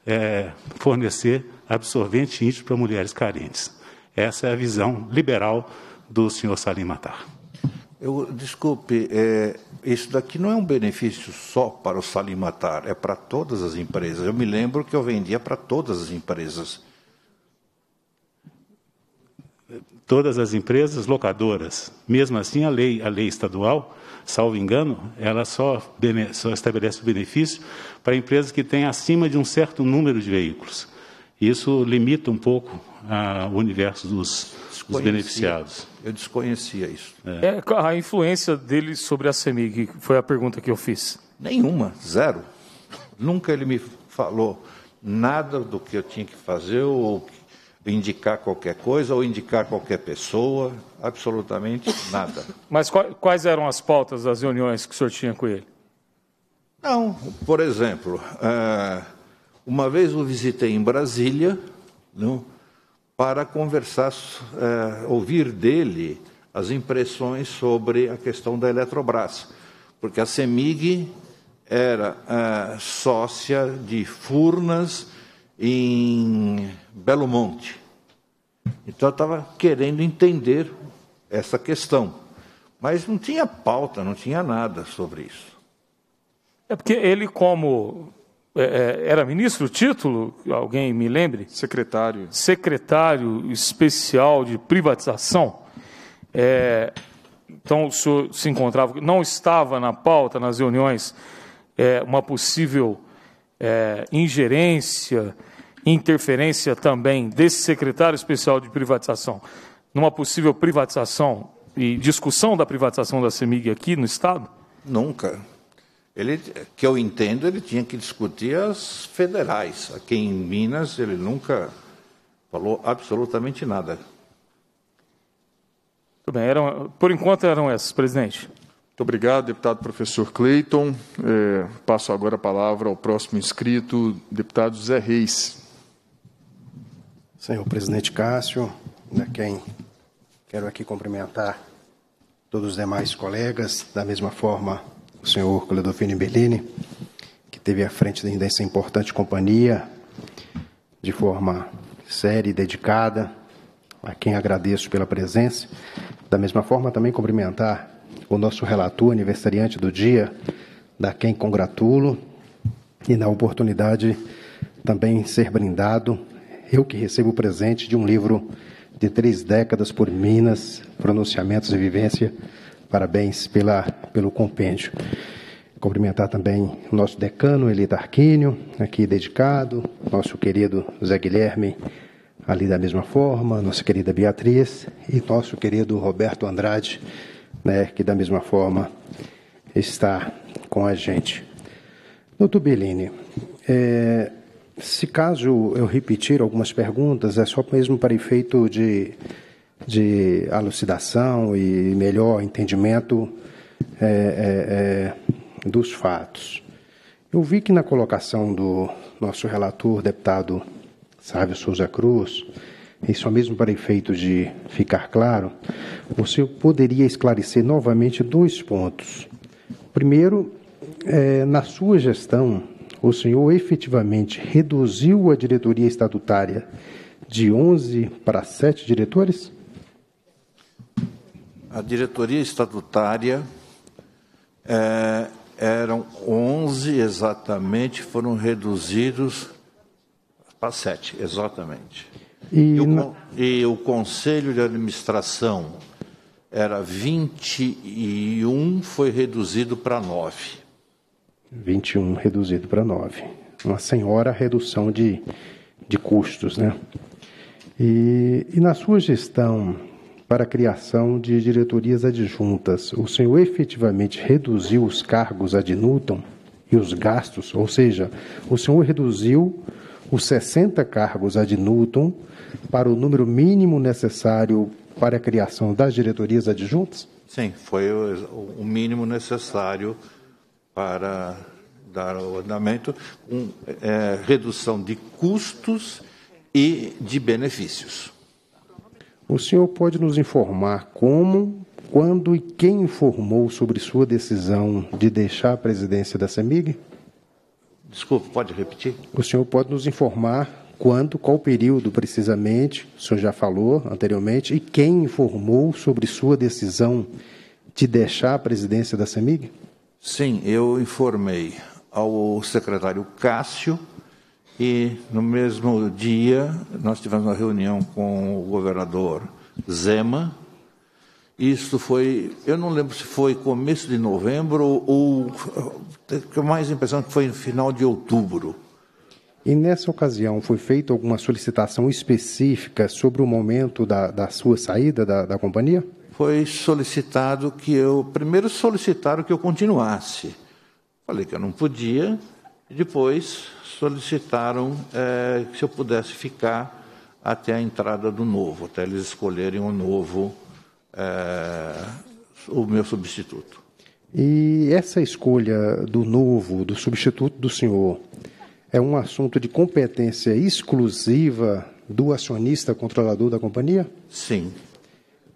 é, fornecer absorvente íntimo para mulheres carentes. Essa é a visão liberal do senhor Salim Matar. Eu, desculpe, é, isso daqui não é um benefício só para o Salim Matar, é para todas as empresas. Eu me lembro que eu vendia para todas as empresas. Todas as empresas locadoras. Mesmo assim, a lei, a lei estadual salvo engano, ela só, só estabelece o benefício para empresas que têm acima de um certo número de veículos. Isso limita um pouco a, ah, o universo dos, dos, beneficiados. Eu desconhecia isso. É. é. a influência dele sobre a CEMIG foi a pergunta que eu fiz. Nenhuma, zero. Nunca ele me falou nada do que eu tinha que fazer ou indicar qualquer coisa ou indicar qualquer pessoa absolutamente nada. Mas quais eram as pautas das reuniões que o senhor tinha com ele? Não, por exemplo, eh, uma vez o visitei em Brasília não, né, para conversar, eh, ouvir dele as impressões sobre a questão da Eletrobras, porque a CEMIG era eh, sócia de Furnas em Belo Monte. Então eu estava querendo entender essa questão. Mas não tinha pauta, não tinha nada sobre isso. É porque ele, como é, é era ministro título, alguém me lembre? Secretário. Secretário especial de privatização. É, então o senhor se encontrava, não estava na pauta nas reuniões é, uma possível é, ingerência, interferência também desse secretário especial de privatização numa possível privatização e discussão da privatização da CEMIG aqui no Estado? Nunca. Ele, que eu entendo, ele tinha que discutir as federais. Aqui em Minas, ele nunca falou absolutamente nada. Tudo bem. Eram, por enquanto eram essas, presidente. Muito obrigado, deputado professor Clayton É, passo agora a palavra ao próximo inscrito, deputado Zé Reis. Senhor presidente Cássio, a né, quem quero aqui cumprimentar todos os demais colegas, da mesma forma o senhor Clodovino Berlini, que teve à frente dessa importante companhia de forma séria e dedicada, a quem agradeço pela presença. Da mesma forma, também cumprimentar o nosso relator aniversariante do dia, da quem congratulo, e na oportunidade também ser brindado, eu que recebo o presente de um livro de três décadas por Minas, pronunciamentos e vivência. Parabéns pela, pelo compêndio. Cumprimentar também o nosso decano, Elita Arquínio, aqui dedicado, nosso querido Zé Guilherme, ali da mesma forma, nossa querida Beatriz e nosso querido Roberto Andrade, né, que da mesma forma está com a gente. No Tubeline, é, se caso eu repetir algumas perguntas, é só mesmo para efeito de, de alucidação e melhor entendimento é, é, é, dos fatos. Eu vi que na colocação do nosso relator, deputado Sávio Souza Cruz, e só mesmo para efeito de ficar claro, você poderia esclarecer novamente dois pontos. Primeiro, é, na sua gestão, o senhor efetivamente reduziu a diretoria estatutária de 11 para 7 diretores? A diretoria estatutária é, eram 11 exatamente, foram reduzidos para 7, exatamente. E, e, o, na... e o conselho de administração era 21, foi reduzido para 9. 21 reduzido para 9. Uma senhora redução de, de custos, né? E, e na sua gestão para a criação de diretorias adjuntas, o senhor efetivamente reduziu os cargos ad nutum e os gastos, ou seja, o senhor reduziu os 60 cargos ad nutum para o número mínimo necessário para a criação das diretorias adjuntas? Sim, foi o mínimo necessário para dar ao andamento, um, é, redução de custos e de benefícios. O senhor pode nos informar como, quando e quem informou sobre sua decisão de deixar a presidência da CEMIG? Desculpe, pode repetir? O senhor pode nos informar quando, qual período precisamente, o senhor já falou anteriormente, e quem informou sobre sua decisão de deixar a presidência da CEMIG? Sim, eu informei ao secretário Cássio e no mesmo dia nós tivemos uma reunião com o governador Zema. Isso foi, eu não lembro se foi começo de novembro ou tenho mais a impressão é que foi no final de outubro. E nessa ocasião foi feita alguma solicitação específica sobre o momento da, da sua saída da, da companhia? foi solicitado que eu. Primeiro solicitaram que eu continuasse. Falei que eu não podia, e depois solicitaram é, que se eu pudesse ficar até a entrada do novo, até eles escolherem o um novo, é, o meu substituto. E essa escolha do novo, do substituto do senhor, é um assunto de competência exclusiva do acionista controlador da companhia? Sim,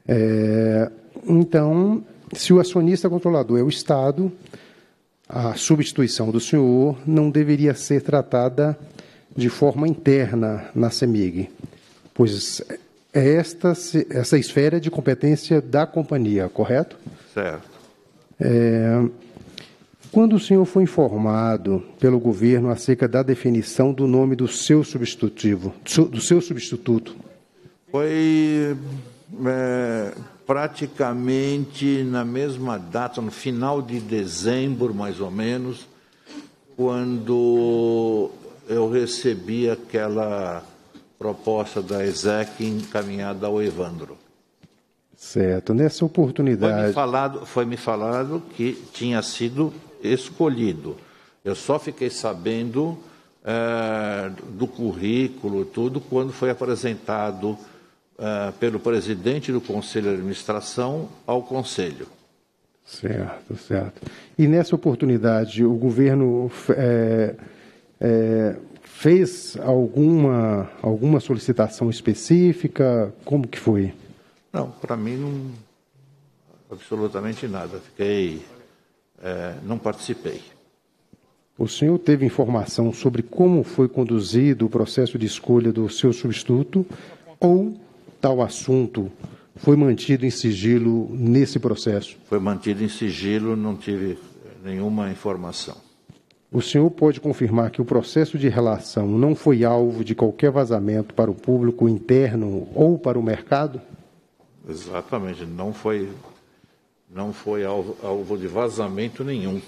é, então, se o acionista controlador é o Estado, a substituição do senhor não deveria ser tratada de forma interna na CEMIG, pois é esta essa esfera de competência da companhia, correto? Certo. É, quando o senhor foi informado pelo governo acerca da definição do nome do seu substitutivo, do seu substituto? Foi é, praticamente na mesma data, no final de dezembro, mais ou menos, quando eu recebi aquela proposta da ESEC encaminhada ao Evandro. Certo. Nessa oportunidade. Foi me falado, foi me falado que tinha sido escolhido. Eu só fiquei sabendo é, do currículo, tudo, quando foi apresentado eh, pelo presidente do Conselho de Administração ao Conselho. Certo, certo. E nessa oportunidade, o governo é, é, fez alguma, alguma solicitação específica? Como que foi? Não, para mim não absolutamente nada. Fiquei, é, não participei. O senhor teve informação sobre como foi conduzido o processo de escolha do seu substituto ou tal assunto foi mantido em sigilo nesse processo? Foi mantido em sigilo, não tive eh, nenhuma informação. O senhor pode confirmar que o processo de relação não foi alvo de qualquer vazamento para o público interno ou para o mercado? Exatamente, não foi, não foi alvo, alvo de vazamento nenhum.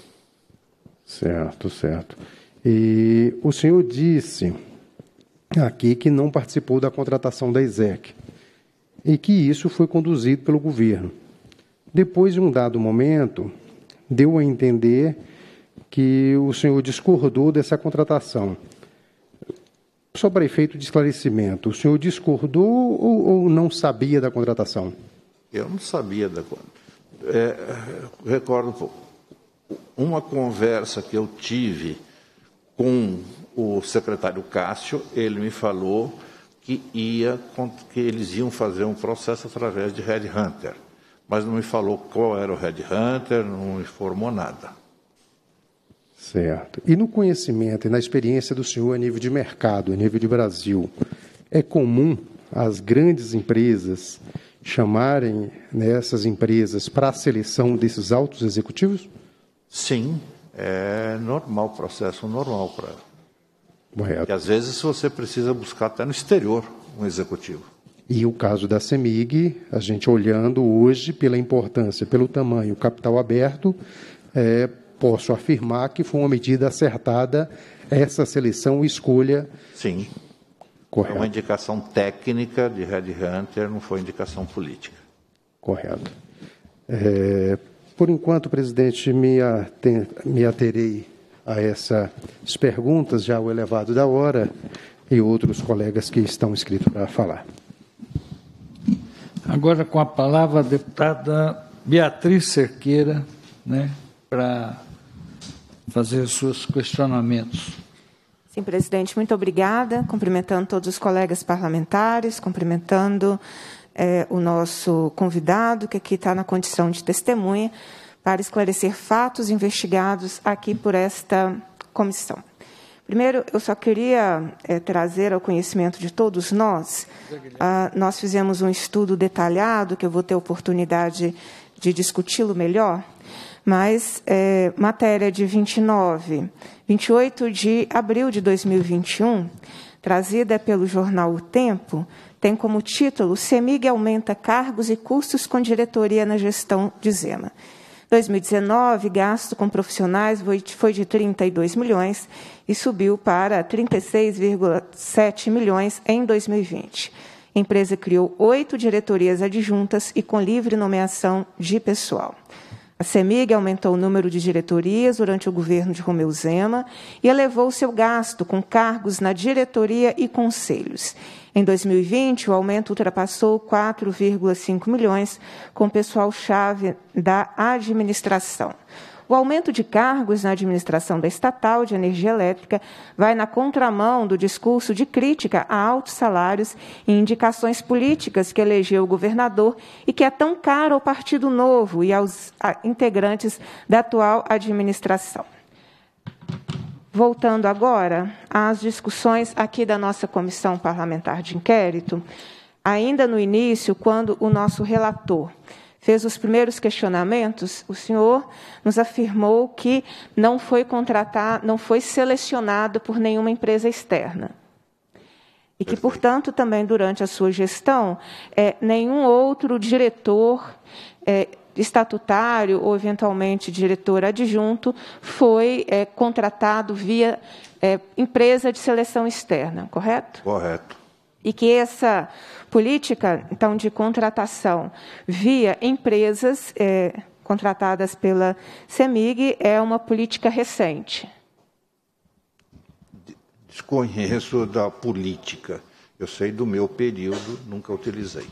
Certo, certo. E o senhor disse aqui que não participou da contratação da ISEC e que isso foi conduzido pelo governo. Depois, em um dado momento, deu a entender que o senhor discordou dessa contratação. Só para efeito de esclarecimento, o senhor discordou ou, ou não sabia da contratação? Eu não sabia da contratação. É, recordo uma conversa que eu tive com o secretário Cássio, ele me falou que, ia, que eles iam fazer um processo através de Red Hunter. Mas não me falou qual era o Red Hunter, não me informou nada. Certo. E no conhecimento e na experiência do senhor a nível de mercado, a nível de Brasil, é comum as grandes empresas chamarem nessas né, empresas para a seleção desses altos executivos? Sim, é normal, processo normal para Correto. E às vezes você precisa buscar até no exterior um executivo. E o caso da CEMIG, a gente olhando hoje pela importância, pelo tamanho, capital aberto, é, posso afirmar que foi uma medida acertada essa seleção escolha. Sim. Correto. É uma indicação técnica de Red Hunter, não foi indicação política. Correto. É, por enquanto, presidente, me, me aterei a essas perguntas, já o elevado da hora e outros colegas que estão inscritos para falar. Agora com a palavra a deputada Beatriz Cerqueira, né, para fazer os seus questionamentos. Sim, presidente, muito obrigada. Cumprimentando todos os colegas parlamentares, cumprimentando é, o nosso convidado, que aqui está na condição de testemunha, para esclarecer fatos investigados aqui por esta comissão. Primeiro, eu só queria é, trazer ao conhecimento de todos nós. Ah, nós fizemos um estudo detalhado, que eu vou ter oportunidade de discuti-lo melhor, mas é, matéria de 29, 28 de abril de 2021, trazida pelo jornal O Tempo, tem como título CEMIG aumenta cargos e custos com diretoria na gestão de Zema. 2019, gasto com profissionais foi de 32 milhões e subiu para 36,7 milhões em 2020. A empresa criou oito diretorias adjuntas e com livre nomeação de pessoal. A CEMIG aumentou o número de diretorias durante o governo de Romeu Zema e elevou seu gasto com cargos na diretoria e conselhos. Em 2020, o aumento ultrapassou 4,5 milhões com pessoal-chave da administração. O aumento de cargos na administração da estatal de energia elétrica vai na contramão do discurso de crítica a altos salários e indicações políticas que elegeu o governador e que é tão caro ao Partido Novo e aos integrantes da atual administração. Voltando agora às discussões aqui da nossa comissão parlamentar de inquérito, ainda no início, quando o nosso relator fez os primeiros questionamentos, o senhor nos afirmou que não foi contratar, não foi selecionado por nenhuma empresa externa. E que, portanto, também durante a sua gestão, é, nenhum outro diretor é, estatutário ou, eventualmente, diretor adjunto, foi é, contratado via é, empresa de seleção externa, correto? Correto. E que essa política, então, de contratação via empresas é, contratadas pela CEMIG é uma política recente. Desconheço da política. Eu sei do meu período, nunca utilizei.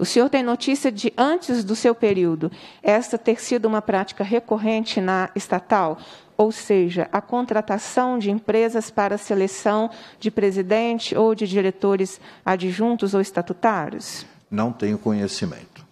O senhor tem notícia de antes do seu período esta ter sido uma prática recorrente na estatal? Ou seja, a contratação de empresas para seleção de presidente ou de diretores adjuntos ou estatutários? Não tenho conhecimento.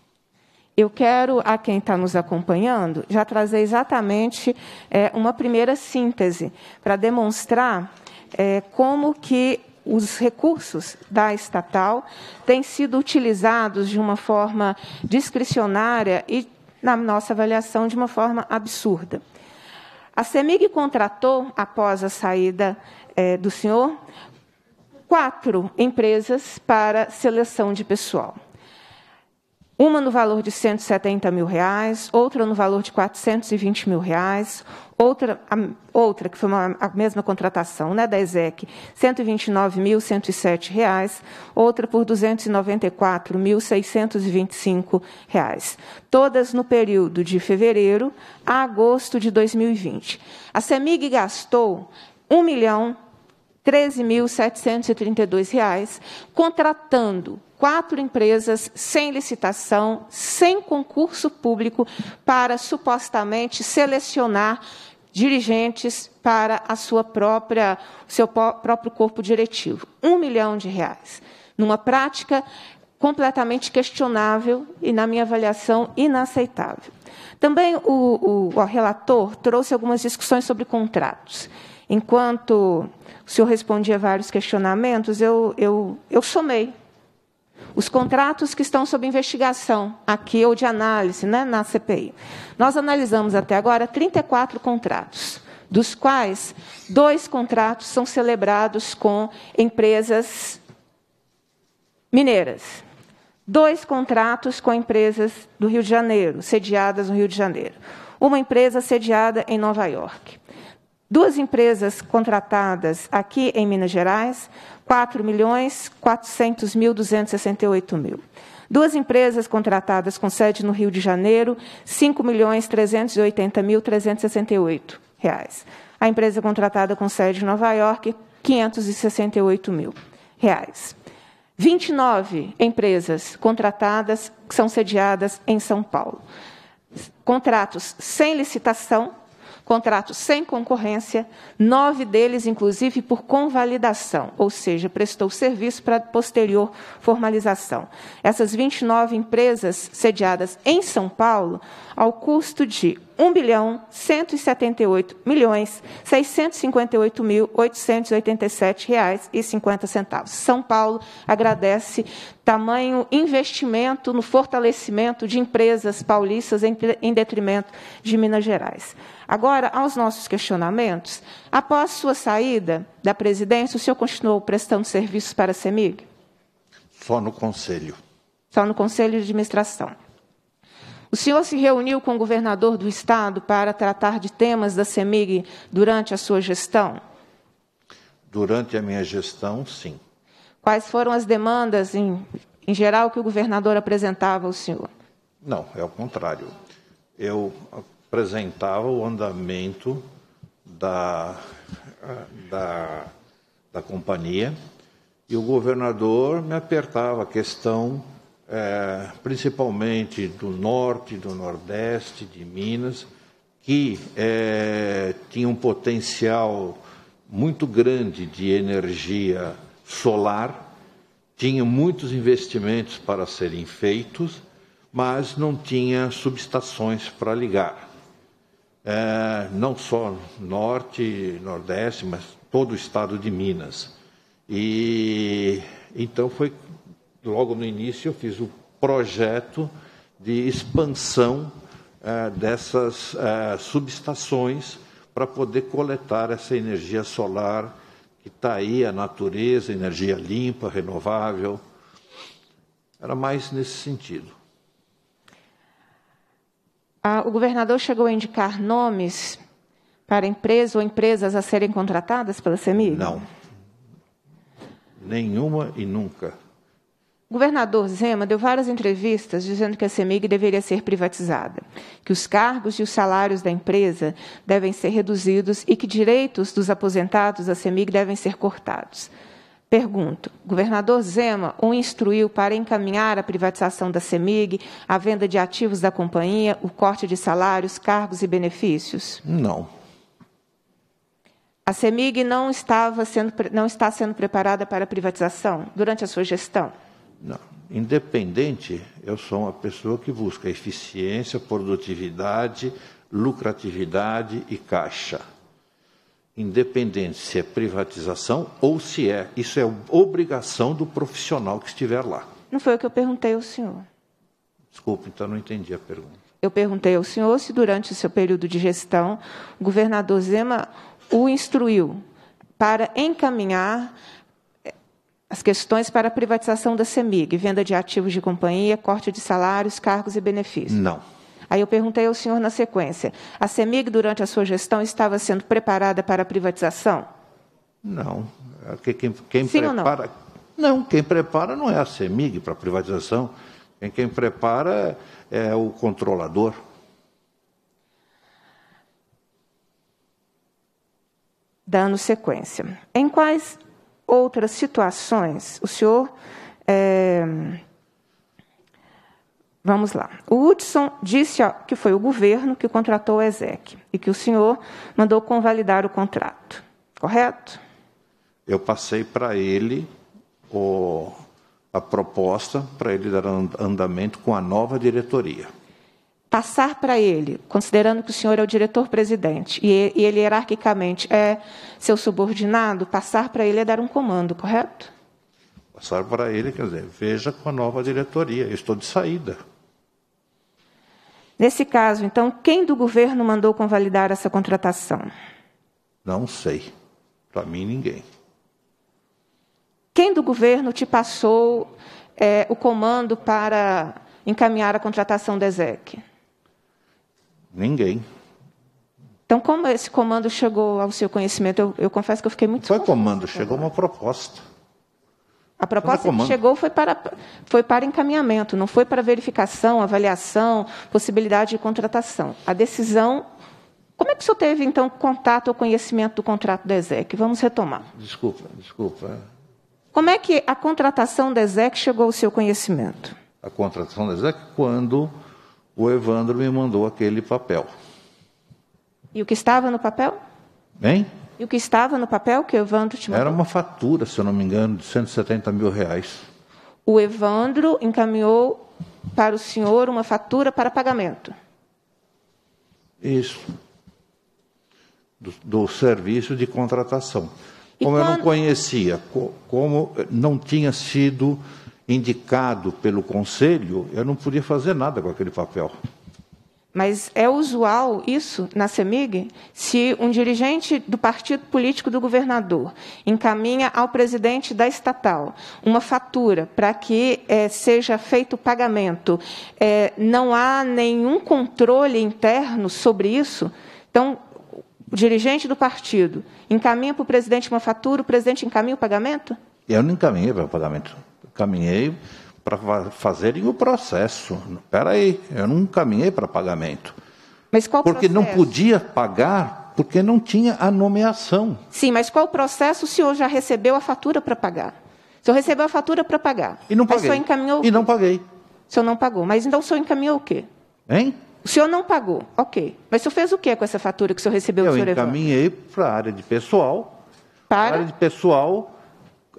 Eu quero, a quem está nos acompanhando, já trazer exatamente é, uma primeira síntese para demonstrar é, como que os recursos da estatal têm sido utilizados de uma forma discricionária e, na nossa avaliação, de uma forma absurda. A CEMIG contratou, após a saída eh, do senhor, quatro empresas para seleção de pessoal. Uma no valor de 170 mil reais, outra no valor de 420 mil reais, outra, a, outra que foi uma, a mesma contratação né, da ESEC, 129.107 reais, outra por 294.625 reais. Todas no período de fevereiro a agosto de 2020. A CEMIG gastou 1 milhão 13.732 reais, contratando quatro empresas sem licitação, sem concurso público, para supostamente selecionar dirigentes para a sua própria, seu próprio corpo diretivo. Um milhão de reais. Numa prática completamente questionável e, na minha avaliação, inaceitável. Também o, o, o relator trouxe algumas discussões sobre contratos. Enquanto o senhor respondia vários questionamentos, eu, eu, eu somei. Os contratos que estão sob investigação aqui, ou de análise, né, na CPI. Nós analisamos até agora 34 contratos, dos quais dois contratos são celebrados com empresas mineiras. Dois contratos com empresas do Rio de Janeiro, sediadas no Rio de Janeiro. Uma empresa sediada em Nova York. Duas empresas contratadas aqui em Minas Gerais, 4 milhões 400 mil 268 mil. Duas empresas contratadas com sede no Rio de Janeiro, 5 milhões 380 mil 368 reais. A empresa contratada com sede em Nova York, 568 mil reais. 29 empresas contratadas que são sediadas em São Paulo. Contratos sem licitação, contratos sem concorrência, nove deles, inclusive, por convalidação, ou seja, prestou serviço para posterior formalização. Essas 29 empresas sediadas em São Paulo ao custo de um bilhão oito milhões oito mil sete reais e cinquenta centavos. São Paulo agradece tamanho investimento no fortalecimento de empresas paulistas em, em detrimento de Minas Gerais. Agora, aos nossos questionamentos, após sua saída da presidência, o senhor continuou prestando serviços para a CEMIG? Só no conselho. Só no conselho de administração. O senhor se reuniu com o governador do estado para tratar de temas da CEMIG durante a sua gestão? Durante a minha gestão, sim. Quais foram as demandas, em, em geral, que o governador apresentava ao senhor? Não, é o contrário. Eu apresentava o andamento da, da, da companhia e o governador me apertava a questão é, principalmente do norte, do nordeste de Minas, que é, tinha um potencial muito grande de energia solar, tinha muitos investimentos para serem feitos, mas não tinha subestações para ligar. É, não só norte, nordeste, mas todo o estado de Minas. E então foi logo no início, eu fiz o projeto de expansão eh, dessas eh, subestações para poder coletar essa energia solar que está aí, a natureza, energia limpa, renovável. Era mais nesse sentido. Ah, o governador chegou a indicar nomes para empresa ou empresas a serem contratadas pela CEMIG? Não. Nenhuma e nunca. O governador Zema deu várias entrevistas dizendo que a CEMIG deveria ser privatizada, que os cargos e os salários da empresa devem ser reduzidos e que direitos dos aposentados da CEMIG devem ser cortados. Pergunto: governador Zema o instruiu para encaminhar a privatização da CEMIG, a venda de ativos da companhia, o corte de salários, cargos e benefícios? Não. A CEMIG não, estava sendo, não está sendo preparada para a privatização durante a sua gestão? Não. Independente, eu sou uma pessoa que busca eficiência, produtividade, lucratividade e caixa. Independente se é privatização ou se é, isso é obrigação do profissional que estiver lá. Não foi o que eu perguntei ao senhor. Desculpe, então não entendi a pergunta. Eu perguntei ao senhor se durante o seu período de gestão o governador Zema o instruiu para encaminhar as questões para a privatização da CEMIG, venda de ativos de companhia, corte de salários, cargos e benefícios. Não. Aí eu perguntei ao senhor na sequência: a CEMIG, durante a sua gestão, estava sendo preparada para a privatização? Não. É quem, quem Sim prepara... não? não, quem prepara não é a CEMIG para a privatização. Quem, quem prepara é o controlador. Dando sequência. Em quais outras situações, o senhor. É, Vamos lá. O Hudson disse que foi o governo que contratou o ESEC e que o senhor mandou convalidar o contrato, correto? Eu passei para ele o, a proposta para ele dar andamento com a nova diretoria passar para ele, considerando que o senhor é o diretor-presidente e ele hierarquicamente é seu subordinado, passar para ele é dar um comando, correto? Passar para ele, quer dizer, veja com a nova diretoria, eu estou de saída. Nesse caso, então, quem do governo mandou convalidar essa contratação? Não sei. Para mim, ninguém. Quem do governo te passou é, o comando para encaminhar a contratação da ESEC? Ninguém. Então, como esse comando chegou ao seu conhecimento? Eu, eu confesso que eu fiquei muito. Não foi comando, chegou uma proposta. A proposta que chegou foi para, foi para encaminhamento, não foi para verificação, avaliação, possibilidade de contratação. A decisão. Como é que o senhor teve, então, contato ou conhecimento do contrato da ESEC? Vamos retomar. Desculpa, desculpa. Como é que a contratação da ESEC chegou ao seu conhecimento? A contratação da ESEC, quando o Evandro me mandou aquele papel. E o que estava no papel? Hein? E o que estava no papel que o Evandro te mandou? Era uma fatura, se eu não me engano, de 170 mil reais. O Evandro encaminhou para o senhor uma fatura para pagamento. Isso. Do, do serviço de contratação. E como quando... eu não conhecia, como não tinha sido indicado pelo conselho, eu não podia fazer nada com aquele papel. Mas é usual isso na CEMIG? Se um dirigente do partido político do governador encaminha ao presidente da estatal uma fatura para que é, seja feito o pagamento, é, não há nenhum controle interno sobre isso? Então, o dirigente do partido encaminha para o presidente uma fatura, o presidente encaminha o pagamento? Eu não encaminhei para o pagamento. Caminhei para fazerem o processo. Espera aí, eu não caminhei para pagamento. Mas qual Porque processo? não podia pagar porque não tinha a nomeação. Sim, mas qual processo o senhor já recebeu a fatura para pagar? O senhor recebeu a fatura para pagar. E não paguei. Mas o senhor encaminhou o quê? E não paguei. O senhor não pagou. Mas então o senhor encaminhou o quê? Hein? O senhor não pagou, ok. Mas o senhor fez o quê com essa fatura que o senhor recebeu o senhor Eu encaminhei para a área de pessoal. Para? A área de pessoal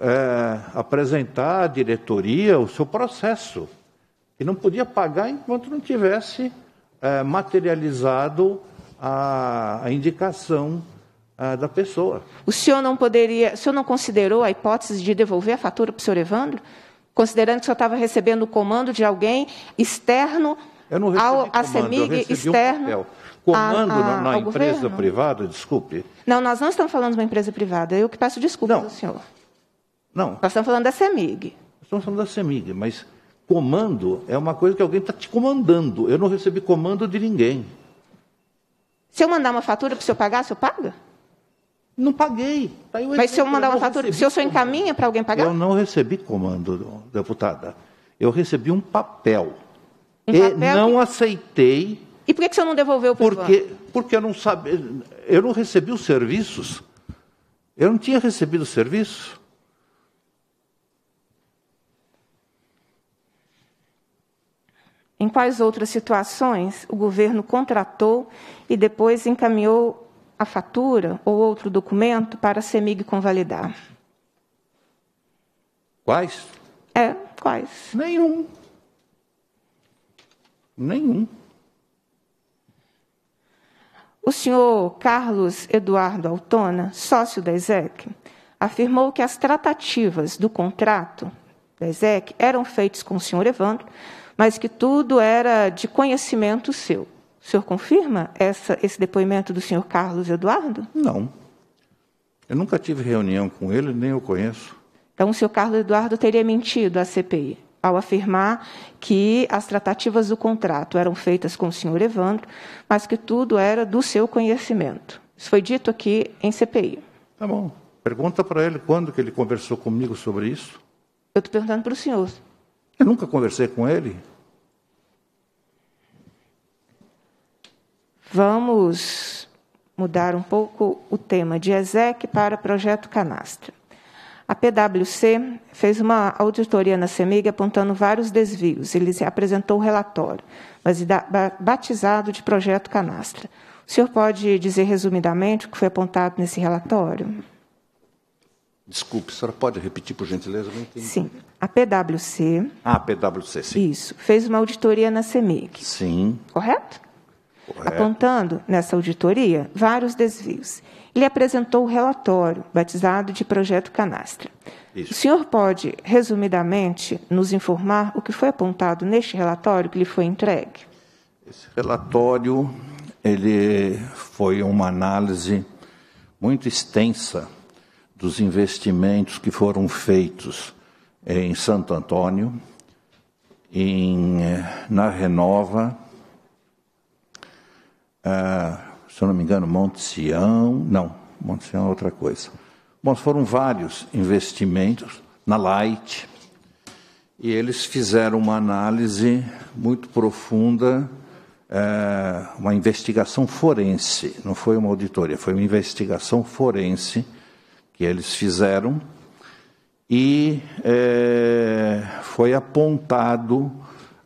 é, apresentar à diretoria o seu processo. E não podia pagar enquanto não tivesse é, materializado a, a indicação é, da pessoa. O senhor não poderia, o senhor não considerou a hipótese de devolver a fatura para o senhor Evandro? Considerando que o senhor estava recebendo o comando de alguém externo eu não recebi ao, comando, CEMIG eu recebi externo. Um papel. Comando a, a, na, empresa governo? privada, desculpe. Não, nós não estamos falando de uma empresa privada. Eu que peço desculpas não, senhor. Não. Nós estamos falando da CEMIG. Estamos falando da CEMIG, mas comando é uma coisa que alguém está te comandando. Eu não recebi comando de ninguém. Se eu mandar uma fatura para o senhor pagar, o senhor paga? Não paguei. Tá mas se eu mandar eu uma fatura, se o senhor encaminha para alguém pagar? Eu não recebi comando, deputada. Eu recebi um papel. Um e papel não que... aceitei. E por que, que o senhor não devolveu o? porque, porque eu não sabia. Eu não recebi os serviços. Eu não tinha recebido o serviço. Em quais outras situações o governo contratou e depois encaminhou a fatura ou outro documento para a CEMIG convalidar? Quais? É, quais? Nenhum. Nenhum. O senhor Carlos Eduardo Altona, sócio da ESEC, afirmou que as tratativas do contrato da ESEC eram feitas com o senhor Evandro mas que tudo era de conhecimento seu. O senhor confirma essa, esse depoimento do senhor Carlos Eduardo? Não. Eu nunca tive reunião com ele, nem o conheço. Então, o senhor Carlos Eduardo teria mentido à CPI ao afirmar que as tratativas do contrato eram feitas com o senhor Evandro, mas que tudo era do seu conhecimento. Isso foi dito aqui em CPI. Tá bom. Pergunta para ele quando que ele conversou comigo sobre isso. Eu estou perguntando para o senhor. Eu nunca conversei com ele. Vamos mudar um pouco o tema de ESEC para Projeto Canastra. A PwC fez uma auditoria na CEMIG apontando vários desvios. Ele apresentou o relatório, relatório, batizado de Projeto Canastra. O senhor pode dizer resumidamente o que foi apontado nesse relatório? Desculpe, a senhora pode repetir, por gentileza? Sim. A PwC. Ah, a PwC, sim. Isso. Fez uma auditoria na CEMIG. Sim. Correto? É. apontando nessa auditoria vários desvios. Ele apresentou o relatório, batizado de Projeto Canastra. Isso. O senhor pode, resumidamente, nos informar o que foi apontado neste relatório que lhe foi entregue? Esse relatório ele foi uma análise muito extensa dos investimentos que foram feitos em Santo Antônio, em, eh, na Renova, ah, se eu não me engano, Monte Sião, não, Monte Sião é outra coisa. Bom, foram vários investimentos na Light, e eles fizeram uma análise muito profunda, é, uma investigação forense, não foi uma auditoria, foi uma investigação forense que eles fizeram, e é, foi apontado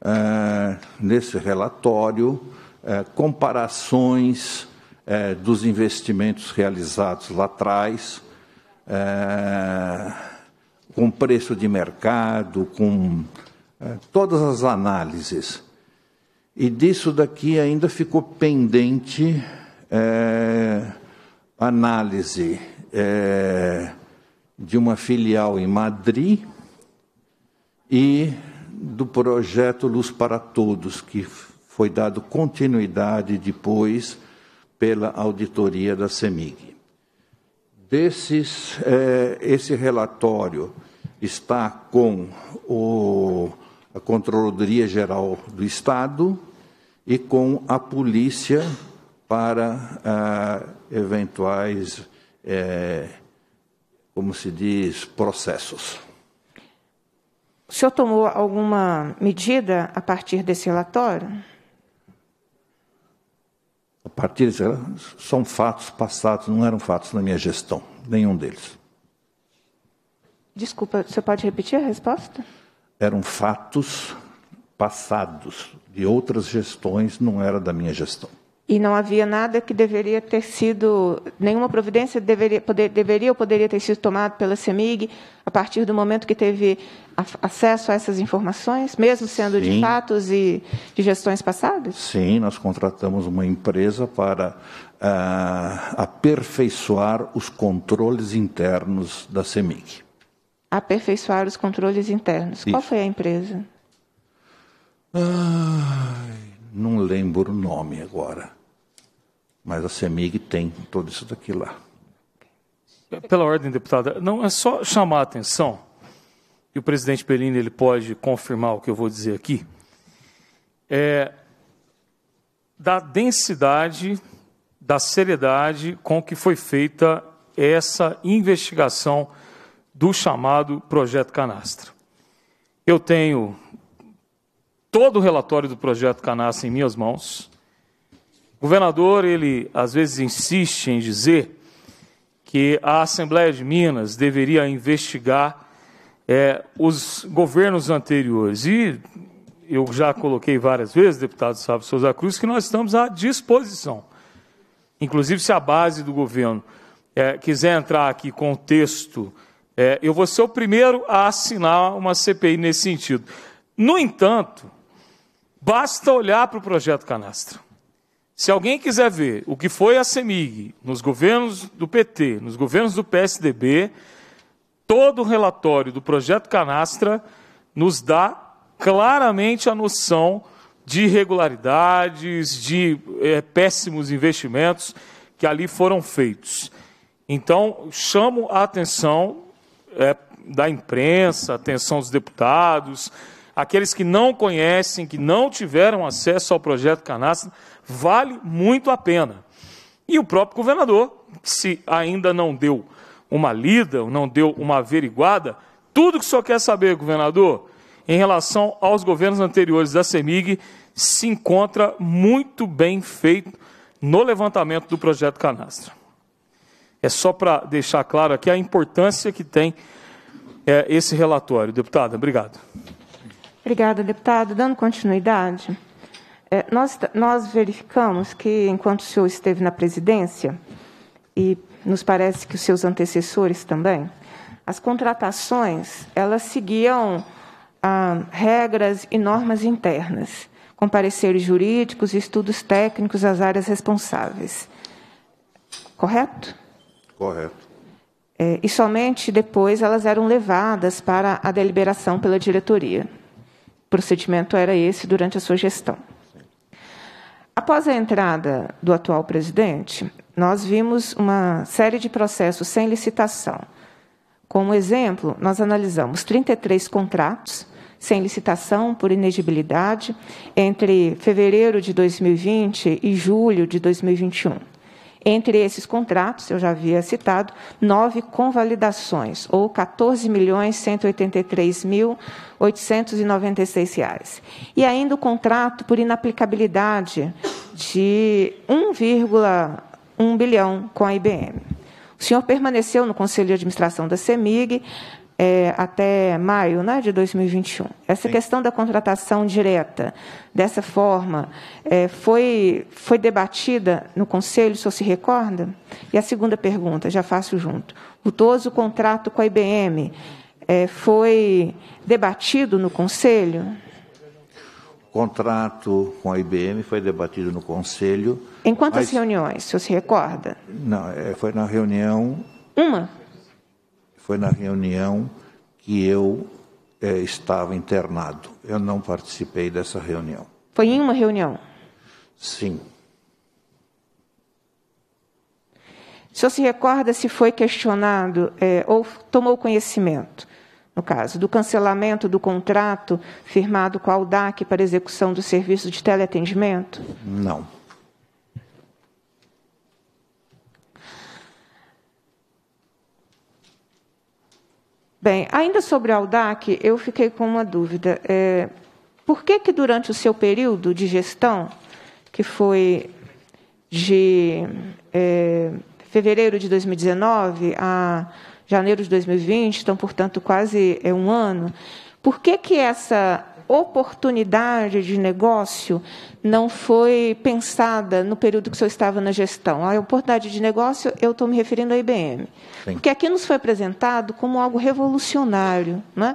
é, nesse relatório é, comparações é, dos investimentos realizados lá atrás, é, com preço de mercado, com todas as análises. E disso daqui ainda ficou pendente análise de uma filial em Madrid e do projeto Luz para Todos, que foi dado continuidade depois pela auditoria da CEMIG. Desses, é, esse relatório está com o, a Controladoria Geral do Estado e com a Polícia para ah, eventuais, é, como se diz, processos. O senhor tomou alguma medida a partir desse relatório? A partir disso, são fatos passados, não eram fatos na minha gestão, nenhum deles. Desculpa, você pode repetir a resposta? Eram fatos passados de outras gestões, não era da minha gestão e não havia nada que deveria ter sido, nenhuma providência deveria, poder, deveria ou poderia ter sido tomada pela CEMIG a partir do momento que teve acesso a essas informações, mesmo sendo Sim. de fatos e de gestões passadas? Sim, nós contratamos uma empresa para uh, aperfeiçoar os controles internos da CEMIG. Aperfeiçoar os controles internos. Isso. Qual foi a empresa? não lembro o nome agora. Mas a CEMIG tem tudo isso daqui lá. Pela ordem, deputada, não é só chamar a atenção, e o presidente Pelini ele pode confirmar o que eu vou dizer aqui, é, da densidade, da seriedade com que foi feita essa investigação do chamado Projeto Canastra. Eu tenho todo o relatório do Projeto Canastra em minhas mãos, o governador, ele às vezes insiste em dizer que a Assembleia de Minas deveria investigar é, os governos anteriores. E eu já coloquei várias vezes, deputado Sábio Souza Cruz, que nós estamos à disposição. Inclusive, se a base do governo é, quiser entrar aqui com o texto, é, eu vou ser o primeiro a assinar uma CPI nesse sentido. No entanto, basta olhar para o projeto canastra. Se alguém quiser ver o que foi a CEMIG nos governos do PT, nos governos do PSDB, todo o relatório do projeto Canastra nos dá claramente a noção de irregularidades, de é, péssimos investimentos que ali foram feitos. Então, chamo a atenção é, da imprensa, a atenção dos deputados, aqueles que não conhecem, que não tiveram acesso ao projeto Canastra vale muito a pena. E o próprio governador, se ainda não deu uma lida, não deu uma averiguada, tudo que o senhor quer saber, governador, em relação aos governos anteriores da CEMIG, se encontra muito bem feito no levantamento do projeto Canastra. É só para deixar claro aqui a importância que tem é, esse relatório. Deputada, obrigado. Obrigada, deputado. Dando continuidade, é, nós, nós verificamos que, enquanto o senhor esteve na presidência, e nos parece que os seus antecessores também, as contratações elas seguiam ah, regras e normas internas, com pareceres jurídicos e estudos técnicos às áreas responsáveis. Correto? Correto. É, e somente depois elas eram levadas para a deliberação pela diretoria. O procedimento era esse durante a sua gestão. Após a entrada do atual presidente, nós vimos uma série de processos sem licitação. Como exemplo, nós analisamos 33 contratos sem licitação por inegibilidade entre fevereiro de 2020 e julho de 2021. Entre esses contratos, eu já havia citado, nove convalidações, ou 14 milhões 183 mil 896 reais. E ainda o contrato por inaplicabilidade de 1,1 bilhão com a IBM. O senhor permaneceu no Conselho de Administração da CEMIG é, até maio né, de 2021. Essa Sim. questão da contratação direta, dessa forma, é, foi, foi debatida no Conselho, o senhor se recorda? E a segunda pergunta, já faço junto. O toso contrato com a IBM é, foi debatido no Conselho? O contrato com a IBM foi debatido no Conselho. Em quantas mas... reuniões, o senhor se recorda? Não, é, foi na reunião... Uma? foi na reunião que eu eh, estava internado. Eu não participei dessa reunião. Foi em uma reunião? Sim. O senhor se recorda se foi questionado eh, ou tomou conhecimento, no caso, do cancelamento do contrato firmado com a UDAC para execução do serviço de teleatendimento? Não. Bem, ainda sobre o Aldac, eu fiquei com uma dúvida. É, por que que durante o seu período de gestão, que foi de é, fevereiro de 2019 a janeiro de 2020, então, portanto, quase é um ano, por que que essa oportunidade de negócio não foi pensada no período que o senhor estava na gestão. A oportunidade de negócio, eu estou me referindo à IBM. Sim. Porque aqui nos foi apresentado como algo revolucionário. é?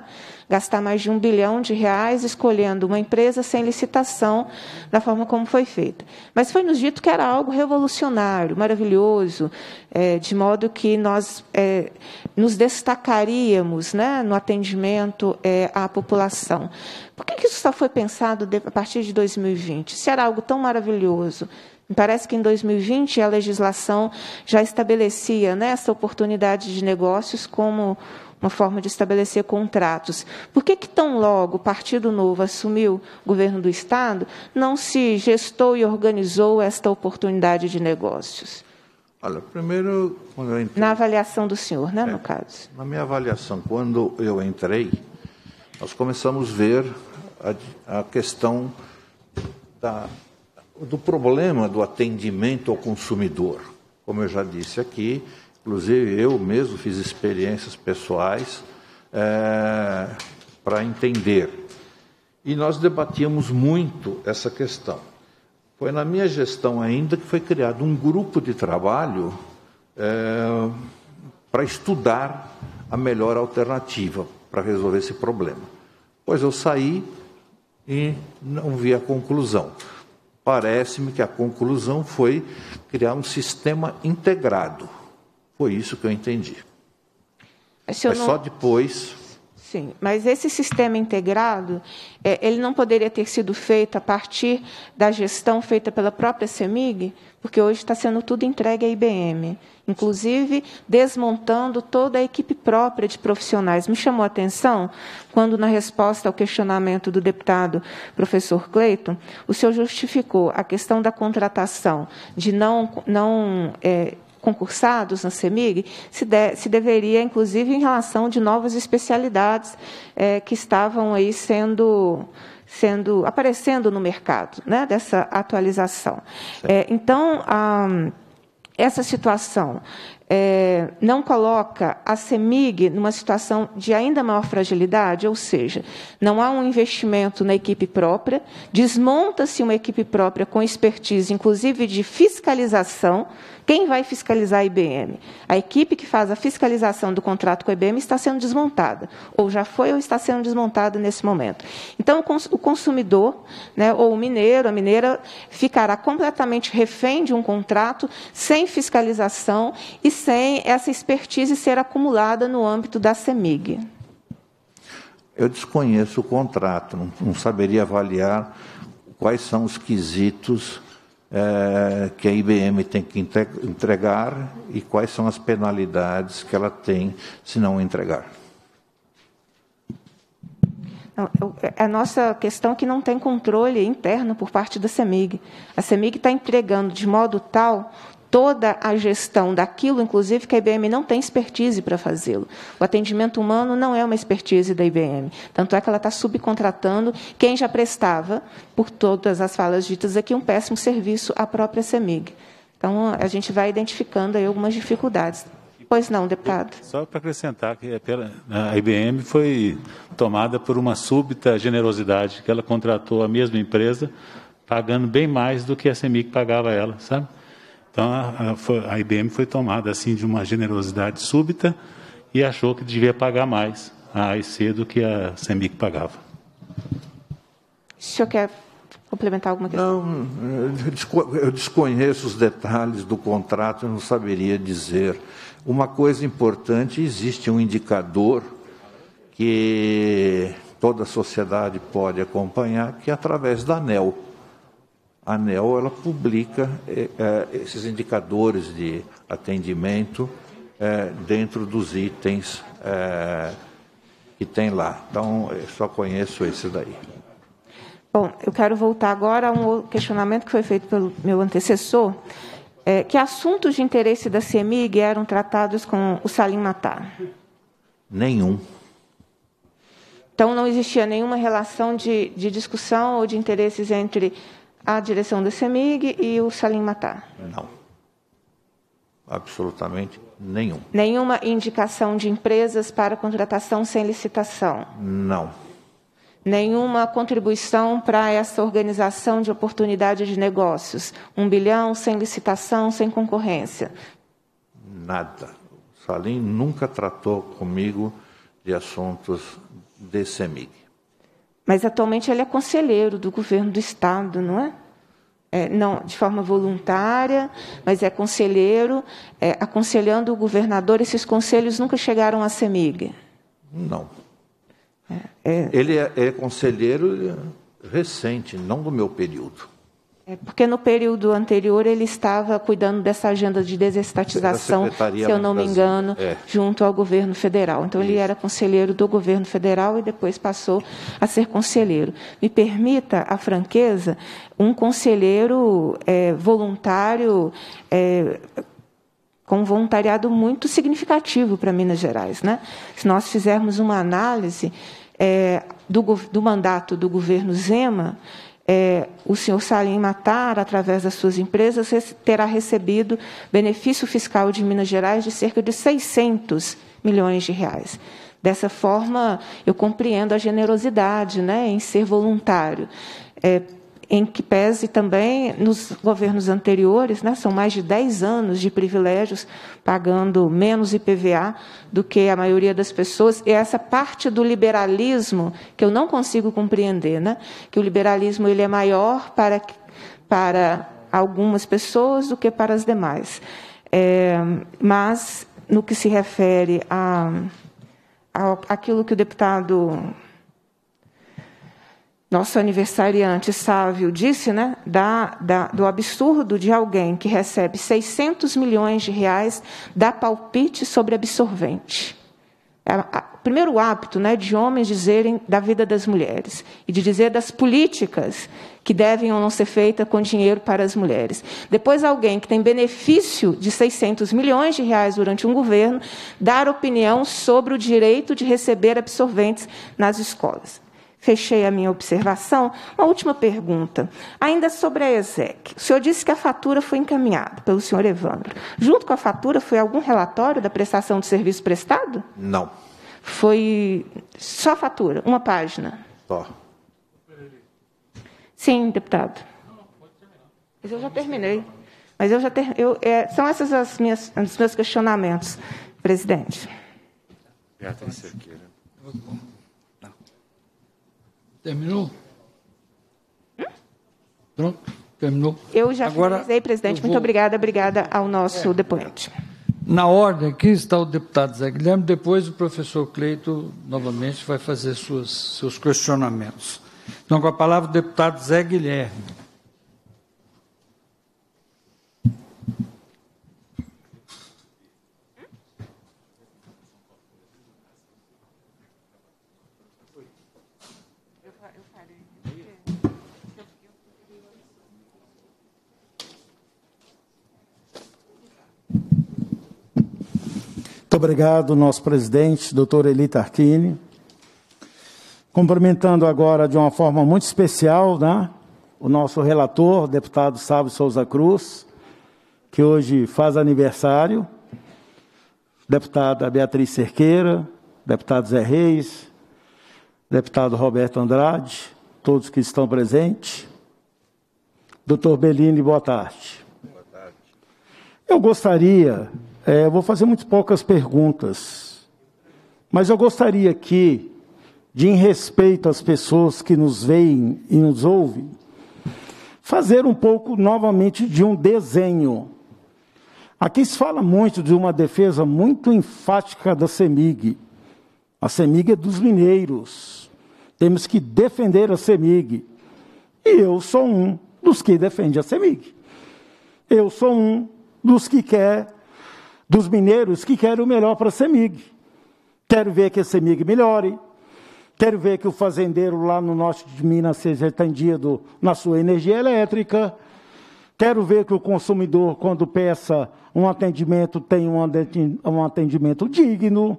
gastar mais de um bilhão de reais escolhendo uma empresa sem licitação da forma como foi feita. Mas foi nos dito que era algo revolucionário, maravilhoso, é, de modo que nós é, nos destacaríamos né, no atendimento é, à população. Por que, que isso só foi pensado de, a partir de 2020? Se era algo tão maravilhoso, Parece que em 2020 a legislação já estabelecia né, essa oportunidade de negócios como uma forma de estabelecer contratos. Por que, que tão logo o Partido Novo assumiu o governo do Estado, não se gestou e organizou esta oportunidade de negócios? Olha, primeiro, quando eu entrei... Na avaliação do senhor, né, é, no caso? Na minha avaliação, quando eu entrei, nós começamos a ver a, a questão da, do problema do atendimento ao consumidor. Como eu já disse aqui, Inclusive, eu mesmo fiz experiências pessoais é, para entender. E nós debatíamos muito essa questão. Foi na minha gestão ainda que foi criado um grupo de trabalho é, para estudar a melhor alternativa para resolver esse problema. Pois eu saí e não vi a conclusão. Parece-me que a conclusão foi criar um sistema integrado foi isso que eu entendi. Mas, não... só depois. Sim, mas esse sistema integrado, é, ele não poderia ter sido feito a partir da gestão feita pela própria CEMIG, porque hoje está sendo tudo entregue à IBM, inclusive desmontando toda a equipe própria de profissionais. Me chamou a atenção quando, na resposta ao questionamento do deputado professor Cleiton, o senhor justificou a questão da contratação, de não, não é, concursados na CEMIG se, de, se deveria, inclusive, em relação de novas especialidades é, que estavam aí sendo sendo aparecendo no mercado, né, dessa atualização. É, então, a, essa situação é, não coloca a CEMIG numa situação de ainda maior fragilidade, ou seja, não há um investimento na equipe própria, desmonta-se uma equipe própria com expertise, inclusive de fiscalização. Quem vai fiscalizar a IBM? A equipe que faz a fiscalização do contrato com a IBM está sendo desmontada, ou já foi ou está sendo desmontada nesse momento. Então, o consumidor, né, ou o mineiro, a mineira, ficará completamente refém de um contrato, sem fiscalização e sem essa expertise ser acumulada no âmbito da CEMIG? Eu desconheço o contrato, não, não saberia avaliar quais são os quesitos é, que a IBM tem que entregar e quais são as penalidades que ela tem se não entregar. A é nossa questão é que não tem controle interno por parte da CEMIG. A CEMIG está entregando de modo tal toda a gestão daquilo, inclusive que a IBM não tem expertise para fazê-lo. O atendimento humano não é uma expertise da IBM. Tanto é que ela está subcontratando quem já prestava, por todas as falas ditas aqui, um péssimo serviço à própria CEMIG. Então, a gente vai identificando aí algumas dificuldades. Pois não, deputado. Só para acrescentar que é a IBM foi tomada por uma súbita generosidade, que ela contratou a mesma empresa, pagando bem mais do que a CEMIG pagava ela, sabe? Então a, a, IBM foi tomada assim de uma generosidade súbita e achou que devia pagar mais a AIC do que a CEMIC pagava. O senhor quer complementar alguma questão? Não, eu desconheço os detalhes do contrato, eu não saberia dizer. Uma coisa importante, existe um indicador que toda a sociedade pode acompanhar, que é através da ANEL. A ANEL ela publica é, esses indicadores de atendimento é, dentro dos itens é, que tem lá. Então, eu só conheço esse daí. Bom, eu quero voltar agora a um questionamento que foi feito pelo meu antecessor, é, que assuntos de interesse da CEMIG eram tratados com o Salim Matar? Nenhum. Então não existia nenhuma relação de, de discussão ou de interesses entre a direção do CEMIG e o Salim Matar? Não. Absolutamente nenhum. Nenhuma indicação de empresas para contratação sem licitação? Não. Nenhuma contribuição para essa organização de oportunidade de negócios? Um bilhão sem licitação, sem concorrência? Nada. O Salim nunca tratou comigo de assuntos de CEMIG. Mas atualmente ele é conselheiro do governo do estado, não é? É, não de forma voluntária, mas é conselheiro, é, aconselhando o governador. Esses conselhos nunca chegaram a SEMIG? Não. É, é, ele, é, ele é conselheiro é, recente, não do meu período. É, porque no período anterior ele estava cuidando dessa agenda de desestatização, se eu não me engano, é. junto ao governo federal. Então Isso. ele era conselheiro do governo federal e depois passou a ser conselheiro. Me permita a franqueza, um conselheiro é, voluntário. É, com um voluntariado muito significativo para Minas Gerais. Né? Se nós fizermos uma análise é, do, do mandato do governo Zema, é, o senhor Salim Matar, através das suas empresas, terá recebido benefício fiscal de Minas Gerais de cerca de 600 milhões de reais. Dessa forma, eu compreendo a generosidade né, em ser voluntário. É, em que pese também nos governos anteriores, né, são mais de 10 anos de privilégios, pagando menos IPVA do que a maioria das pessoas, e é essa parte do liberalismo que eu não consigo compreender, né, que o liberalismo ele é maior para, para algumas pessoas do que para as demais. É, mas, no que se refere a, a aquilo que o deputado nosso aniversariante Sávio disse, né, da, da, do absurdo de alguém que recebe 600 milhões de reais dar palpite sobre absorvente. É o primeiro hábito né, de homens dizerem da vida das mulheres e de dizer das políticas que devem ou não ser feitas com dinheiro para as mulheres. Depois, alguém que tem benefício de 600 milhões de reais durante um governo dar opinião sobre o direito de receber absorventes nas escolas. Fechei a minha observação. Uma última pergunta, ainda sobre a ESEC. O senhor disse que a fatura foi encaminhada pelo senhor Evandro. Junto com a fatura, foi algum relatório da prestação de serviço prestado? Não. Foi só a fatura, uma página? Só. Sim, deputado. Mas eu já terminei. Mas eu já ter, eu, é, são esses as minhas, os meus questionamentos, presidente. Beatriz é Cerqueira. Terminou? Pronto, terminou. Eu já Agora, finalizei, presidente. Muito vou... obrigada, obrigada ao nosso é. depoente. Na ordem aqui está o deputado Zé Guilherme, depois o professor Cleito novamente vai fazer suas, seus questionamentos. Então, com a palavra, o deputado Zé Guilherme. Muito obrigado, nosso presidente, doutor Eli Tartini. Cumprimentando agora de uma forma muito especial né, o nosso relator, deputado Sábio Souza Cruz, que hoje faz aniversário, deputada Beatriz Cerqueira, deputado Zé Reis, deputado Roberto Andrade, todos que estão presentes. Doutor Bellini, boa tarde. Boa tarde. Eu gostaria é, eu vou fazer muito poucas perguntas, mas eu gostaria que, de em respeito às pessoas que nos veem e nos ouvem, fazer um pouco novamente de um desenho. Aqui se fala muito de uma defesa muito enfática da CEMIG. A CEMIG é dos mineiros. Temos que defender a CEMIG. E eu sou um dos que defende a CEMIG. Eu sou um dos que quer dos mineiros que querem o melhor para a CEMIG. Quero ver que a CEMIG melhore, quero ver que o fazendeiro lá no norte de Minas seja atendido na sua energia elétrica, quero ver que o consumidor, quando peça um atendimento, tenha um atendimento digno,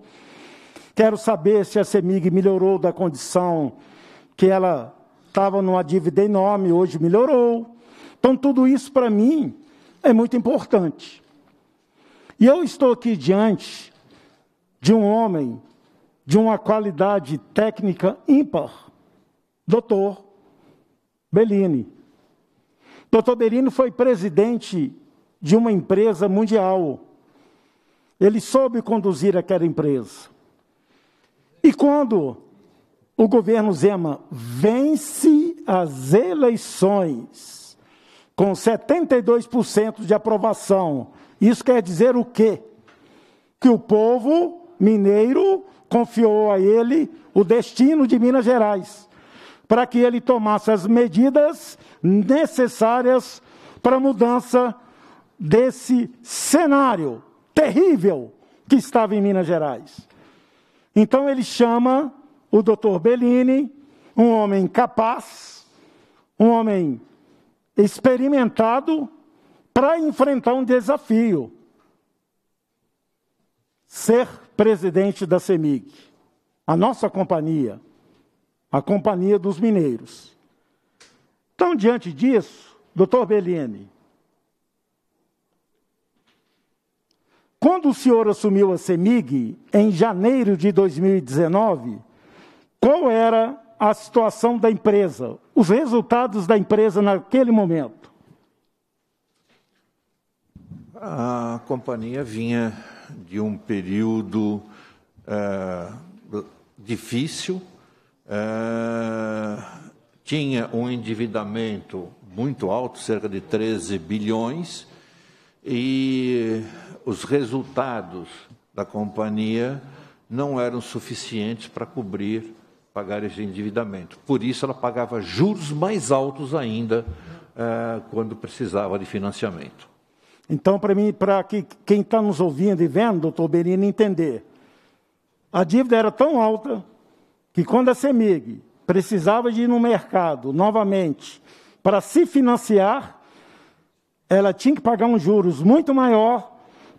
quero saber se a CEMIG melhorou da condição que ela estava numa dívida enorme, hoje melhorou. Então, tudo isso para mim é muito importante. E eu estou aqui diante de um homem de uma qualidade técnica ímpar, doutor Bellini. Doutor Bellini foi presidente de uma empresa mundial. Ele soube conduzir aquela empresa. E quando o governo Zema vence as eleições com 72% de aprovação isso quer dizer o quê? Que o povo mineiro confiou a ele o destino de Minas Gerais, para que ele tomasse as medidas necessárias para a mudança desse cenário terrível que estava em Minas Gerais. Então ele chama o Dr. Bellini, um homem capaz, um homem experimentado, para enfrentar um desafio: ser presidente da CEMIG, a nossa companhia, a Companhia dos Mineiros. Então, diante disso, doutor Bellini, quando o senhor assumiu a CEMIG, em janeiro de 2019, qual era a situação da empresa, os resultados da empresa naquele momento? A companhia vinha de um período é, difícil, é, tinha um endividamento muito alto, cerca de 13 bilhões, e os resultados da companhia não eram suficientes para cobrir, pagar esse endividamento. Por isso, ela pagava juros mais altos ainda é, quando precisava de financiamento. Então, para mim, para que, quem está nos ouvindo e vendo, doutor Berini, entender, a dívida era tão alta que quando a CEMIG precisava de ir no mercado novamente para se financiar, ela tinha que pagar uns juros muito maior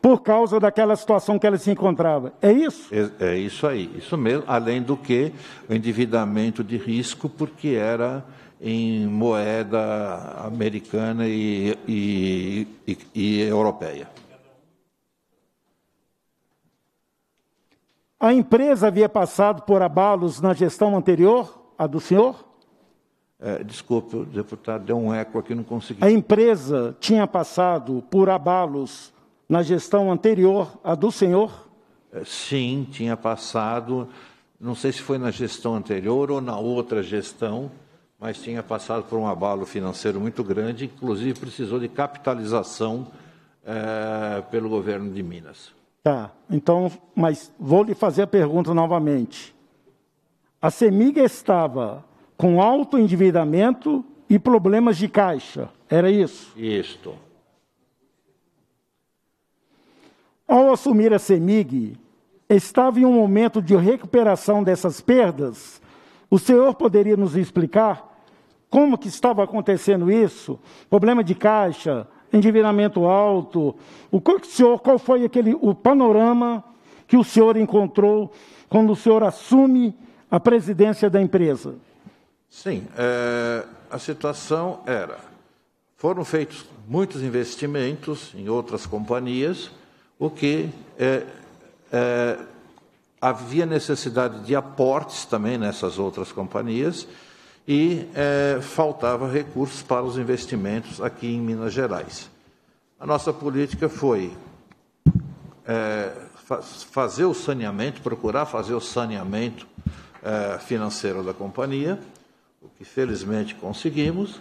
por causa daquela situação que ela se encontrava. É isso? É, é isso aí, isso mesmo. Além do que o endividamento de risco, porque era em moeda americana e, e, e, e europeia. A empresa havia passado por abalos na gestão anterior, a do senhor? É, desculpe, o deputado deu um eco aqui, não consegui. A empresa tinha passado por abalos na gestão anterior à do senhor? É, sim, tinha passado. Não sei se foi na gestão anterior ou na outra gestão mas tinha passado por um abalo financeiro muito grande, inclusive precisou de capitalização é, pelo governo de Minas. Tá, então, mas vou lhe fazer a pergunta novamente. A Semig estava com alto endividamento e problemas de caixa, era isso? Isto. Ao assumir a Semig, estava em um momento de recuperação dessas perdas. O senhor poderia nos explicar como que estava acontecendo isso, problema de caixa, endividamento alto. O que o senhor, qual foi aquele o panorama que o senhor encontrou quando o senhor assume a presidência da empresa? Sim, é, a situação era: foram feitos muitos investimentos em outras companhias, o que é, é, havia necessidade de aportes também nessas outras companhias e é, faltava recursos para os investimentos aqui em Minas Gerais. A nossa política foi é, fazer o saneamento, procurar fazer o saneamento é, financeiro da companhia, o que felizmente conseguimos,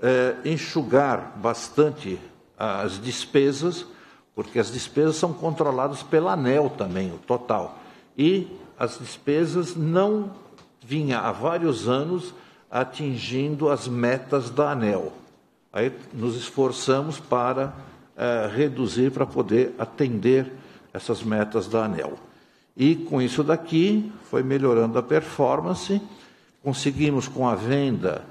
é, enxugar bastante as despesas, porque as despesas são controladas pela ANEL também, o total. E as despesas não vinha há vários anos atingindo as metas da ANEL. Aí nos esforçamos para eh, reduzir, para poder atender essas metas da ANEL. E com isso daqui, foi melhorando a performance, conseguimos com a venda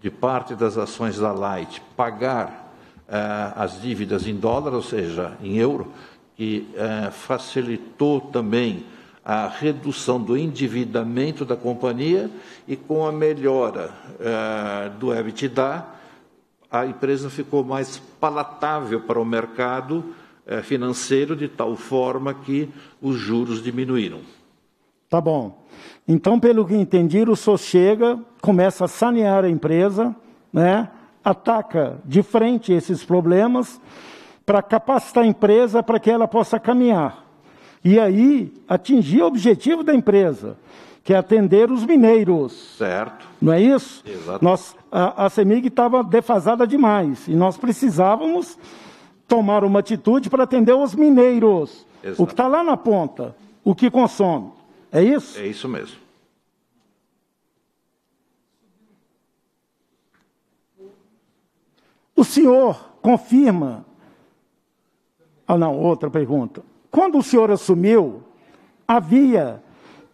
de parte das ações da Light pagar eh, as dívidas em dólar, ou seja, em euro, que eh, facilitou também a redução do endividamento da companhia e com a melhora eh, do EBITDA, a empresa ficou mais palatável para o mercado eh, financeiro, de tal forma que os juros diminuíram. Tá bom. Então, pelo que entendi, o SOS chega, começa a sanear a empresa, né? ataca de frente esses problemas para capacitar a empresa para que ela possa caminhar. E aí atingir o objetivo da empresa, que é atender os mineiros. Certo. Não é isso? Exato. Nós, a, a CEMIG estava defasada demais e nós precisávamos tomar uma atitude para atender os mineiros. Exato. O que está lá na ponta, o que consome. É isso? É isso mesmo. O senhor confirma. Ah, não, outra pergunta. Quando o senhor assumiu, havia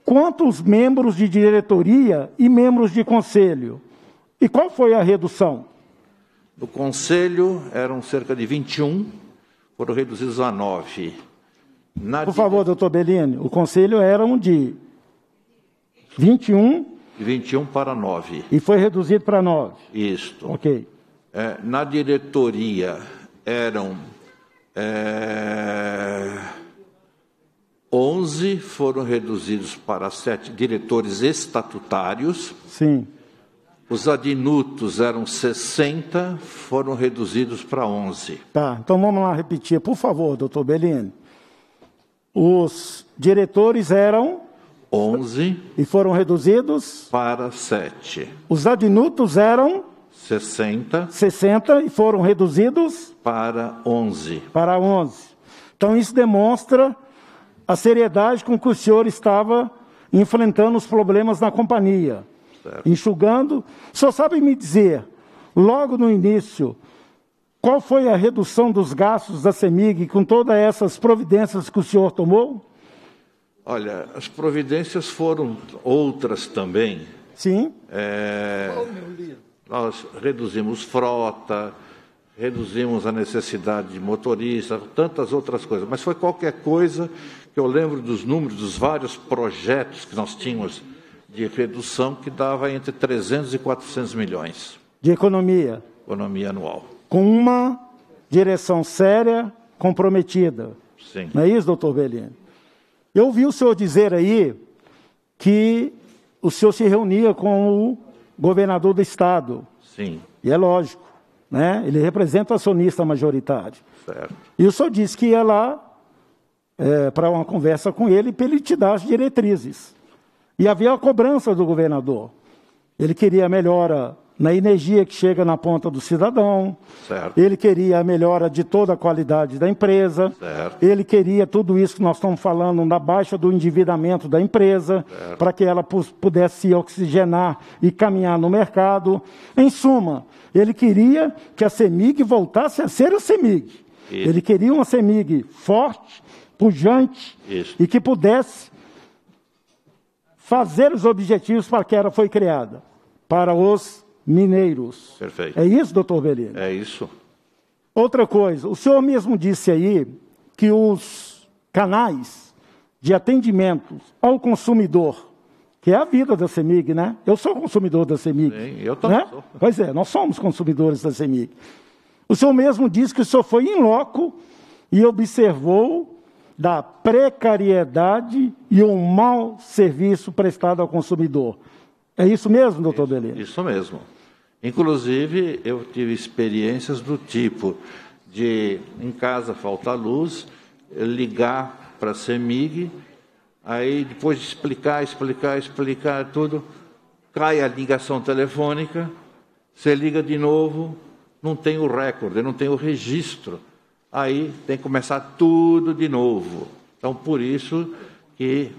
quantos membros de diretoria e membros de conselho? E qual foi a redução? No conselho eram cerca de 21, foram reduzidos a 9. Na Por favor, doutor Bellini, o conselho era um de 21. De 21 para 9. E foi reduzido para 9. Isto. Ok. É, na diretoria eram. É 11 foram reduzidos para sete diretores estatutários. Sim. Os adnutos eram 60, foram reduzidos para 11. Tá, então vamos lá repetir, por favor, doutor Bellini. Os diretores eram 11 e foram reduzidos para 7. Os adnutos eram 60. 60 e foram reduzidos para 11. Para 11. Então isso demonstra a seriedade com que o senhor estava enfrentando os problemas na companhia, certo. enxugando. Só sabe me dizer, logo no início, qual foi a redução dos gastos da CEMIG com todas essas providências que o senhor tomou? Olha, as providências foram outras também. Sim. É, oh, nós reduzimos frota, reduzimos a necessidade de motorista, tantas outras coisas. Mas foi qualquer coisa eu lembro dos números dos vários projetos que nós tínhamos de redução que dava entre 300 e 400 milhões. De economia? Economia anual. Com uma direção séria, comprometida. Sim. Não é isso, doutor Bellini? Eu vi o senhor dizer aí que o senhor se reunia com o governador do estado. Sim. E é lógico, né? Ele representa o acionista majoritário. Certo. E o senhor disse que ia lá é, para uma conversa com ele, para ele te dar as diretrizes. E havia a cobrança do governador. Ele queria a melhora na energia que chega na ponta do cidadão. Certo. Ele queria a melhora de toda a qualidade da empresa. Certo. Ele queria tudo isso que nós estamos falando na baixa do endividamento da empresa, para que ela pudesse se oxigenar e caminhar no mercado. Em suma, ele queria que a CEMIG voltasse a ser a CEMIG. Ele queria uma CEMIG forte, pujante Isso. e que pudesse fazer os objetivos para que ela foi criada, para os mineiros. Perfeito. É isso, doutor Belino? É isso. Outra coisa, o senhor mesmo disse aí que os canais de atendimento ao consumidor, que é a vida da CEMIG, né? Eu sou consumidor da CEMIG. Sim, eu também né? sou. Pois é, nós somos consumidores da CEMIG. O senhor mesmo disse que o senhor foi em loco e observou da precariedade e um mau serviço prestado ao consumidor. É isso mesmo, doutor Beleza? Isso mesmo. Inclusive, eu tive experiências do tipo de, em casa faltar luz, ligar para a CEMIG, aí depois de explicar, explicar, explicar tudo, cai a ligação telefônica, você liga de novo, não tem o recorde, não tem o registro aí tem que começar tudo de novo. Então, por isso que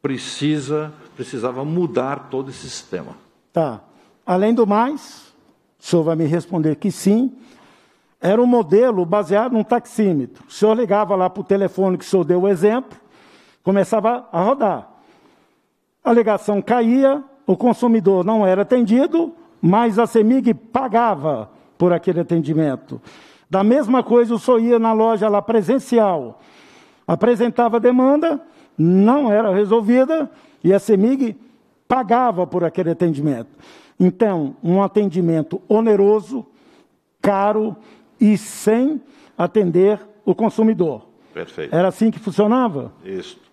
precisa, precisava mudar todo esse sistema. Tá. Além do mais, o senhor vai me responder que sim. Era um modelo baseado num taxímetro. O senhor ligava lá para o telefone que o senhor deu o exemplo, começava a rodar. A ligação caía, o consumidor não era atendido, mas a CEMIG pagava por aquele atendimento. Da mesma coisa, o senhor ia na loja lá presencial, apresentava demanda, não era resolvida e a CEMIG pagava por aquele atendimento. Então, um atendimento oneroso, caro e sem atender o consumidor. Perfeito. Era assim que funcionava? Isso.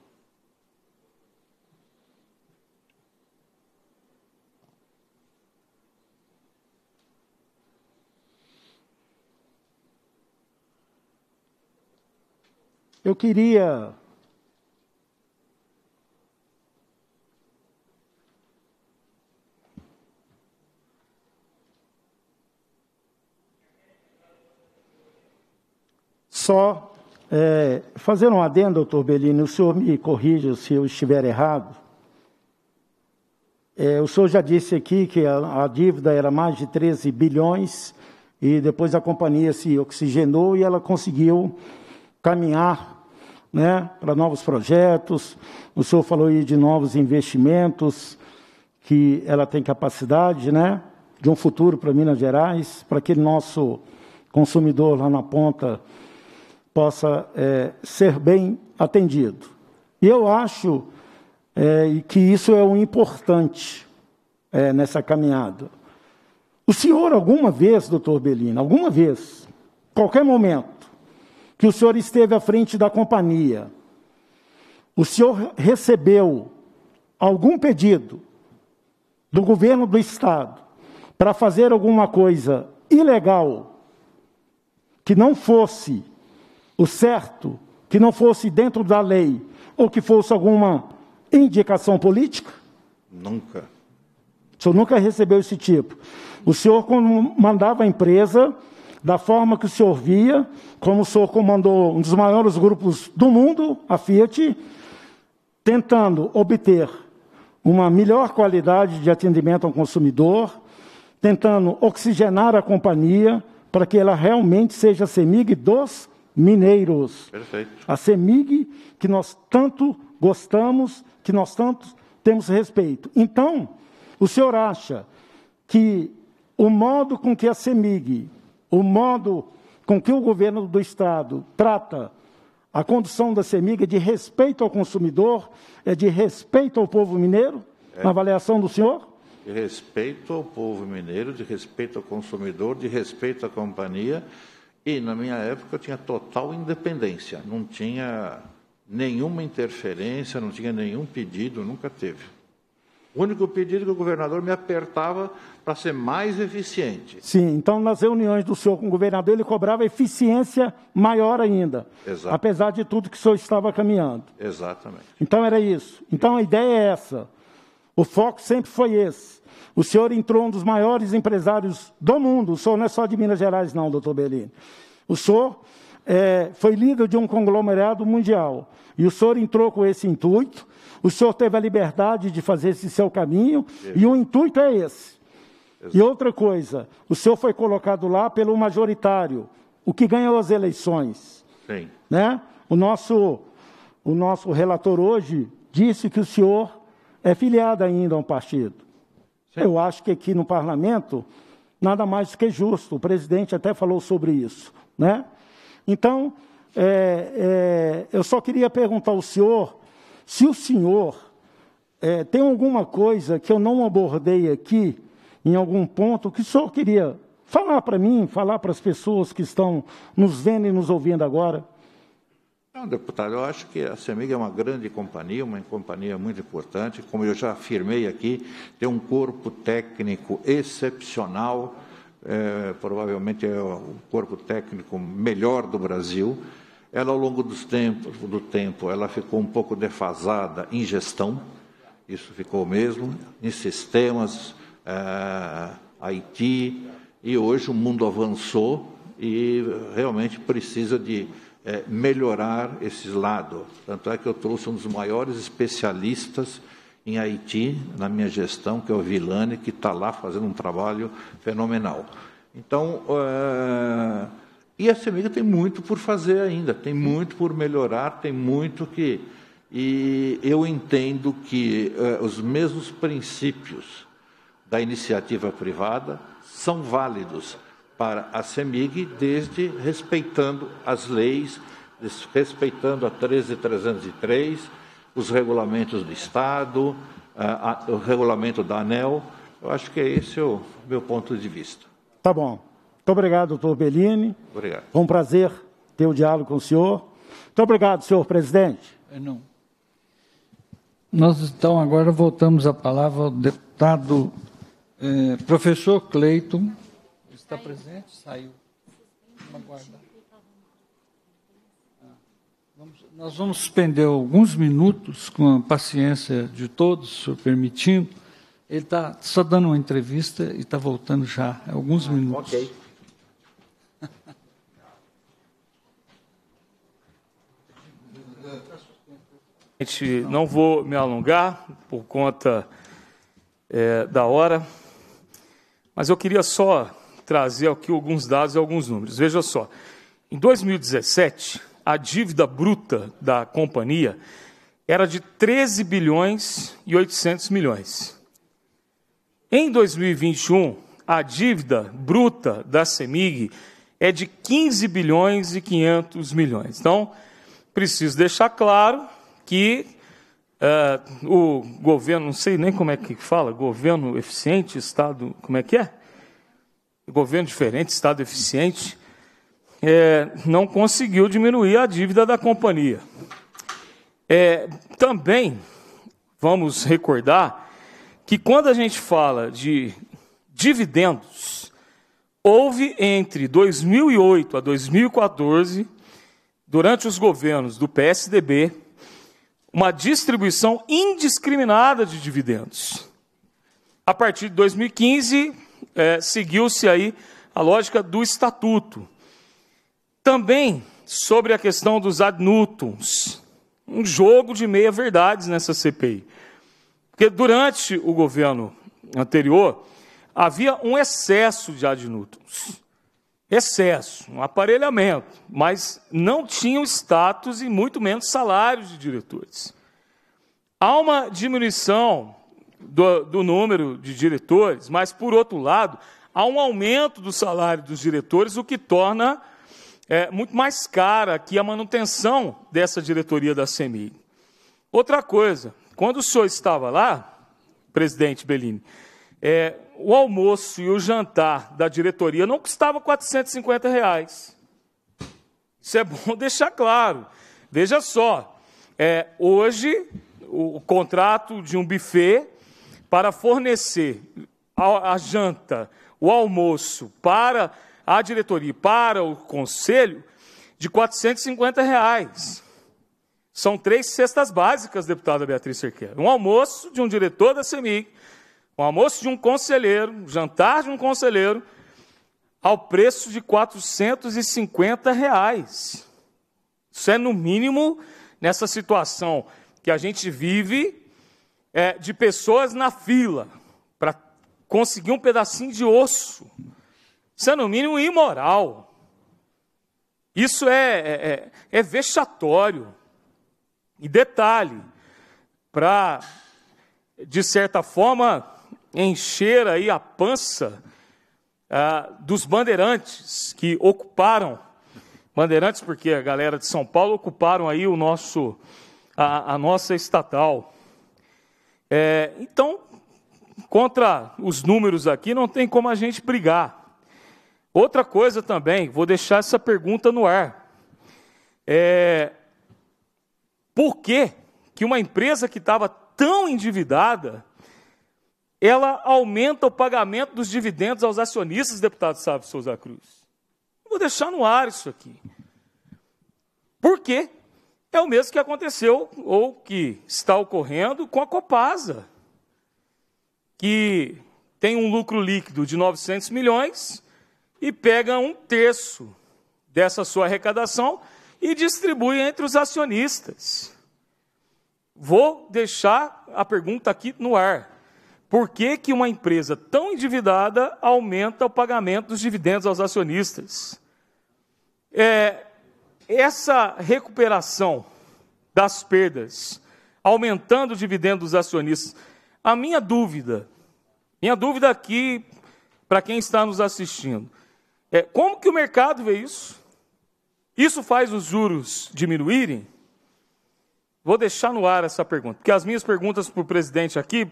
Eu queria só é, fazer um adendo, doutor Bellini, o senhor me corrija se eu estiver errado. É, o senhor já disse aqui que a, a, dívida era mais de 13 bilhões e depois a companhia se oxigenou e ela conseguiu caminhar né, para novos projetos. O senhor falou aí de novos investimentos, que ela tem capacidade né, de um futuro para Minas Gerais, para que nosso consumidor lá na ponta possa é, ser bem atendido. E eu acho é, que isso é o um importante é, nessa caminhada. O senhor, alguma vez, doutor Belina, alguma vez, qualquer momento, que o senhor esteve à frente da companhia, o senhor recebeu algum pedido do governo do estado para fazer alguma coisa ilegal que não fosse o certo, que não fosse dentro da lei ou que fosse alguma indicação política? Nunca. O senhor nunca recebeu esse tipo. O senhor, quando mandava a empresa, da forma que o senhor via, como o senhor comandou um dos maiores grupos do mundo, a Fiat, tentando obter uma melhor qualidade de atendimento ao consumidor, tentando oxigenar a companhia para que ela realmente seja a CEMIG dos mineiros. Perfeito. A CEMIG que nós tanto gostamos, que nós tanto temos respeito. Então, o senhor acha que o modo com que a CEMIG o modo com que o governo do Estado trata a condução da CEMIG é de respeito ao consumidor, é de respeito ao povo mineiro, é. na avaliação do senhor? De respeito ao povo mineiro, de respeito ao consumidor, de respeito à companhia. E na minha época eu tinha total independência, não tinha nenhuma interferência, não tinha nenhum pedido, nunca teve. O único pedido que o governador me apertava para ser mais eficiente. Sim, então nas reuniões do senhor com o governador, ele cobrava eficiência maior ainda. Exato. Apesar de tudo que o senhor estava caminhando. Exatamente. Então era isso. Então a ideia é essa. O foco sempre foi esse. O senhor entrou um dos maiores empresários do mundo. O senhor não é só de Minas Gerais, não, doutor Bellini. O senhor é, foi líder de um conglomerado mundial. E o senhor entrou com esse intuito. O senhor teve a liberdade de fazer esse seu caminho. E o intuito é esse. E outra coisa, o senhor foi colocado lá pelo majoritário, o que ganhou as eleições. Sim. Né? O, nosso, o nosso relator hoje disse que o senhor é filiado ainda a um partido. Sim. Eu acho que aqui no parlamento, nada mais do que justo, o presidente até falou sobre isso. Né? Então, é, é, eu só queria perguntar ao senhor se o senhor é, tem alguma coisa que eu não abordei aqui em algum ponto que o senhor queria falar para mim, falar para as pessoas que estão nos vendo e nos ouvindo agora? Não, deputado, eu acho que a CEMIG é uma grande companhia, uma companhia muito importante. Como eu já afirmei aqui, tem um corpo técnico excepcional, é, provavelmente é o corpo técnico melhor do Brasil. Ela, ao longo dos tempos, do tempo, ela ficou um pouco defasada em gestão, isso ficou mesmo, em sistemas, eh, Haiti, e hoje o mundo avançou e realmente precisa de eh, melhorar esses lados. Tanto é que eu trouxe um dos maiores especialistas em Haiti, na minha gestão, que é o Vilani, que está lá fazendo um trabalho fenomenal. Então, eh, e a Semiga tem muito por fazer ainda, tem muito por melhorar, tem muito que. E eu entendo que os mesmos princípios da iniciativa privada são válidos para a CEMIG, desde respeitando as leis, respeitando a 13303, os regulamentos do Estado, a, a, o regulamento da ANEL. Eu acho que é esse o meu ponto de vista. Tá bom. Muito obrigado, doutor Bellini. Obrigado. Foi um prazer ter o diálogo com o senhor. Muito obrigado, senhor presidente. É, não. Nós, então, agora voltamos a palavra ao deputado é, professor Cleiton, está presente? Saiu. Vamos aguardar. Ah, vamos, nós vamos suspender alguns minutos, com a paciência de todos, se permitindo. Ele está só dando uma entrevista e está voltando já, é alguns ah, minutos. Ok. Não vou me alongar por conta é, da hora. Mas eu queria só trazer aqui alguns dados e alguns números. Veja só. Em 2017, a dívida bruta da companhia era de 13 bilhões e 800 milhões. Em 2021, a dívida bruta da CEMIG é de 15 bilhões e 500 milhões. Então, preciso deixar claro que Uh, o governo, não sei nem como é que fala, governo eficiente, Estado, como é que é? Governo diferente, Estado eficiente, é, não conseguiu diminuir a dívida da companhia. É, também, vamos recordar que quando a gente fala de dividendos, houve entre 2008 a 2014, durante os governos do PSDB, uma distribuição indiscriminada de dividendos. A partir de 2015, é, seguiu-se aí a lógica do estatuto. Também sobre a questão dos ad nutums, um jogo de meia-verdades nessa CPI. Porque durante o governo anterior, havia um excesso de ad nutums excesso, um aparelhamento, mas não tinham status e muito menos salários de diretores. Há uma diminuição do, do, número de diretores, mas, por outro lado, há um aumento do salário dos diretores, o que torna é, muito mais cara aqui a manutenção dessa diretoria da CMI. Outra coisa, quando o senhor estava lá, presidente Bellini, é, o almoço e o jantar da diretoria não custava 450 reais. Isso é bom deixar claro. Veja só, é, hoje o, o contrato de um buffet para fornecer a, a janta, o almoço para a diretoria, e para o conselho, de 450 reais. São três cestas básicas, deputada Beatriz Cerqueira. Um almoço de um diretor da CEMIG, o almoço de um conselheiro, o jantar de um conselheiro, ao preço de 450 reais. Isso é, no mínimo, nessa situação que a gente vive, é, de pessoas na fila para conseguir um pedacinho de osso. Isso é, no mínimo, imoral. Isso é, é, é, é vexatório. E detalhe, para, de certa forma, encher aí a pança ah, dos bandeirantes que ocuparam bandeirantes porque a galera de São Paulo ocuparam aí o nosso a, a nossa estatal. É, então contra os números aqui não tem como a gente brigar. Outra coisa também, vou deixar essa pergunta no ar. É, por que que uma empresa que estava tão endividada ela aumenta o pagamento dos dividendos aos acionistas, deputado Sávio Souza Cruz. Vou deixar no ar isso aqui. Por quê? É o mesmo que aconteceu ou que está ocorrendo com a Copasa, que tem um lucro líquido de 900 milhões e pega um terço dessa sua arrecadação e distribui entre os acionistas. Vou deixar a pergunta aqui no ar. Por que, que uma empresa tão endividada aumenta o pagamento dos dividendos aos acionistas? É, essa recuperação das perdas, aumentando o dividendo dos acionistas, a minha dúvida, minha dúvida aqui para quem está nos assistindo, é como que o mercado vê isso? Isso faz os juros diminuírem? Vou deixar no ar essa pergunta, porque as minhas perguntas para o presidente aqui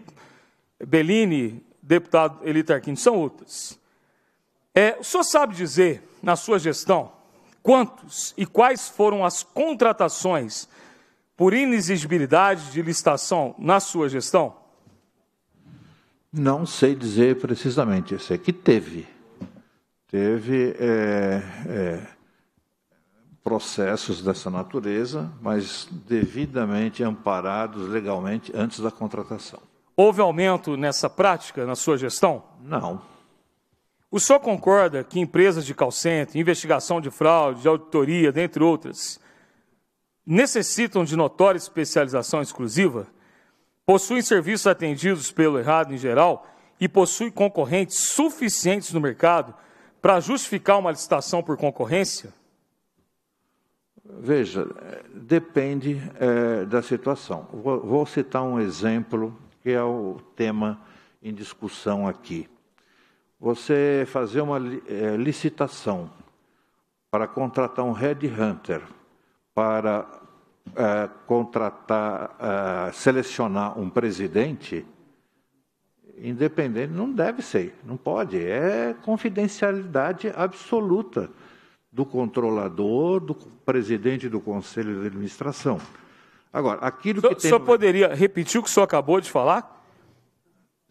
Bellini, deputado Elita Arquim, são outras. É, o senhor sabe dizer, na sua gestão, quantos e quais foram as contratações por inexigibilidade de licitação na sua gestão? Não sei dizer precisamente. Eu sei que teve. Teve é, é, processos dessa natureza, mas devidamente amparados legalmente antes da contratação. Houve aumento nessa prática na sua gestão? Não. O senhor concorda que empresas de call center, investigação de fraude, de auditoria, dentre outras, necessitam de notória especialização exclusiva? Possuem serviços atendidos pelo errado em geral e possuem concorrentes suficientes no mercado para justificar uma licitação por concorrência? Veja, depende é, da situação. Vou, vou citar um exemplo que é o tema em discussão aqui. Você fazer uma eh, licitação para contratar um Red Hunter, para é, contratar, é, selecionar um presidente, independente, não deve ser, não pode. É confidencialidade absoluta do controlador, do presidente do conselho de administração. Agora, aquilo so, que O senhor poderia repetir o que o senhor acabou de falar?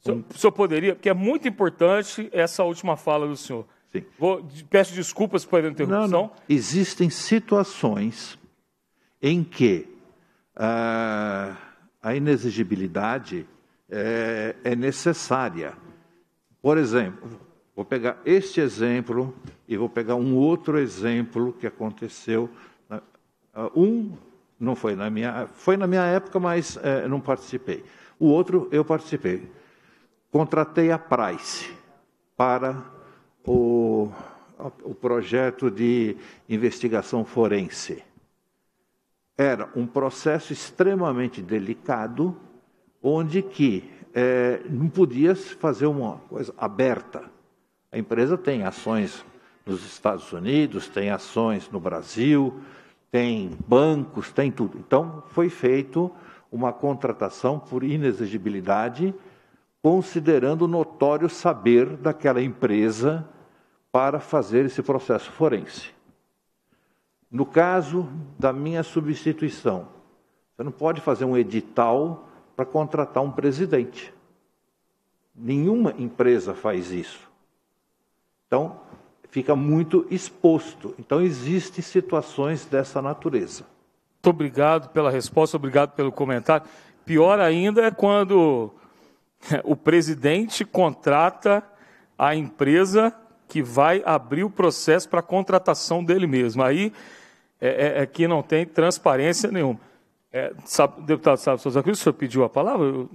Um... O senhor poderia, porque é muito importante essa última fala do senhor. Sim. Vou, peço desculpas pela interrupção. Não, não. Existem situações em que ah, a inexigibilidade é, é necessária. Por exemplo, vou pegar este exemplo e vou pegar um outro exemplo que aconteceu. Né? Ah, um não foi na minha, foi na minha época, mas é, não participei. O outro eu participei. Contratei a Price para o, o projeto de investigação forense. Era um processo extremamente delicado, onde que é, não podia fazer uma coisa aberta. A empresa tem ações nos Estados Unidos, tem ações no Brasil, tem bancos, tem tudo. Então, foi feito uma contratação por inexigibilidade, considerando o notório saber daquela empresa para fazer esse processo forense. No caso da minha substituição, você não pode fazer um edital para contratar um presidente. Nenhuma empresa faz isso. Então, fica muito exposto. Então, existem situações dessa natureza. Muito obrigado pela resposta, obrigado pelo comentário. Pior ainda é quando é, o presidente contrata a empresa que vai abrir o processo para a contratação dele mesmo. Aí é, é, é que não tem transparência nenhuma. É, sabe, deputado Sábio Souza Cruz, o senhor pediu a palavra? Eu,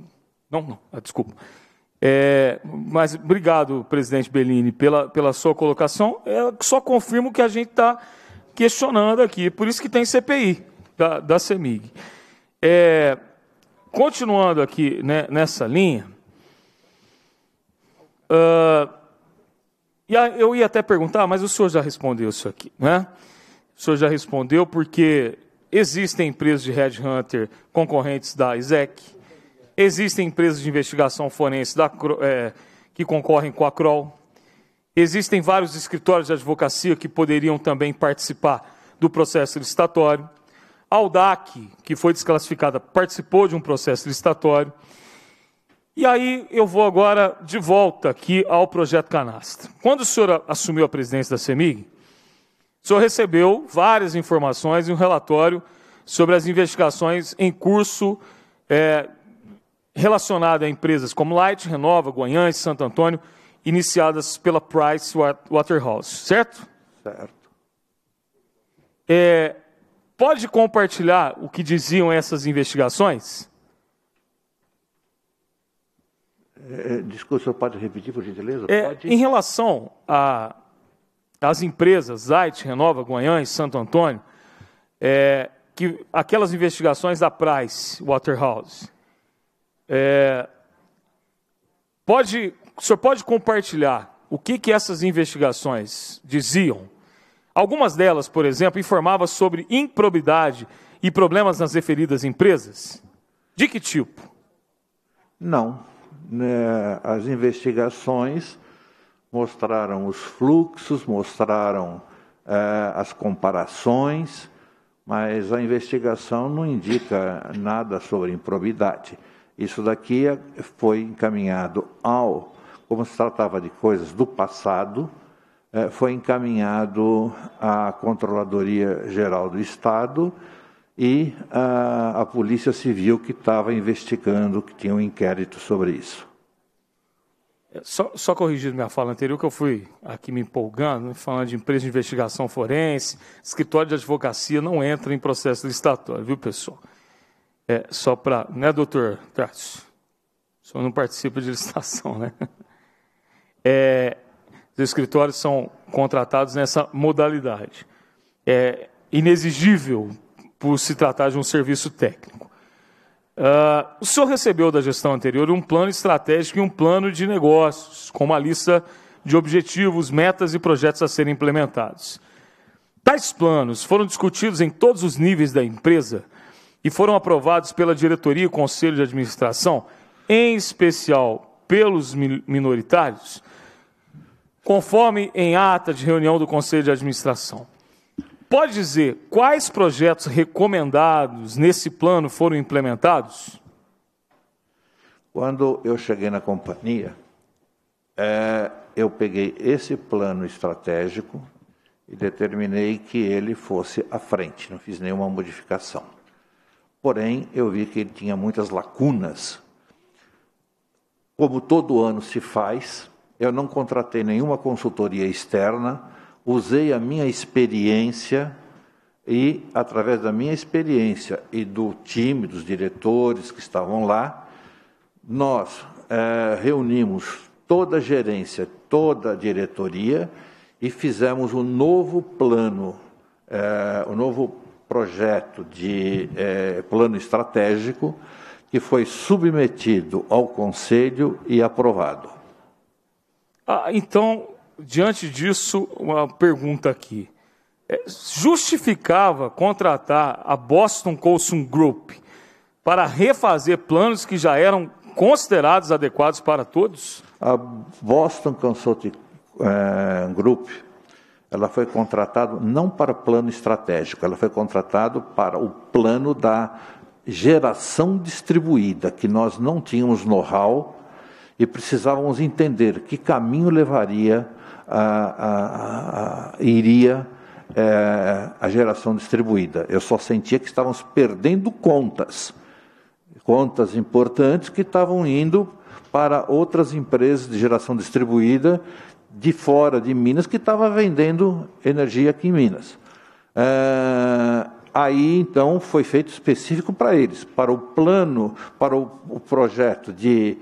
não, não, ah, desculpa. É, mas obrigado, presidente Bellini, pela, pela sua colocação. É, só confirmo o que a gente está questionando aqui. Por isso que tem CPI da, da CEMIG. É, continuando aqui né, nessa linha, uh, eu ia até perguntar, mas o senhor já respondeu isso aqui, né? O senhor já respondeu porque existem empresas de headhunter concorrentes da ISEC, Existem empresas de investigação forense da, é, que concorrem com a CROL. Existem vários escritórios de advocacia que poderiam também participar do processo licitatório. A Aldac, que foi desclassificada, participou de um processo licitatório. E aí eu vou agora de volta aqui ao projeto Canastra. Quando o senhor assumiu a presidência da CEMIG, o senhor recebeu várias informações e um relatório sobre as investigações em curso é, relacionado a empresas como Light, Renova, Goiânia, Santo Antônio, iniciadas pela Price Waterhouse, certo? Certo. É, pode compartilhar o que diziam essas investigações? É, é desculpa, senhor pode repetir, por gentileza? É, em relação às empresas Light, Renova, Goiânia e Santo Antônio, é, que, aquelas investigações da Price Waterhouse, é, pode, o senhor pode compartilhar o que, que essas investigações diziam? Algumas delas, por exemplo, informavam sobre improbidade e problemas nas referidas empresas? De que tipo? Não. Né, as investigações mostraram os fluxos, mostraram é, as comparações, mas a investigação não indica nada sobre improbidade. Isso daqui é, foi encaminhado ao, como se tratava de coisas do passado, é, foi encaminhado à Controladoria Geral do Estado e à, à Polícia Civil, que estava investigando, que tinha um inquérito sobre isso. É, só, só corrigindo minha fala anterior, que eu fui aqui me empolgando, né, falando de empresa de investigação forense, escritório de advocacia não entra em processo licitatório, viu, pessoal? É, só para. Né, doutor? Tá. Só não participa de licitação, né? É, os escritórios são contratados nessa modalidade. É inexigível por se tratar de um serviço técnico. Uh, o senhor recebeu da gestão anterior um plano estratégico e um plano de negócios, com uma lista de objetivos, metas e projetos a serem implementados. Tais planos foram discutidos em todos os níveis da empresa e foram aprovados pela diretoria e conselho de administração, em especial pelos minoritários, conforme em ata de reunião do conselho de administração. Pode dizer quais projetos recomendados nesse plano foram implementados? Quando eu cheguei na companhia, é, eu peguei esse plano estratégico e determinei que ele fosse à frente, não fiz nenhuma modificação. Porém, eu vi que ele tinha muitas lacunas. Como todo ano se faz, eu não contratei nenhuma consultoria externa, usei a minha experiência e, através da minha experiência e do time, dos diretores que estavam lá, nós é, reunimos toda a gerência, toda a diretoria e fizemos um novo plano, é, um novo projeto de é, plano estratégico que foi submetido ao Conselho e aprovado. Ah, então, diante disso, uma pergunta aqui. É, justificava contratar a Boston Consulting Group para refazer planos que já eram considerados adequados para todos? A Boston Consulting é, Group ela foi contratada não para plano estratégico, ela foi contratada para o plano da geração distribuída, que nós não tínhamos know-how e precisávamos entender que caminho levaria, a, a, a, iria é, a geração distribuída. Eu só sentia que estávamos perdendo contas, contas importantes que estavam indo para outras empresas de geração distribuída de fora de Minas que estava vendendo energia aqui em Minas. É, aí então foi feito específico para eles, para o plano, para o, o projeto de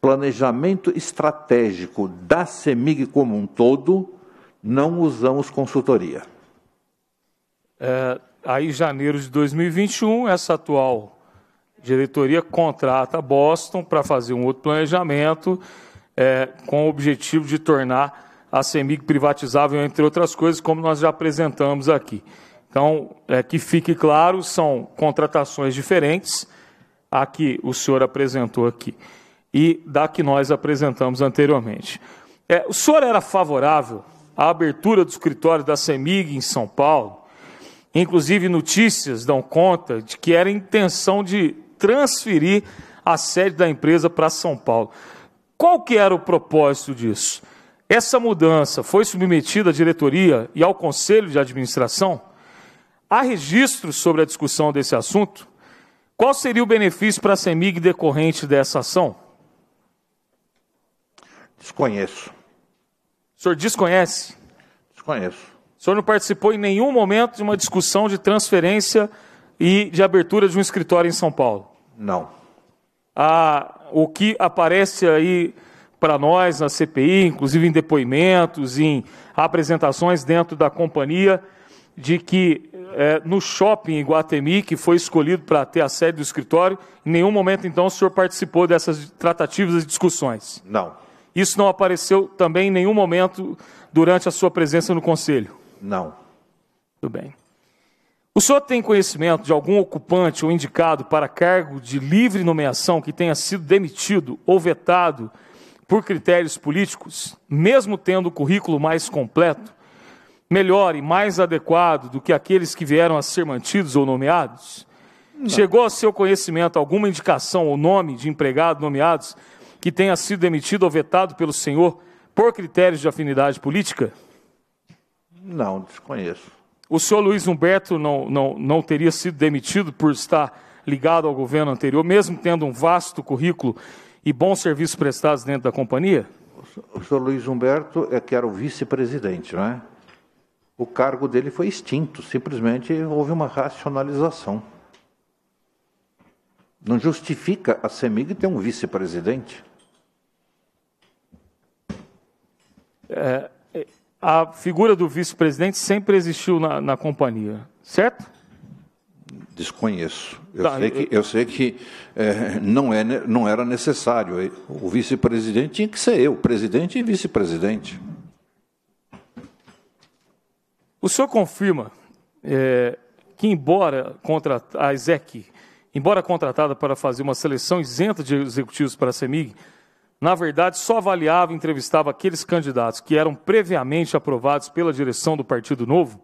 planejamento estratégico da CEMIG como um todo, não usamos consultoria. É, aí, janeiro de 2021, essa atual diretoria contrata Boston para fazer um outro planejamento é, com o objetivo de tornar a CEMIG privatizável, entre outras coisas, como nós já apresentamos aqui. Então, é, que fique claro, são contratações diferentes, a que o senhor apresentou aqui e da que nós apresentamos anteriormente. É, o senhor era favorável à abertura do escritório da CEMIG em São Paulo? Inclusive, notícias dão conta de que era intenção de transferir a sede da empresa para São Paulo. Qual que era o propósito disso? Essa mudança foi submetida à diretoria e ao conselho de administração? Há registros sobre a discussão desse assunto? Qual seria o benefício para a CEMIG decorrente dessa ação? Desconheço. O senhor desconhece? Desconheço. O senhor não participou em nenhum momento de uma discussão de transferência e de abertura de um escritório em São Paulo? Não. A ah, o que aparece aí para nós na CPI, inclusive em depoimentos, em apresentações dentro da companhia, de que é, no shopping em Guatemi, que foi escolhido para ter a sede do escritório, em nenhum momento então o senhor participou dessas tratativas e discussões? Não. Isso não apareceu também em nenhum momento durante a sua presença no conselho? Não. Tudo bem. O senhor tem conhecimento de algum ocupante ou indicado para cargo de livre nomeação que tenha sido demitido ou vetado por critérios políticos, mesmo tendo o currículo mais completo, melhor e mais adequado do que aqueles que vieram a ser mantidos ou nomeados? Não. Chegou ao seu conhecimento alguma indicação ou nome de empregado nomeados que tenha sido demitido ou vetado pelo senhor por critérios de afinidade política? Não, desconheço. O senhor Luiz Humberto não, não, não teria sido demitido por estar ligado ao governo anterior, mesmo tendo um vasto currículo e bons serviços prestados dentro da companhia? O senhor Luiz Humberto é que era o vice-presidente, não é? O cargo dele foi extinto, simplesmente houve uma racionalização. Não justifica a CEMIG ter um vice-presidente. É, a figura do vice-presidente sempre existiu na, na, companhia, certo? Desconheço. Eu tá, sei que, eu sei que é, não, é, não era necessário. O vice-presidente tinha que ser eu, presidente e vice-presidente. O senhor confirma é, que, embora contra a ESEC, embora contratada para fazer uma seleção isenta de executivos para a CEMIG, na verdade, só avaliava e entrevistava aqueles candidatos que eram previamente aprovados pela direção do Partido Novo?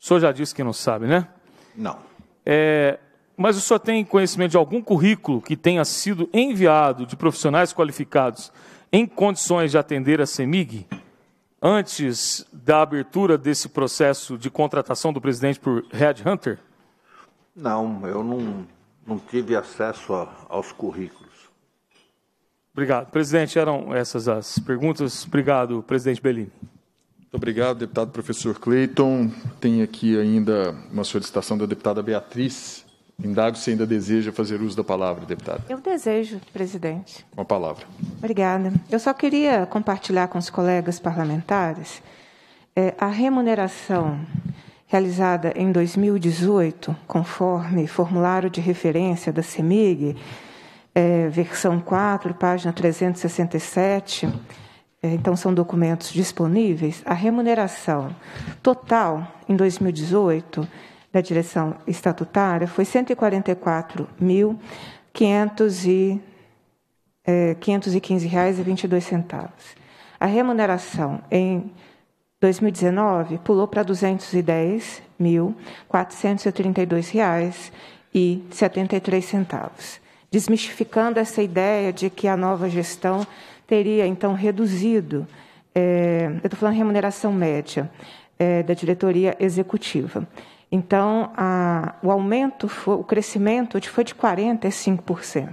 O senhor já disse que não sabe, né? Não. É, mas o senhor tem conhecimento de algum currículo que tenha sido enviado de profissionais qualificados em condições de atender a CEMIG antes da abertura desse processo de contratação do presidente por Red Hunter? Não, eu não, não tive acesso a, aos currículos. Obrigado. Presidente, eram essas as perguntas. Obrigado, presidente Bellini. Muito obrigado, deputado professor Cleiton. Tem aqui ainda uma solicitação da deputada Beatriz. Indago se ainda deseja fazer uso da palavra, deputada. Eu desejo, presidente. Uma palavra. Obrigada. Eu só queria compartilhar com os colegas parlamentares é, a remuneração realizada em 2018, conforme formulário de referência da CEMIG, é, versão 4, página 367, é, então são documentos disponíveis, a remuneração total em 2018 da direção estatutária foi R$ é, reais e 22 centavos. A remuneração em 2019 pulou para 210.432 reais e 73 centavos desmistificando essa ideia de que a nova gestão teria, então, reduzido, é, eu estou falando remuneração média, é, da diretoria executiva. Então, a, o aumento, foi, o crescimento foi de 45%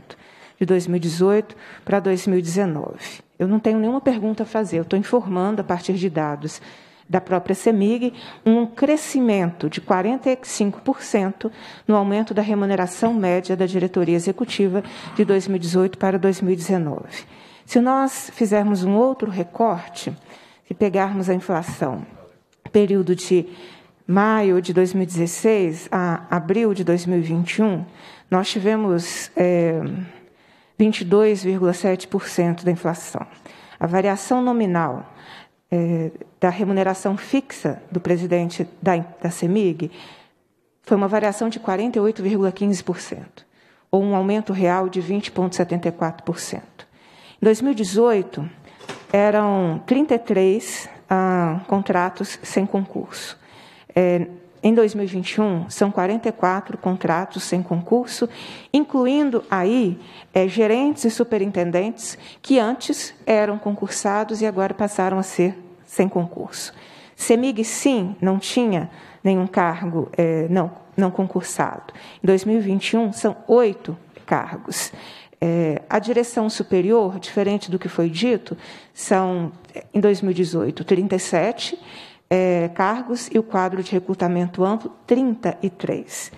de 2018 para 2019. Eu não tenho nenhuma pergunta a fazer, eu estou informando a partir de dados da própria CEMIG, um crescimento de 45% no aumento da remuneração média da diretoria executiva de 2018 para 2019. Se nós fizermos um outro recorte, se pegarmos a inflação, período de maio de 2016 a abril de 2021, nós tivemos é, eh, 22,7% da inflação. A variação nominal é, da remuneração fixa do presidente da, da CEMIG foi uma variação de 48,15%, ou um aumento real de 20,74%. Em 2018, eram 33 ah, contratos sem concurso. É, em 2021, são 44 contratos sem concurso, incluindo aí é, gerentes e superintendentes que antes eram concursados e agora passaram a ser sem concurso. CEMIG, sim, não tinha nenhum cargo é, não, não concursado. Em 2021, são oito cargos. É, a direção superior, diferente do que foi dito, são, em 2018, 37 é, cargos e o quadro de recrutamento amplo, 33,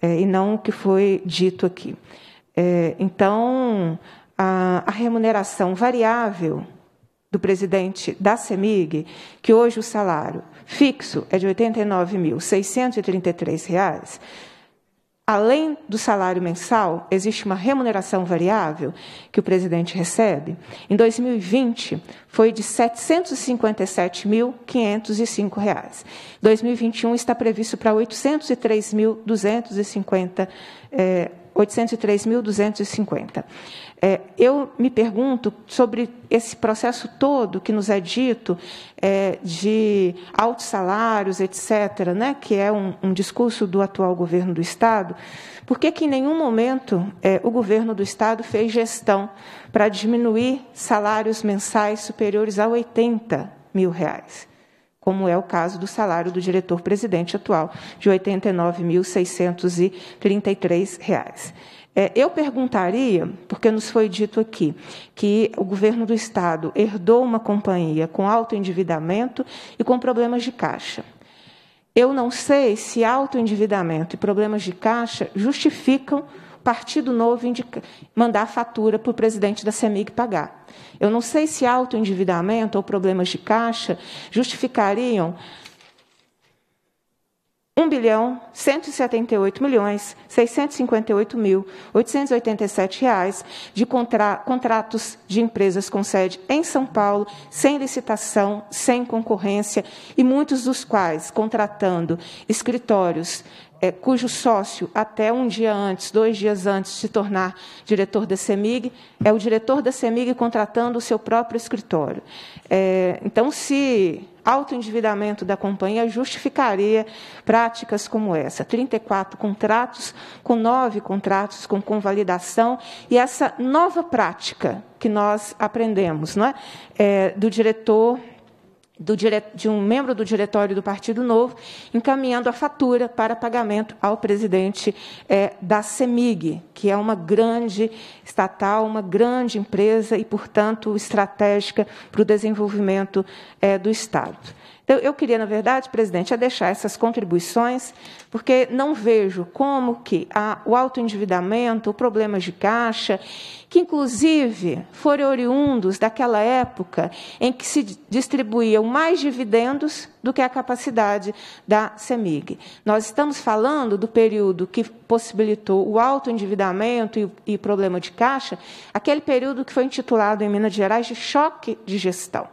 é, e não o que foi dito aqui. É, então, a, a remuneração variável do presidente da CEMIG, que hoje o salário fixo é de R$ 89.633, Além do salário mensal, existe uma remuneração variável que o presidente recebe. Em 2020, foi de R$ 757.505. 2021 está previsto para R$ 803.250. 803.250. É, eu me pergunto sobre esse processo todo que nos é dito é, de altos salários, etc., né, que é um, um, discurso do atual governo do Estado, por que, em nenhum momento é, o governo do Estado fez gestão para diminuir salários mensais superiores a 80 mil reais? como é o caso do salário do diretor-presidente atual, de R$ 89.633. É, eu perguntaria, porque nos foi dito aqui, que o governo do Estado herdou uma companhia com alto endividamento e com problemas de caixa. Eu não sei se alto endividamento e problemas de caixa justificam Partido Novo mandar a fatura para o presidente da CEMIG pagar. Eu não sei se autoendividamento ou problemas de caixa justificariam 1 bilhão 178 milhões 658 mil 887 reais de contra, contratos de empresas com sede em São Paulo, sem licitação, sem concorrência, e muitos dos quais contratando escritórios é, cujo sócio, até um dia antes, dois dias antes de se tornar diretor da CEMIG, é o diretor da CEMIG contratando o seu próprio escritório. É, então, se autoendividamento da companhia justificaria práticas como essa. 34 contratos, com nove contratos com convalidação, e essa nova prática que nós aprendemos não é, é do diretor do, de um membro do diretório do Partido Novo, encaminhando a fatura para pagamento ao presidente é, da CEMIG, que é uma grande estatal, uma grande empresa e, portanto, estratégica para o desenvolvimento é, do Estado. Então, eu queria, na verdade, presidente, é deixar essas contribuições, porque não vejo como que a, o autoendividamento, o problema de caixa, que inclusive foram oriundos daquela época em que se distribuíam mais dividendos do que a capacidade da CEMIG. Nós estamos falando do período que possibilitou o autoendividamento e, e problema de caixa, aquele período que foi intitulado em Minas Gerais de choque de gestão.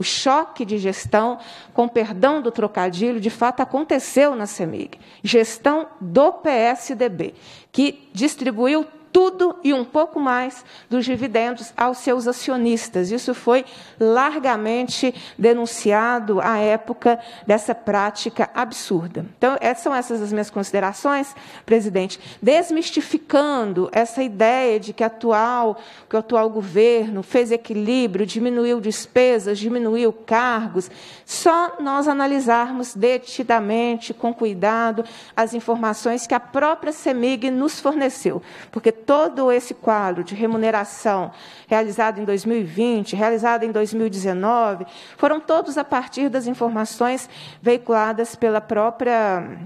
O choque de gestão, com perdão do trocadilho, de fato aconteceu na CEMIG. Gestão do PSDB, que distribuiu tudo e um pouco mais dos dividendos aos seus acionistas. Isso foi largamente denunciado à época dessa prática absurda. Então, essas são essas as minhas considerações, presidente, desmistificando essa ideia de que atual, que o atual governo fez equilíbrio, diminuiu despesas, diminuiu cargos. Só nós analisarmos detidamente, com cuidado, as informações que a própria CEMIG nos forneceu, porque todo esse quadro de remuneração realizado em 2020, realizado em 2019, foram todos a partir das informações veiculadas pela própria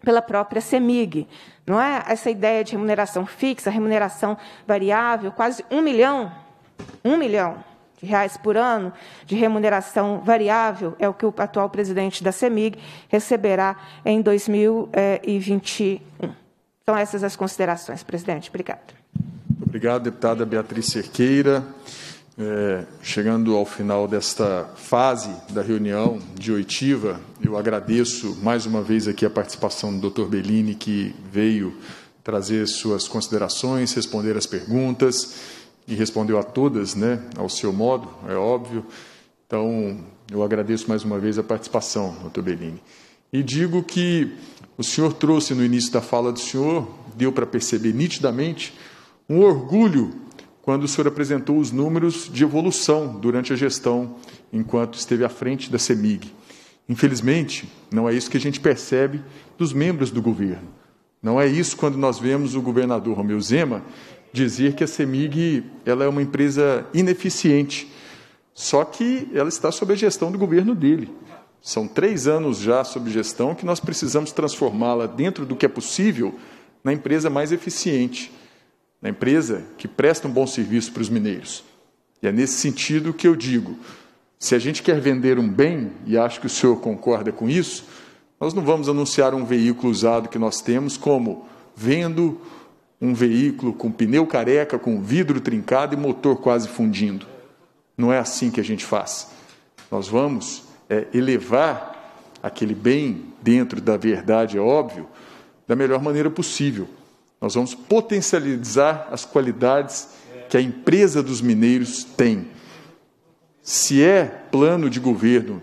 pela própria CEMIG. Não é essa ideia de remuneração fixa, remuneração variável, quase um milhão, um milhão de reais por ano de remuneração variável é o que o atual presidente da CEMIG receberá em 2021. Então, essas as considerações, presidente. Obrigado. Obrigado, deputada Beatriz Cerqueira. É, chegando ao final desta fase da reunião de oitiva, eu agradeço mais uma vez aqui a participação do Dr. Bellini, que veio trazer suas considerações, responder as perguntas e respondeu a todas, né, ao seu modo, é óbvio. Então, eu agradeço mais uma vez a participação, doutor Bellini. E digo que o senhor trouxe no início da fala do senhor, deu para perceber nitidamente, um orgulho quando o senhor apresentou os números de evolução durante a gestão, enquanto esteve à frente da CEMIG. Infelizmente, não é isso que a gente percebe dos membros do governo. Não é isso quando nós vemos o governador Romeu Zema dizer que a CEMIG ela é uma empresa ineficiente. Só que ela está sob a gestão do governo dele. São três anos já sob gestão que nós precisamos transformá-la dentro do que é possível na empresa mais eficiente, na empresa que presta um bom serviço para os mineiros. E é nesse sentido que eu digo: se a gente quer vender um bem, e acho que o senhor concorda com isso, nós não vamos anunciar um veículo usado que nós temos como vendo um veículo com pneu careca, com vidro trincado e motor quase fundindo. Não é assim que a gente faz. Nós vamos é, elevar aquele bem dentro da verdade, é óbvio, da melhor maneira possível. Nós vamos potencializar as qualidades que a empresa dos mineiros tem. Se é plano de governo,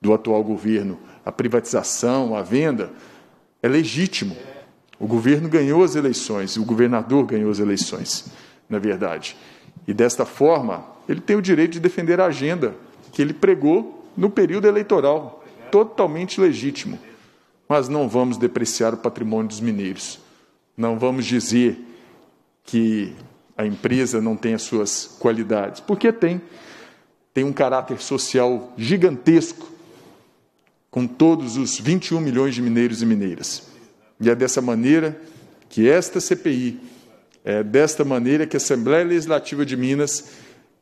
do atual governo, a privatização, a venda, é legítimo. O governo ganhou as eleições, o governador ganhou as eleições, na verdade. E desta forma, ele tem o direito de defender a agenda que ele pregou no período eleitoral, totalmente legítimo. Mas não vamos depreciar o patrimônio dos mineiros. Não vamos dizer que a empresa não tem as suas qualidades, porque tem. Tem um caráter social gigantesco com todos os 21 milhões de mineiros e mineiras. E é dessa maneira que esta CPI, é desta maneira que a Assembleia Legislativa de Minas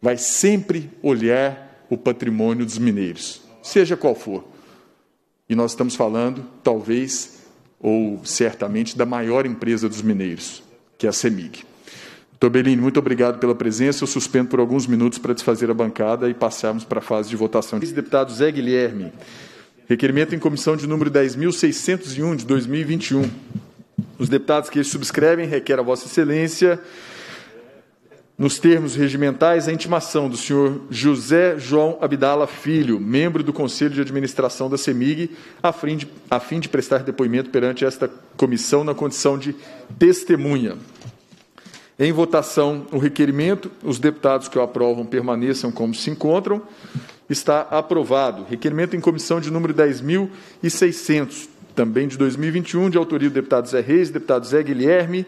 vai sempre olhar o patrimônio dos mineiros, seja qual for. E nós estamos falando, talvez, ou certamente, da maior empresa dos mineiros, que é a CEMIG. Tobelini, muito obrigado pela presença. Eu suspendo por alguns minutos para desfazer a bancada e passarmos para a fase de votação. Deputado Zé Guilherme, requerimento em comissão de número 10.601 de 2021. Os deputados que subscrevem requer a Vossa Excelência nos termos regimentais, a intimação do senhor José João Abdala Filho, membro do Conselho de Administração da CEMIG, a fim de, a fim de prestar depoimento perante esta comissão na condição de testemunha. Em votação, o requerimento, os deputados que o aprovam permaneçam como se encontram. Está aprovado. Requerimento em comissão de número 10.600, também de 2021, de autoria do deputado Zé Reis, deputado Zé Guilherme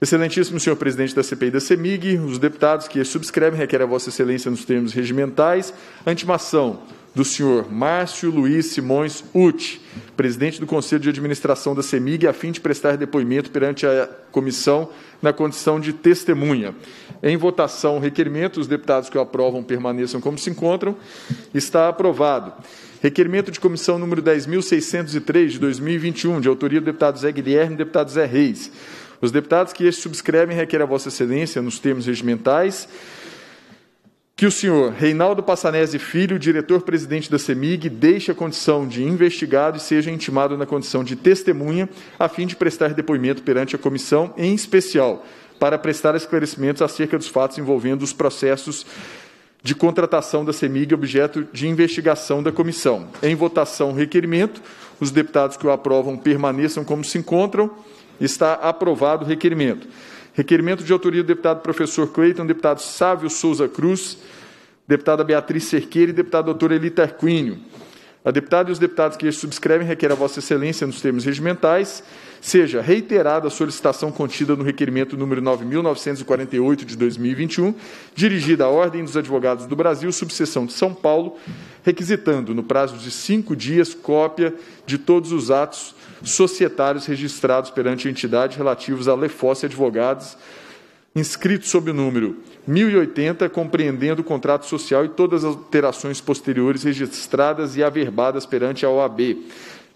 Excelentíssimo senhor presidente da CPI da CEMIG, os deputados que subscrevem requerem a Vossa Excelência nos termos regimentais a intimação do senhor Márcio Luiz Simões Uti, presidente do Conselho de Administração da CEMIG, a fim de prestar depoimento perante a comissão na condição de testemunha. Em votação, requerimento, os deputados que o aprovam permaneçam como se encontram. Está aprovado. Requerimento de comissão número 10.603 de 2021, de autoria do deputado Zé Guilherme e deputado Zé Reis os deputados que este subscrevem requerem a Vossa Excelência, nos termos regimentais, que o senhor Reinaldo Passanese Filho, diretor-presidente da CEMIG, deixe a condição de investigado e seja intimado na condição de testemunha, a fim de prestar depoimento perante a comissão, em especial para prestar esclarecimentos acerca dos fatos envolvendo os processos de contratação da CEMIG objeto de investigação da comissão. Em votação, requerimento. Os deputados que o aprovam permaneçam como se encontram. Está aprovado o requerimento. Requerimento de autoria do deputado professor Cleiton, deputado Sávio Souza Cruz, deputada Beatriz Cerqueira e deputado doutor Elita Arquínio. A deputada e os deputados que subscrevem requer a Vossa Excelência, nos termos regimentais, seja reiterada a solicitação contida no requerimento número 9.948 de 2021, dirigida à Ordem dos Advogados do Brasil, subseção de São Paulo, requisitando, no prazo de cinco dias, cópia de todos os atos societários registrados perante a entidade relativos a Lefosse Advogados, inscritos sob o número 1080, compreendendo o contrato social e todas as alterações posteriores registradas e averbadas perante a OAB.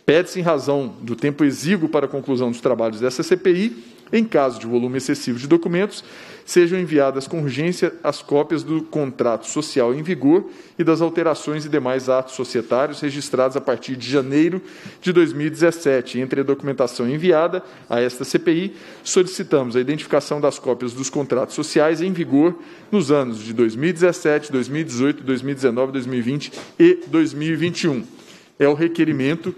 Pede-se, em razão do tempo exíguo para a conclusão dos trabalhos dessa CPI, em caso de volume excessivo de documentos, sejam enviadas com urgência as cópias do contrato social em vigor e das alterações e demais atos societários registrados a partir de janeiro de 2017. Entre a documentação enviada a esta CPI, solicitamos a identificação das cópias dos contratos sociais em vigor nos anos de 2017, 2018, 2019, 2020 e 2021. É o requerimento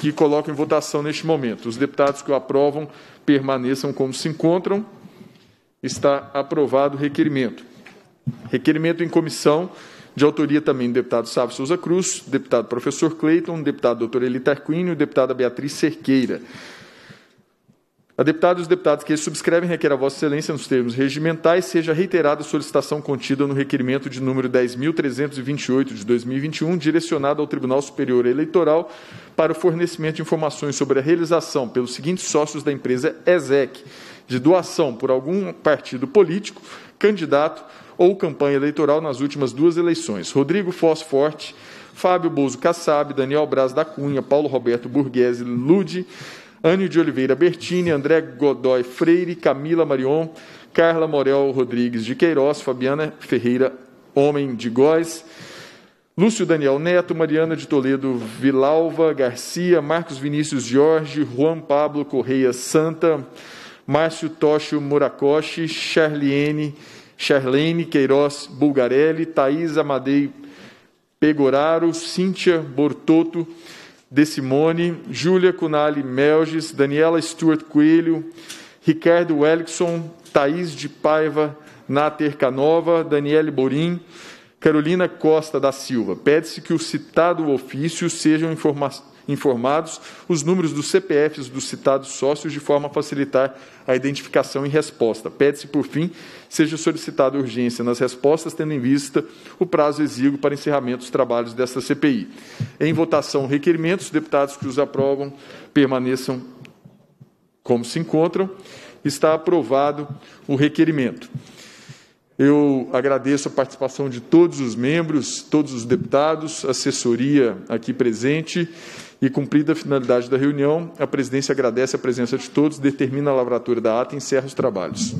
que coloco em votação neste momento. Os deputados que o aprovam permaneçam como se encontram. Está aprovado o requerimento. Requerimento em comissão, de autoria também do deputado Sávio Souza Cruz, deputado professor Cleiton, deputado doutor Eli Tarquínio e deputada Beatriz Cerqueira. A deputada e os deputados que subscrevem requer a Vossa Excelência, nos termos regimentais, seja reiterada a solicitação contida no requerimento de número 10.328 de 2021, direcionado ao Tribunal Superior Eleitoral, para o fornecimento de informações sobre a realização pelos seguintes sócios da empresa ESEC de doação por algum partido político, candidato ou campanha eleitoral nas últimas duas eleições. Rodrigo Fosforte, Fábio Bozo Kassab, Daniel Braz da Cunha, Paulo Roberto Burguese, Lude, Anne de Oliveira Bertini, André Godoy Freire, Camila Marion, Carla Morel Rodrigues de Queiroz, Fabiana Ferreira Homem de Góes, Lúcio Daniel Neto, Mariana de Toledo Vilalva Garcia, Marcos Vinícius Jorge, Juan Pablo Correia Santa, Márcio Tocho Murakoshi, Charlene, Charlene Queiroz Bulgarelli, Thais Amadei Pegoraro, Cíntia Bortoto De Simone, Júlia Cunali Melges, Daniela Stuart Coelho, Ricardo Wellington, Thaís de Paiva, Náter Canova, Daniele Borim, Carolina Costa da Silva. Pede-se que o citado ofício seja informação informados os números dos CPFs dos citados sócios de forma a facilitar a identificação e resposta. Pede-se, por fim, seja solicitada urgência nas respostas, tendo em vista o prazo exíguo para encerramento dos trabalhos desta CPI. Em votação, requerimentos, deputados que os aprovam permaneçam como se encontram. Está aprovado o requerimento. Eu agradeço a participação de todos os membros, todos os deputados, assessoria aqui presente. E cumprida a finalidade da reunião, a presidência agradece a presença de todos, determina a lavratura da ata e encerra os trabalhos.